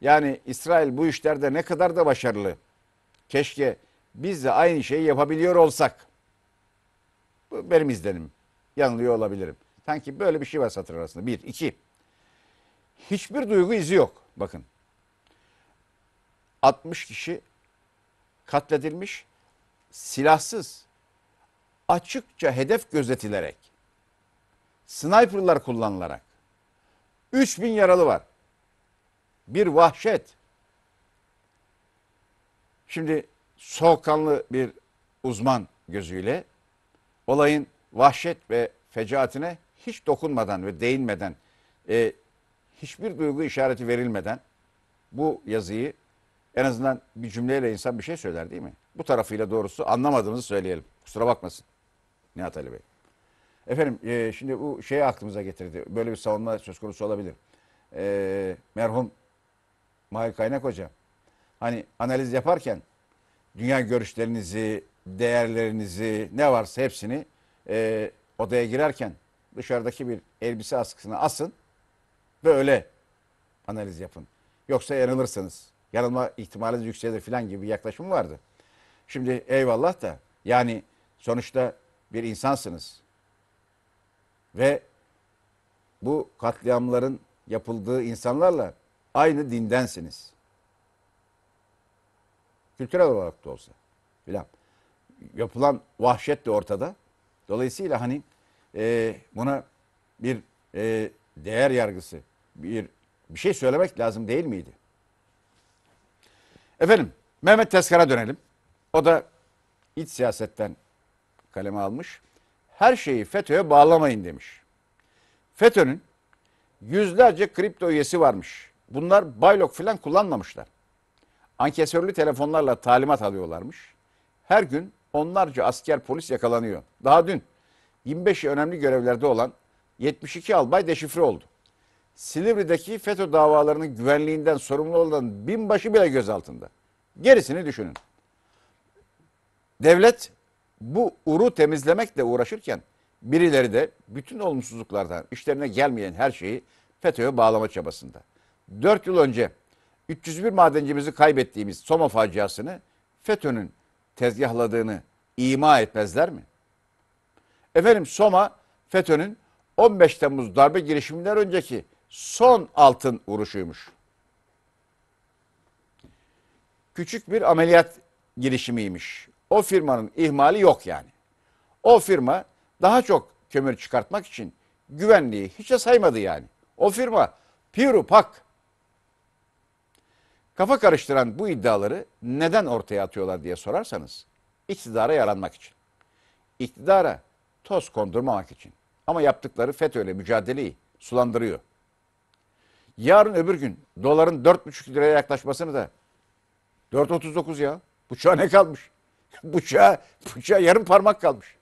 [SPEAKER 1] Yani İsrail bu işlerde ne kadar da başarılı. Keşke biz de aynı şeyi yapabiliyor olsak. Bu benim izlenim. Yanılıyor olabilirim. Sanki böyle bir şey var satır arasında. Bir, iki. Hiçbir duygu izi yok. Bakın. 60 kişi katledilmiş silahsız açıkça hedef gözetilerek sniperlar kullanılarak 3000 yaralı var bir vahşet. Şimdi soğukkanlı bir uzman gözüyle olayın vahşet ve fecaatine hiç dokunmadan ve değinmeden, e, hiçbir duygu işareti verilmeden bu yazıyı en azından bir cümleyle insan bir şey söyler değil mi? Bu tarafıyla doğrusu anlamadığımızı söyleyelim. Kusura bakmasın Nihat Ali Bey. Efendim e, şimdi bu şeyi aklımıza getirdi. Böyle bir savunma söz konusu olabilir. E, merhum Mahir Kaynak Hoca. Hani analiz yaparken dünya görüşlerinizi, değerlerinizi, ne varsa hepsini e, odaya girerken dışarıdaki bir elbise askısına asın ve öyle analiz yapın. Yoksa yanılırsınız. Yanılma ihtimaliniz yükselir filan gibi bir yaklaşım vardı. Şimdi eyvallah da yani sonuçta bir insansınız. Ve bu katliamların yapıldığı insanlarla Aynı dindensiniz. Kültürel olarak da olsa. Filan. Yapılan vahşet de ortada. Dolayısıyla hani e, buna bir e, değer yargısı, bir bir şey söylemek lazım değil miydi? Efendim Mehmet Tezkar'a dönelim. O da iç siyasetten kaleme almış. Her şeyi FETÖ'ye bağlamayın demiş. FETÖ'nün yüzlerce kripto üyesi varmış. Bunlar baylok falan kullanmamışlar. Ankesörlü telefonlarla talimat alıyorlarmış. Her gün onlarca asker polis yakalanıyor. Daha dün 25 önemli görevlerde olan 72 albay deşifre oldu. Silivri'deki FETÖ davalarının güvenliğinden sorumlu olan binbaşı bile gözaltında. Gerisini düşünün. Devlet bu uru temizlemekle uğraşırken birileri de bütün olumsuzluklardan işlerine gelmeyen her şeyi FETÖ'ye bağlama çabasında. 4 yıl önce 301 madencimizi kaybettiğimiz Soma faciasını FETÖ'nün tezgahladığını ima etmezler mi? Efendim Soma FETÖ'nün 15 Temmuz darbe girişiminden önceki son altın vuruşuymuş. Küçük bir ameliyat girişimiymiş. O firmanın ihmali yok yani. O firma daha çok kömür çıkartmak için güvenliği hiçe saymadı yani. O firma Piru Pak Kafa karıştıran bu iddiaları neden ortaya atıyorlar diye sorarsanız iktidara yaranmak için. İktidara toz kondurmamak için. Ama yaptıkları FETÖ'yle mücadeleyi sulandırıyor. Yarın öbür gün doların 4,5 liraya yaklaşmasını da 4.39 ya. Bıçağa ne kalmış? Bıçağa, bıçağa yarım parmak kalmış.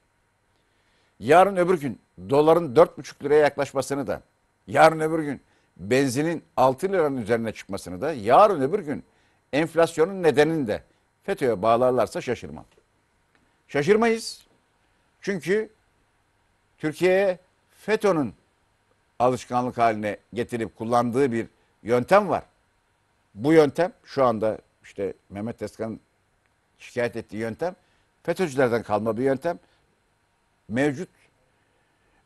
[SPEAKER 1] Yarın öbür gün doların 4,5 liraya yaklaşmasını da yarın öbür gün benzinin 6 liranın üzerine çıkmasını da yarın öbür gün enflasyonun nedenini de FETÖ'ye bağlarlarsa şaşırmam. Şaşırmayız. Çünkü Türkiye'ye FETÖ'nün alışkanlık haline getirip kullandığı bir yöntem var. Bu yöntem şu anda işte Mehmet Teskan şikayet ettiği yöntem FETÖ'cülerden kalma bir yöntem. Mevcut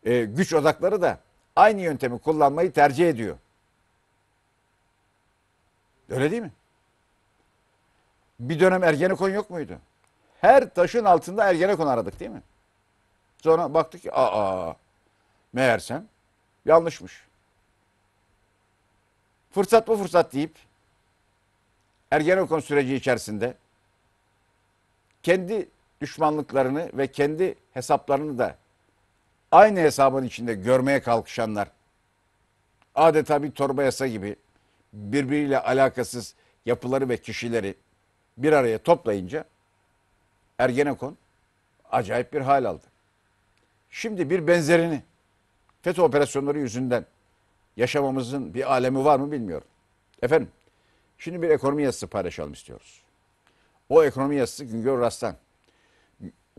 [SPEAKER 1] e, güç odakları da aynı yöntemi kullanmayı tercih ediyor. Öyle değil mi? Bir dönem Ergenekon yok muydu? Her taşın altında Ergenekon aradık değil mi? Sonra baktık ki aa meğersem yanlışmış. Fırsat bu fırsat deyip Ergenekon süreci içerisinde kendi düşmanlıklarını ve kendi hesaplarını da aynı hesabın içinde görmeye kalkışanlar adeta bir torba yasa gibi birbiriyle alakasız yapıları ve kişileri bir araya toplayınca Ergenekon acayip bir hal aldı. Şimdi bir benzerini FETÖ operasyonları yüzünden yaşamamızın bir alemi var mı bilmiyorum. Efendim şimdi bir ekonomi yazısı paylaşalım istiyoruz. O ekonomi yazısı Güngör Ras'tan.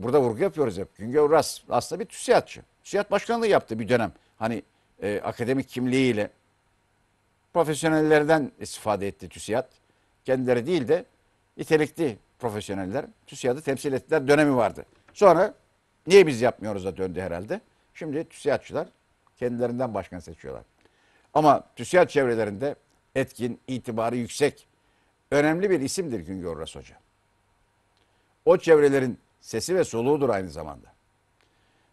[SPEAKER 1] Burada vurgu yapıyoruz hep. Güngör Ras aslında bir tüsiyatçı. Siyahat Başkanlığı yaptı bir dönem. Hani e, akademik kimliğiyle profesyonellerden istifade etti TÜSİAD. Kendileri değil de nitelikli profesyoneller TÜSİAD'ı temsil ettiler dönemi vardı. Sonra niye biz yapmıyoruz da döndü herhalde. Şimdi TÜSİAD'çılar kendilerinden başkan seçiyorlar. Ama TÜSİAD çevrelerinde etkin, itibarı yüksek, önemli bir isimdir Güngör Oras Hoca. O çevrelerin sesi ve soluğudur aynı zamanda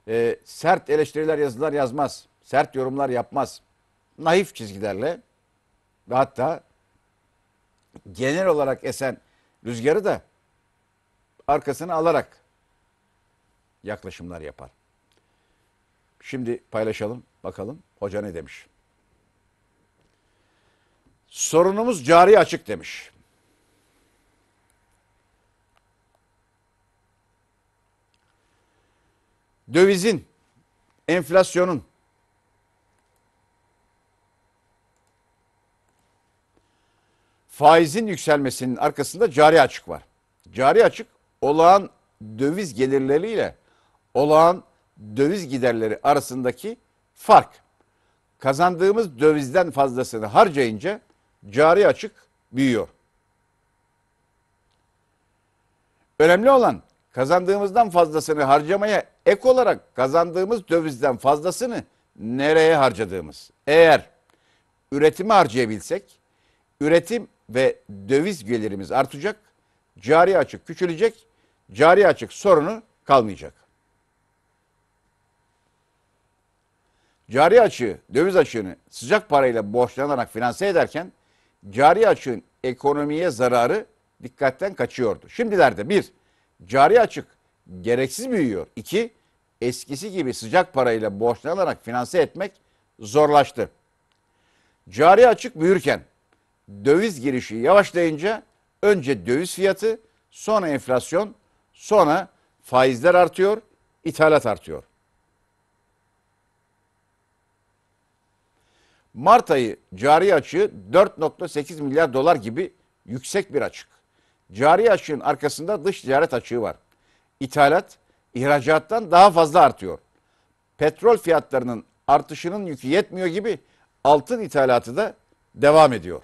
[SPEAKER 1] e, sert eleştiriler yazılar yazmaz. Sert yorumlar yapmaz. Naif çizgilerle ve hatta genel olarak esen rüzgarı da arkasını alarak yaklaşımlar yapar. Şimdi paylaşalım bakalım hoca ne demiş. Sorunumuz cari açık demiş. dövizin, enflasyonun faizin yükselmesinin arkasında cari açık var. Cari açık olağan döviz gelirleriyle olağan döviz giderleri arasındaki fark. Kazandığımız dövizden fazlasını harcayınca cari açık büyüyor. Önemli olan kazandığımızdan fazlasını harcamaya ek olarak kazandığımız dövizden fazlasını nereye harcadığımız. Eğer üretimi harcayabilsek, üretim ve döviz gelirimiz artacak, cari açık küçülecek, cari açık sorunu kalmayacak. Cari açığı, döviz açığını sıcak parayla borçlanarak finanse ederken cari açığın ekonomiye zararı dikkatten kaçıyordu. Şimdilerde bir, Cari açık gereksiz büyüyor. İki, eskisi gibi sıcak parayla borçlanarak finanse etmek zorlaştı. Cari açık büyürken döviz girişi yavaşlayınca önce döviz fiyatı, sonra enflasyon, sonra faizler artıyor, ithalat artıyor. Mart ayı cari açığı 4.8 milyar dolar gibi yüksek bir açık. Cari açığın arkasında dış ticaret açığı var. İthalat ihracattan daha fazla artıyor. Petrol fiyatlarının artışının yükü yetmiyor gibi altın ithalatı da devam ediyor.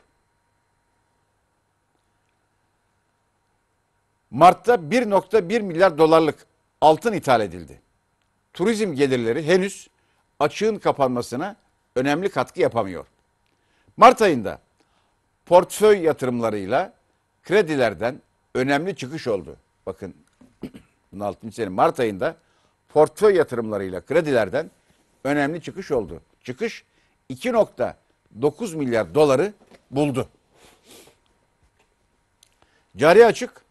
[SPEAKER 1] Mart'ta 1.1 milyar dolarlık altın ithal edildi. Turizm gelirleri henüz açığın kapanmasına önemli katkı yapamıyor. Mart ayında portföy yatırımlarıyla kredilerden önemli çıkış oldu. Bakın bunun altını senin Mart ayında portföy yatırımlarıyla kredilerden önemli çıkış oldu. Çıkış 2.9 milyar doları buldu. Cari açık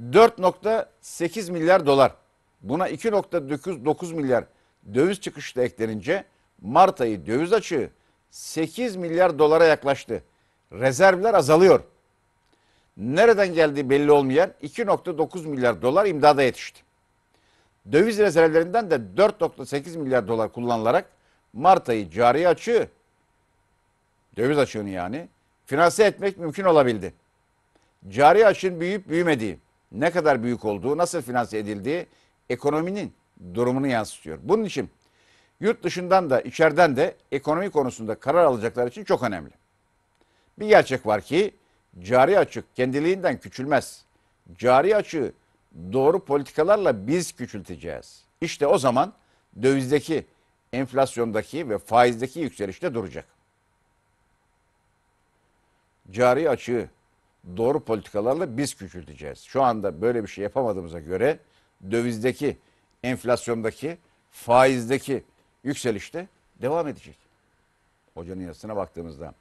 [SPEAKER 1] 4.8 milyar dolar. Buna 2.9 milyar döviz çıkışı da eklenince Mart ayı döviz açığı 8 milyar dolara yaklaştı. Rezervler azalıyor nereden geldiği belli olmayan 2.9 milyar dolar imdada yetişti. Döviz rezervlerinden de 4.8 milyar dolar kullanılarak Mart ayı cari açığı, döviz açığını yani, finanse etmek mümkün olabildi. Cari açığın büyüyüp büyümediği, ne kadar büyük olduğu, nasıl finanse edildiği ekonominin durumunu yansıtıyor. Bunun için yurt dışından da içeriden de ekonomi konusunda karar alacaklar için çok önemli. Bir gerçek var ki Cari açık kendiliğinden küçülmez. Cari açığı doğru politikalarla biz küçülteceğiz. İşte o zaman dövizdeki, enflasyondaki ve faizdeki yükselişte duracak. Cari açığı doğru politikalarla biz küçülteceğiz. Şu anda böyle bir şey yapamadığımıza göre dövizdeki, enflasyondaki, faizdeki yükselişte devam edecek. Hocanın yazısına baktığımızda.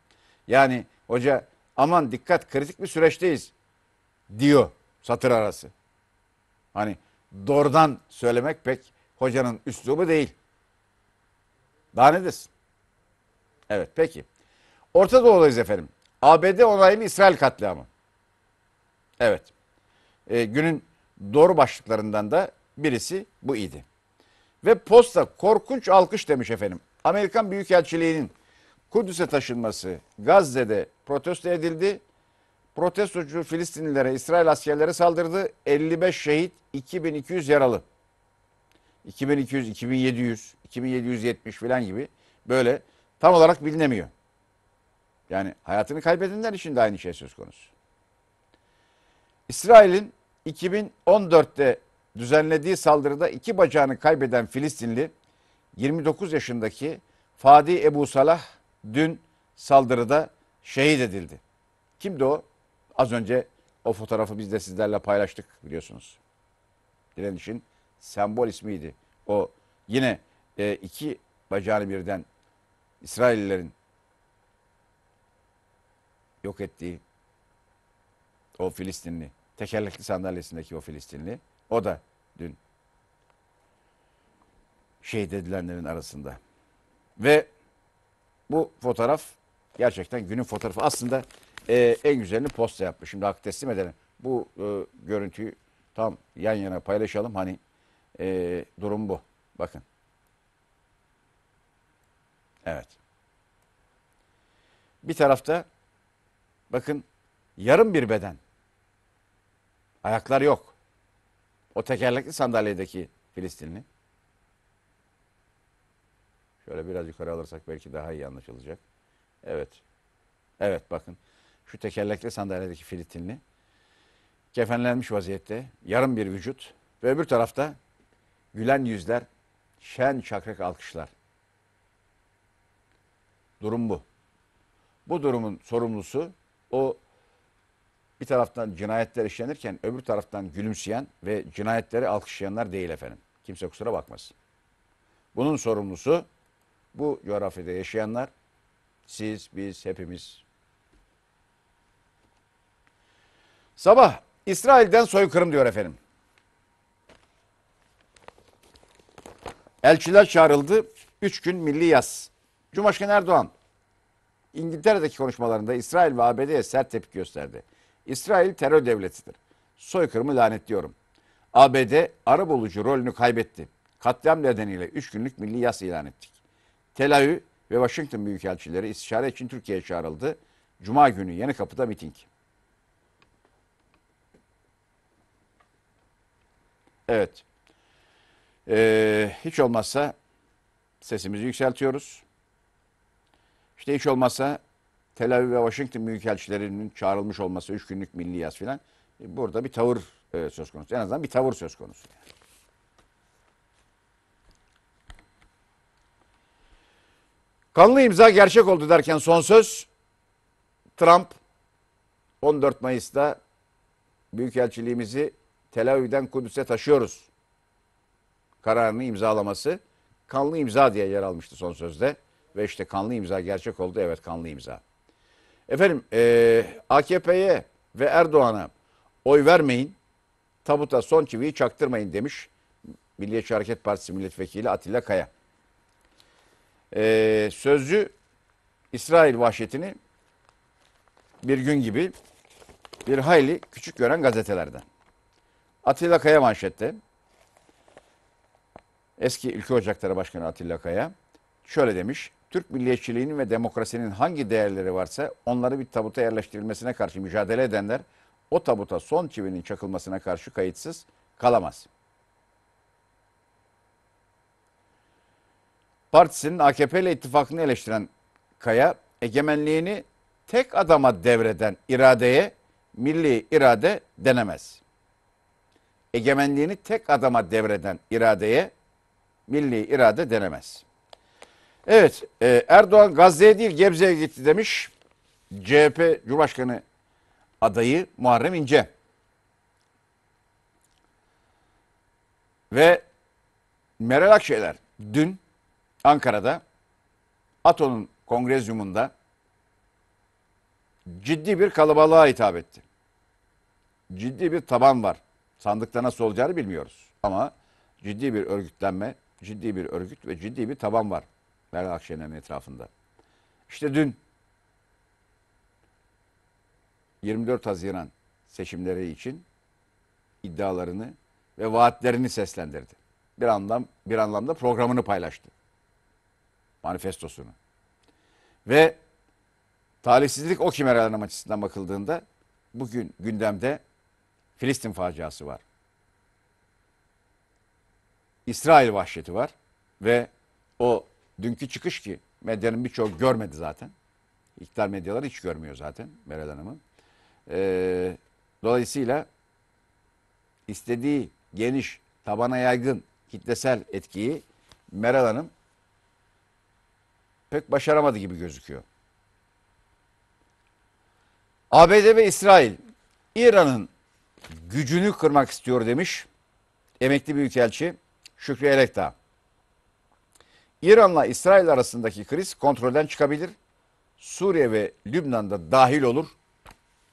[SPEAKER 1] Yani hoca aman dikkat kritik bir süreçteyiz diyor satır arası. Hani doğrudan söylemek pek hocanın üslubu değil. Daha ne desin? Evet peki. Orta Doğu'dayız efendim. ABD mı İsrail katliamı. Evet. Ee, günün doğru başlıklarından da birisi bu idi. Ve posta korkunç alkış demiş efendim. Amerikan Büyükelçiliği'nin Kudüs'e taşınması Gazze'de protesto edildi. Protestocu Filistinlilere İsrail askerleri saldırdı. 55 şehit, 2200 yaralı. 2200, 2700, 2770 falan gibi böyle tam olarak bilinemiyor. Yani hayatını kaybedenler için de aynı şey söz konusu. İsrail'in 2014'te düzenlediği saldırıda iki bacağını kaybeden Filistinli 29 yaşındaki Fadi Ebu Salah dün saldırıda şehit edildi. Kimdi o? Az önce o fotoğrafı biz de sizlerle paylaştık biliyorsunuz. Direnişin sembol ismiydi. O yine e, iki bacağını birden İsraillerin yok ettiği o Filistinli, tekerlekli sandalyesindeki o Filistinli, o da dün şehit edilenlerin arasında. Ve bu fotoğraf gerçekten günün fotoğrafı. Aslında e, en güzelini posta yapmış. Şimdi hak teslim edelim. Bu e, görüntüyü tam yan yana paylaşalım. Hani e, durum bu. Bakın. Evet. Bir tarafta bakın yarım bir beden. Ayaklar yok. O tekerlekli sandalyedeki Filistinli. Şöyle biraz yukarı alırsak belki daha iyi anlaşılacak. Evet. Evet bakın. Şu tekerlekli sandalyedeki Filistinli kefenlenmiş vaziyette yarım bir vücut ve öbür tarafta gülen yüzler, şen çakrak alkışlar. Durum bu. Bu durumun sorumlusu o bir taraftan cinayetler işlenirken öbür taraftan gülümseyen ve cinayetleri alkışlayanlar değil efendim. Kimse kusura bakmasın. Bunun sorumlusu bu coğrafyada yaşayanlar siz, biz, hepimiz. Sabah İsrail'den soykırım diyor efendim. Elçiler çağrıldı. Üç gün milli yaz. Cumhurbaşkanı Erdoğan İngiltere'deki konuşmalarında İsrail ve ABD'ye sert tepki gösterdi. İsrail terör devletidir. Soykırımı lanetliyorum. ABD arabulucu rolünü kaybetti. Katliam nedeniyle üç günlük milli yas ilan ettik. Tel Aviv ve Washington Büyükelçileri istişare için Türkiye'ye çağrıldı. Cuma günü yeni Yenikapı'da miting. Evet. Ee, hiç olmazsa sesimizi yükseltiyoruz. İşte hiç olmazsa Tel Aviv ve Washington büyükelçilerinin çağrılmış olması, üç günlük milli yaz filan. E, burada bir tavır e, söz konusu. En azından bir tavır söz konusu. Yani. Kanlı imza gerçek oldu derken son söz Trump 14 Mayıs'ta Büyükelçiliğimizi Tel Aviv'den Kudüs'e taşıyoruz kararını imzalaması kanlı imza diye yer almıştı son sözde. Ve işte kanlı imza gerçek oldu. Evet kanlı imza. Efendim e, AKP'ye ve Erdoğan'a oy vermeyin, tabuta son çiviyi çaktırmayın demiş Milliyetçi Hareket Partisi Milletvekili Atilla Kaya e, sözcü İsrail vahşetini bir gün gibi bir hayli küçük gören gazetelerden. Atilla Kaya manşette. Eski Ülke Ocakları Başkanı Atilla Kaya şöyle demiş. Türk milliyetçiliğinin ve demokrasinin hangi değerleri varsa onları bir tabuta yerleştirilmesine karşı mücadele edenler o tabuta son çivinin çakılmasına karşı kayıtsız kalamaz.'' Partisi'nin AKP ile ittifakını eleştiren Kaya, egemenliğini tek adama devreden iradeye milli irade denemez. Egemenliğini tek adama devreden iradeye milli irade denemez. Evet, e, Erdoğan Gazze'ye değil Gebze'ye gitti demiş. CHP Cumhurbaşkanı adayı Muharrem İnce. Ve Meral Akşener dün Ankara'da ATO'nun kongrezyumunda ciddi bir kalabalığa hitap etti. Ciddi bir taban var. Sandıkta nasıl olacağını bilmiyoruz. Ama ciddi bir örgütlenme, ciddi bir örgüt ve ciddi bir taban var Meral Akşener'in etrafında. İşte dün 24 Haziran seçimleri için iddialarını ve vaatlerini seslendirdi. Bir anlam bir anlamda programını paylaştı manifestosunu. Ve talihsizlik o kimeraların açısından bakıldığında bugün gündemde Filistin faciası var. İsrail vahşeti var ve o dünkü çıkış ki medyanın birçok görmedi zaten. İktidar medyaları hiç görmüyor zaten Meral Hanım'ın. Ee, dolayısıyla istediği geniş, tabana yaygın kitlesel etkiyi Meral Hanım pek başaramadı gibi gözüküyor. ABD ve İsrail İran'ın gücünü kırmak istiyor demiş emekli büyükelçi Şükrü Elekta. İran'la İsrail arasındaki kriz kontrolden çıkabilir. Suriye ve Lübnan'da dahil olur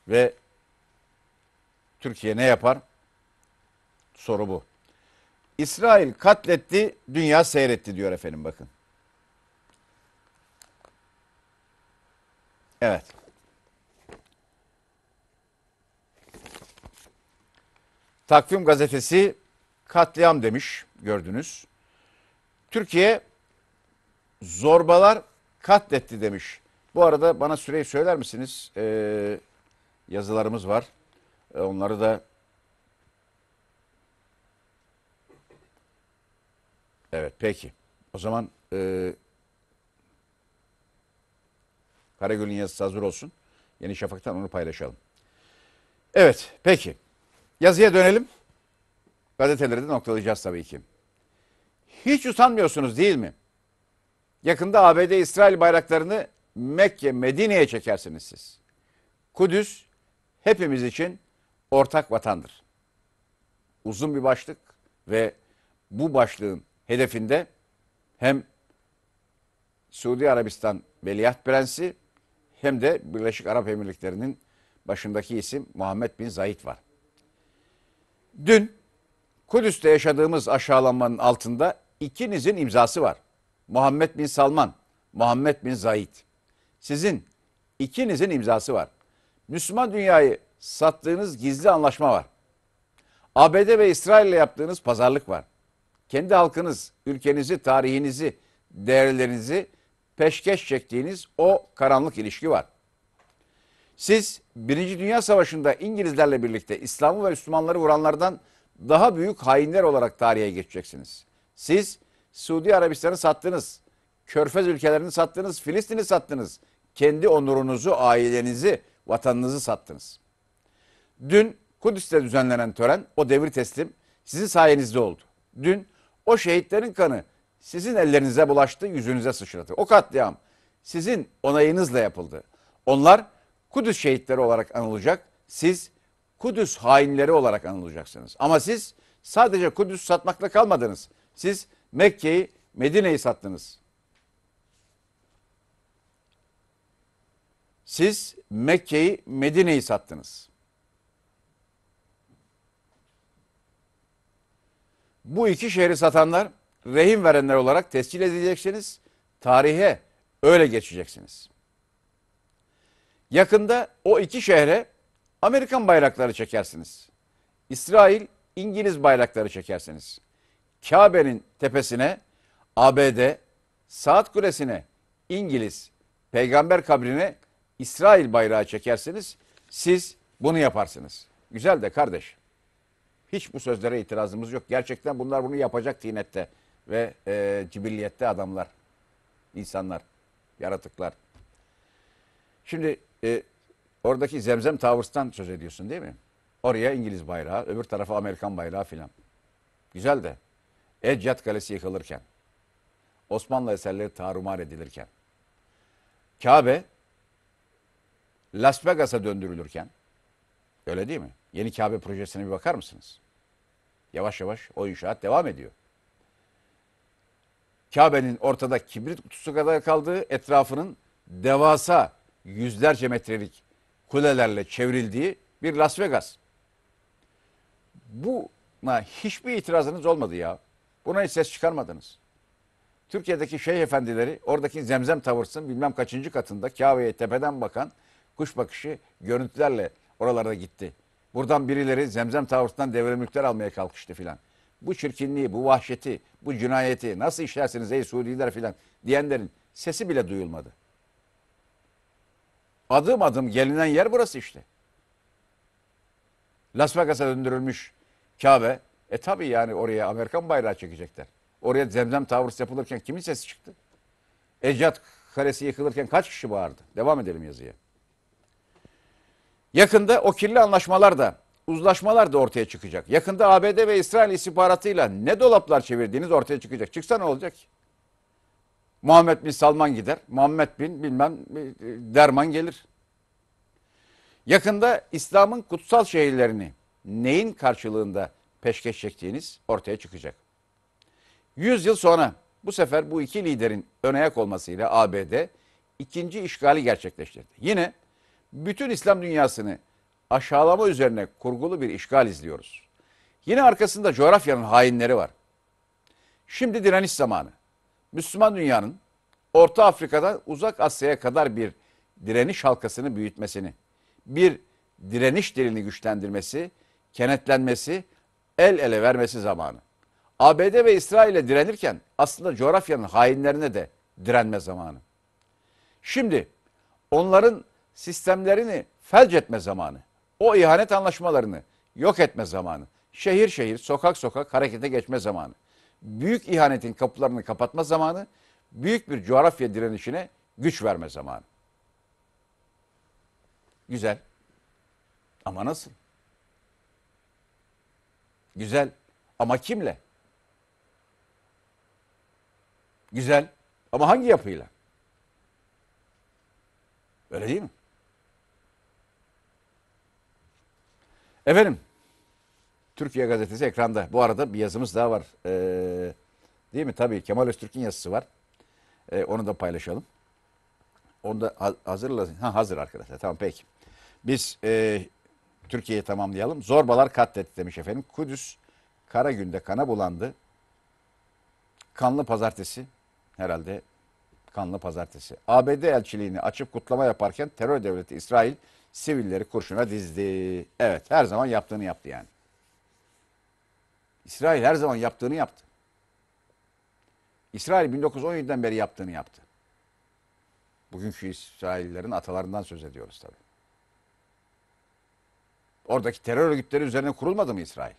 [SPEAKER 1] ve Türkiye ne yapar? Soru bu. İsrail katletti, dünya seyretti diyor efendim bakın. Evet. Takvim gazetesi katliam demiş gördünüz. Türkiye zorbalar katletti demiş. Bu arada bana süreyi söyler misiniz? Ee, yazılarımız var. Ee, onları da Evet peki. O zaman e, Karagöl'ün yazısı hazır olsun. Yeni Şafak'tan onu paylaşalım. Evet peki. Yazıya dönelim. Gazeteleri de noktalayacağız tabii ki. Hiç utanmıyorsunuz değil mi? Yakında ABD-İsrail bayraklarını Mekke, Medine'ye çekersiniz siz. Kudüs hepimiz için ortak vatandır. Uzun bir başlık ve bu başlığın hedefinde hem Suudi Arabistan Veliaht Prensi hem de Birleşik Arap Emirlikleri'nin başındaki isim Muhammed bin Zayid var. Dün Kudüs'te yaşadığımız aşağılanmanın altında ikinizin imzası var. Muhammed bin Salman, Muhammed bin Zayid. Sizin ikinizin imzası var. Müslüman dünyayı sattığınız gizli anlaşma var. ABD ve İsrail ile yaptığınız pazarlık var. Kendi halkınız, ülkenizi, tarihinizi, değerlerinizi peşkeş çektiğiniz o karanlık ilişki var. Siz Birinci Dünya Savaşı'nda İngilizlerle birlikte İslam'ı ve Müslümanları vuranlardan daha büyük hainler olarak tarihe geçeceksiniz. Siz Suudi Arabistan'ı sattınız. Körfez ülkelerini sattınız. Filistin'i sattınız. Kendi onurunuzu, ailenizi, vatanınızı sattınız. Dün Kudüs'te düzenlenen tören, o devir teslim sizin sayenizde oldu. Dün o şehitlerin kanı sizin ellerinize bulaştı, yüzünüze sıçradı. O katliam sizin onayınızla yapıldı. Onlar Kudüs şehitleri olarak anılacak. Siz Kudüs hainleri olarak anılacaksınız. Ama siz sadece Kudüs satmakla kalmadınız. Siz Mekke'yi, Medine'yi sattınız. Siz Mekke'yi, Medine'yi sattınız. Bu iki şehri satanlar rehin verenler olarak tescil edileceksiniz. Tarihe öyle geçeceksiniz. Yakında o iki şehre Amerikan bayrakları çekersiniz. İsrail, İngiliz bayrakları çekersiniz. Kabe'nin tepesine ABD, Saat Kulesi'ne İngiliz, Peygamber kabrine İsrail bayrağı çekersiniz. Siz bunu yaparsınız. Güzel de kardeş. Hiç bu sözlere itirazımız yok. Gerçekten bunlar bunu yapacak tinette ve e, cibilliyette adamlar, insanlar, yaratıklar. Şimdi e, oradaki Zemzem Towers'tan söz ediyorsun değil mi? Oraya İngiliz bayrağı, öbür tarafa Amerikan bayrağı filan. Güzel de Ecyat Kalesi yıkılırken, Osmanlı eserleri tarumar edilirken, Kabe Las Vegas'a döndürülürken, öyle değil mi? Yeni Kabe projesine bir bakar mısınız? Yavaş yavaş o inşaat devam ediyor. Kabe'nin ortada kibrit kutusu kadar kaldığı etrafının devasa yüzlerce metrelik kulelerle çevrildiği bir Las Vegas. Buna hiçbir itirazınız olmadı ya. Buna hiç ses çıkarmadınız. Türkiye'deki şeyh efendileri oradaki zemzem tavırsın bilmem kaçıncı katında Kabe'ye tepeden bakan kuş bakışı görüntülerle oralarda gitti. Buradan birileri zemzem tavırından devre mülkler almaya kalkıştı filan bu çirkinliği, bu vahşeti, bu cinayeti nasıl işlersiniz ey Suudiler filan diyenlerin sesi bile duyulmadı. Adım adım gelinen yer burası işte. Las Vegas'a döndürülmüş Kabe. E tabi yani oraya Amerikan bayrağı çekecekler. Oraya zemzem tavrısı yapılırken kimin sesi çıktı? Ecdat Kalesi yıkılırken kaç kişi bağırdı? Devam edelim yazıya. Yakında o kirli anlaşmalar da uzlaşmalar da ortaya çıkacak. Yakında ABD ve İsrail istihbaratıyla ne dolaplar çevirdiğiniz ortaya çıkacak. Çıksa ne olacak? Muhammed bin Salman gider. Muhammed bin bilmem Derman gelir. Yakında İslam'ın kutsal şehirlerini neyin karşılığında peşkeş çektiğiniz ortaya çıkacak. Yüz yıl sonra bu sefer bu iki liderin önayak olmasıyla ABD ikinci işgali gerçekleştirdi. Yine bütün İslam dünyasını aşağılama üzerine kurgulu bir işgal izliyoruz. Yine arkasında coğrafyanın hainleri var. Şimdi direniş zamanı. Müslüman dünyanın Orta Afrika'dan Uzak Asya'ya kadar bir direniş halkasını büyütmesini, bir direniş dilini güçlendirmesi, kenetlenmesi, el ele vermesi zamanı. ABD ve İsrail'e direnirken aslında coğrafyanın hainlerine de direnme zamanı. Şimdi onların sistemlerini felç etme zamanı. O ihanet anlaşmalarını yok etme zamanı. Şehir şehir, sokak sokak harekete geçme zamanı. Büyük ihanetin kapılarını kapatma zamanı. Büyük bir coğrafya direnişine güç verme zamanı. Güzel. Ama nasıl? Güzel. Ama kimle? Güzel. Ama hangi yapıyla? Öyle değil mi? Efendim, Türkiye Gazetesi ekranda. Bu arada bir yazımız daha var. Ee, değil mi? Tabii Kemal Öztürk'ün yazısı var. Ee, onu da paylaşalım. Onu da hazırlasın. Ha, hazır arkadaşlar. Tamam peki. Biz e, Türkiye'yi tamamlayalım. Zorbalar katletti demiş efendim. Kudüs kara günde kana bulandı. Kanlı pazartesi herhalde kanlı pazartesi. ABD elçiliğini açıp kutlama yaparken terör devleti İsrail sivilleri kurşuna dizdi. Evet her zaman yaptığını yaptı yani. İsrail her zaman yaptığını yaptı. İsrail 1917'den beri yaptığını yaptı. Bugünkü İsraillerin atalarından söz ediyoruz tabii. Oradaki terör örgütleri üzerine kurulmadı mı İsrail?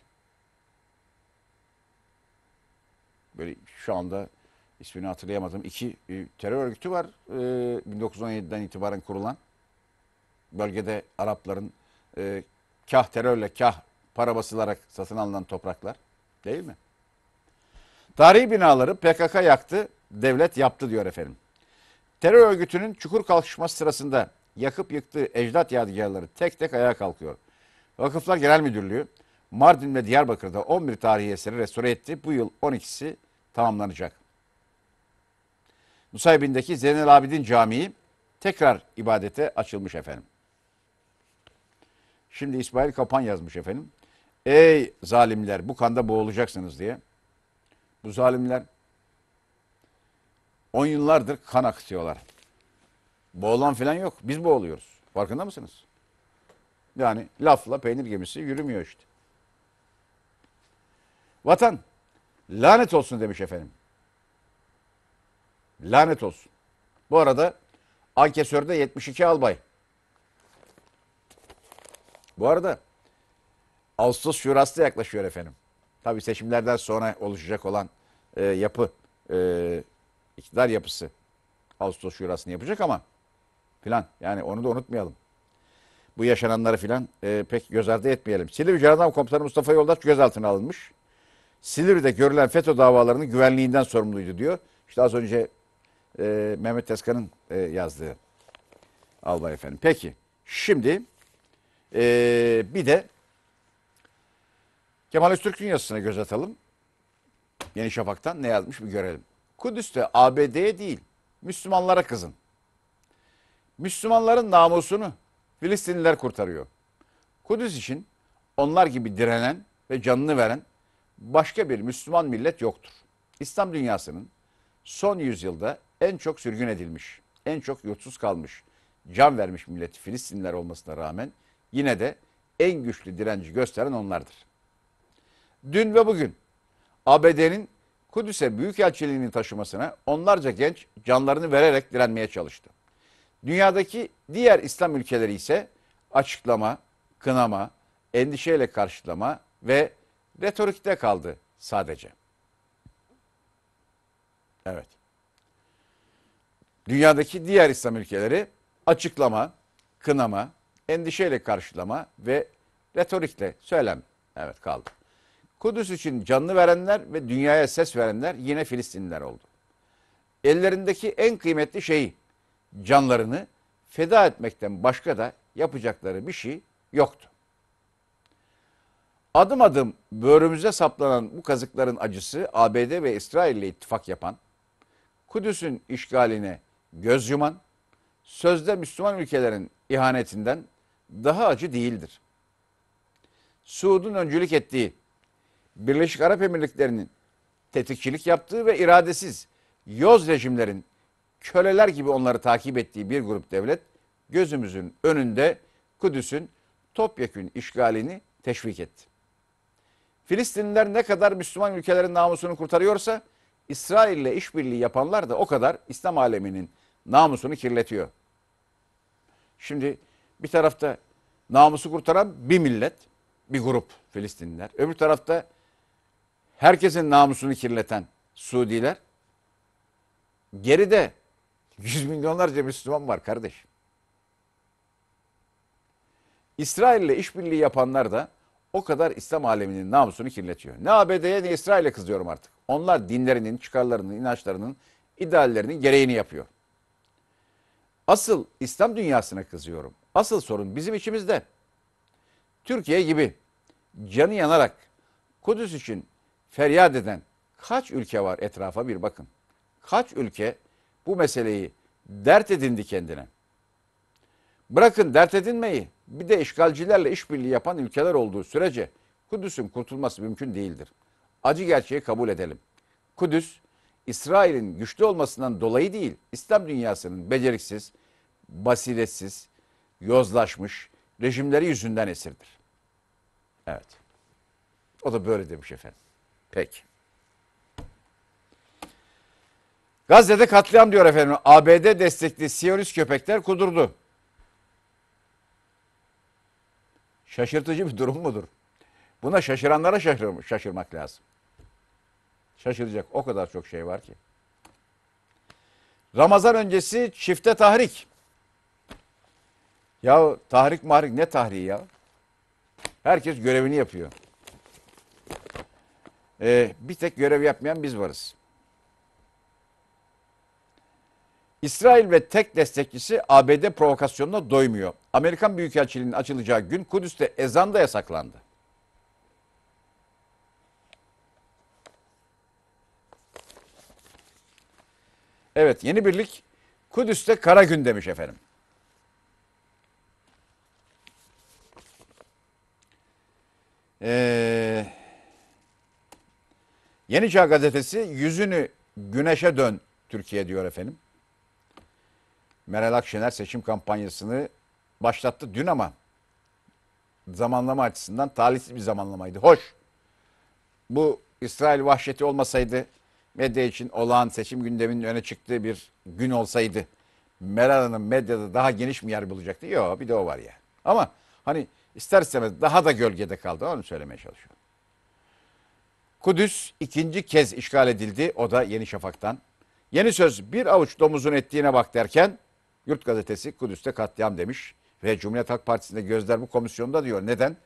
[SPEAKER 1] Böyle şu anda ismini hatırlayamadım. İki terör örgütü var 1917'den e, itibaren kurulan bölgede Arapların e, kah terörle kah para basılarak satın alınan topraklar değil mi? Tarihi binaları PKK yaktı, devlet yaptı diyor efendim. Terör örgütünün çukur kalkışması sırasında yakıp yıktığı ecdat yadigarları tek tek ayağa kalkıyor. Vakıflar Genel Müdürlüğü Mardin ve Diyarbakır'da 11 tarihi eseri restore etti. Bu yıl 12'si tamamlanacak. Nusaybin'deki Zeynel Abidin Camii tekrar ibadete açılmış efendim. Şimdi İsmail Kapan yazmış efendim. Ey zalimler bu kanda boğulacaksınız diye. Bu zalimler on yıllardır kan akıtıyorlar. Boğulan falan yok. Biz boğuluyoruz. Farkında mısınız? Yani lafla peynir gemisi yürümüyor işte. Vatan lanet olsun demiş efendim. Lanet olsun. Bu arada Ankesör'de 72 albay. Bu arada Ağustos şurası da yaklaşıyor efendim. Tabii seçimlerden sonra oluşacak olan e, yapı, e, iktidar yapısı Ağustos şurasını yapacak ama filan yani onu da unutmayalım. Bu yaşananları filan e, pek göz ardı etmeyelim. Silivri Canadam Komutanı Mustafa Yoldaş gözaltına alınmış. Silivri'de görülen FETÖ davalarının güvenliğinden sorumluydu diyor. İşte az önce e, Mehmet Tezkan'ın e, yazdığı albay efendim. Peki şimdi... Ee, bir de Kemal Öztürk'ün yazısına göz atalım. Yeni Şafak'tan ne yazmış bir görelim. Kudüs'te ABD'ye değil Müslümanlara kızın. Müslümanların namusunu Filistinliler kurtarıyor. Kudüs için onlar gibi direnen ve canını veren başka bir Müslüman millet yoktur. İslam dünyasının son yüzyılda en çok sürgün edilmiş, en çok yurtsuz kalmış, can vermiş millet Filistinliler olmasına rağmen Yine de en güçlü direnci gösteren onlardır. Dün ve bugün ABD'nin Kudüs'e büyükelçiliğini taşımasına onlarca genç canlarını vererek direnmeye çalıştı. Dünyadaki diğer İslam ülkeleri ise açıklama, kınama, endişeyle karşılama ve retorikte kaldı sadece. Evet. Dünyadaki diğer İslam ülkeleri açıklama, kınama, endişeyle karşılama ve retorikle söylem. Evet kaldı. Kudüs için canlı verenler ve dünyaya ses verenler yine Filistinliler oldu. Ellerindeki en kıymetli şeyi, canlarını feda etmekten başka da yapacakları bir şey yoktu. Adım adım böğrümüze saplanan bu kazıkların acısı ABD ve İsrail ile ittifak yapan, Kudüs'ün işgaline göz yuman, sözde Müslüman ülkelerin ihanetinden daha acı değildir. Suud'un öncülük ettiği, Birleşik Arap Emirlikleri'nin tetikçilik yaptığı ve iradesiz yoz rejimlerin köleler gibi onları takip ettiği bir grup devlet gözümüzün önünde Kudüs'ün topyekün işgalini teşvik etti. Filistinliler ne kadar Müslüman ülkelerin namusunu kurtarıyorsa İsrail ile işbirliği yapanlar da o kadar İslam aleminin namusunu kirletiyor. Şimdi bir tarafta namusu kurtaran bir millet, bir grup Filistinliler. Öbür tarafta herkesin namusunu kirleten Suudiler. Geride yüz milyonlarca Müslüman var kardeş. İsrail ile işbirliği yapanlar da o kadar İslam aleminin namusunu kirletiyor. Ne ABD'ye ne İsrail'e kızıyorum artık. Onlar dinlerinin, çıkarlarının, inançlarının, ideallerinin gereğini yapıyor. Asıl İslam dünyasına kızıyorum. Asıl sorun bizim içimizde. Türkiye gibi canı yanarak Kudüs için feryat eden kaç ülke var etrafa bir bakın. Kaç ülke bu meseleyi dert edindi kendine. Bırakın dert edinmeyi bir de işgalcilerle işbirliği yapan ülkeler olduğu sürece Kudüs'ün kurtulması mümkün değildir. Acı gerçeği kabul edelim. Kudüs, İsrail'in güçlü olmasından dolayı değil, İslam dünyasının beceriksiz, basiretsiz, yozlaşmış, rejimleri yüzünden esirdir. Evet. O da böyle demiş efendim. Peki. Gazze'de katliam diyor efendim. ABD destekli Siyonist köpekler kudurdu. Şaşırtıcı bir durum mudur? Buna şaşıranlara şaşırmış, şaşırmak lazım. Şaşıracak o kadar çok şey var ki. Ramazan öncesi çifte tahrik. Ya tahrik mahrik ne tahriği ya? Herkes görevini yapıyor. Ee, bir tek görev yapmayan biz varız. İsrail ve tek destekçisi ABD provokasyonuna doymuyor. Amerikan Büyükelçiliğinin açılacağı gün Kudüs'te ezan da yasaklandı. Evet yeni birlik Kudüs'te kara gün demiş efendim. Ee, Yeni Çağ Gazetesi yüzünü güneşe dön Türkiye diyor efendim. Meral Akşener seçim kampanyasını başlattı dün ama zamanlama açısından talihsiz bir zamanlamaydı. Hoş. Bu İsrail vahşeti olmasaydı medya için olağan seçim gündeminin öne çıktığı bir gün olsaydı Meral Hanım medyada daha geniş bir yer bulacaktı. Yok bir de o var ya. Ama hani ister istemez daha da gölgede kaldı. Onu söylemeye çalışıyorum. Kudüs ikinci kez işgal edildi. O da Yeni Şafak'tan. Yeni söz bir avuç domuzun ettiğine bak derken Yurt gazetesi Kudüs'te katliam demiş. Ve Cumhuriyet Halk Partisi'nde gözler bu komisyonda diyor. Neden?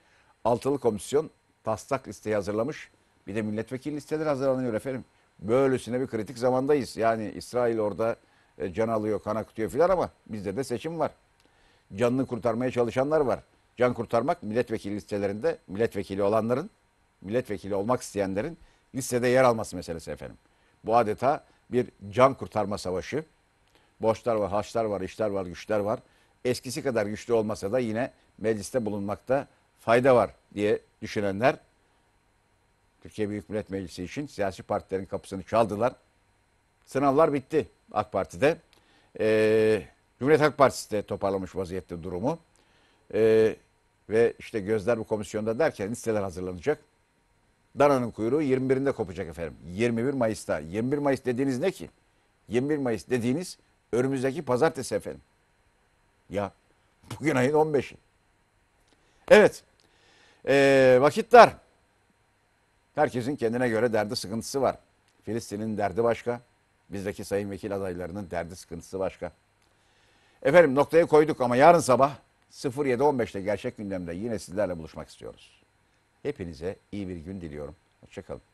[SPEAKER 1] Altılı komisyon taslak listeyi hazırlamış. Bir de milletvekili listeleri hazırlanıyor efendim. Böylesine bir kritik zamandayız. Yani İsrail orada e, can alıyor, kan akıtıyor filan ama bizde de seçim var. Canını kurtarmaya çalışanlar var. Can kurtarmak milletvekili listelerinde milletvekili olanların, milletvekili olmak isteyenlerin listede yer alması meselesi efendim. Bu adeta bir can kurtarma savaşı. Borçlar var, haçlar var, işler var, güçler var. Eskisi kadar güçlü olmasa da yine mecliste bulunmakta fayda var diye düşünenler Türkiye Büyük Millet Meclisi için siyasi partilerin kapısını çaldılar. Sınavlar bitti AK Parti'de. Ee, Cumhuriyet Halk Partisi de toparlamış vaziyette durumu. Ee, ve işte gözler bu komisyonda derken listeler hazırlanacak. Dana'nın kuyruğu 21'inde kopacak efendim. 21 Mayıs'ta. 21 Mayıs dediğiniz ne ki? 21 Mayıs dediğiniz önümüzdeki pazartesi efendim. Ya bugün ayın 15'i. Evet. Ee, vakit dar. Herkesin kendine göre derdi sıkıntısı var. Filistin'in derdi başka. Bizdeki sayın vekil adaylarının derdi sıkıntısı başka. Efendim noktayı koyduk ama yarın sabah 07.15'te gerçek gündemde yine sizlerle buluşmak istiyoruz. Hepinize iyi bir gün diliyorum. Hoşçakalın.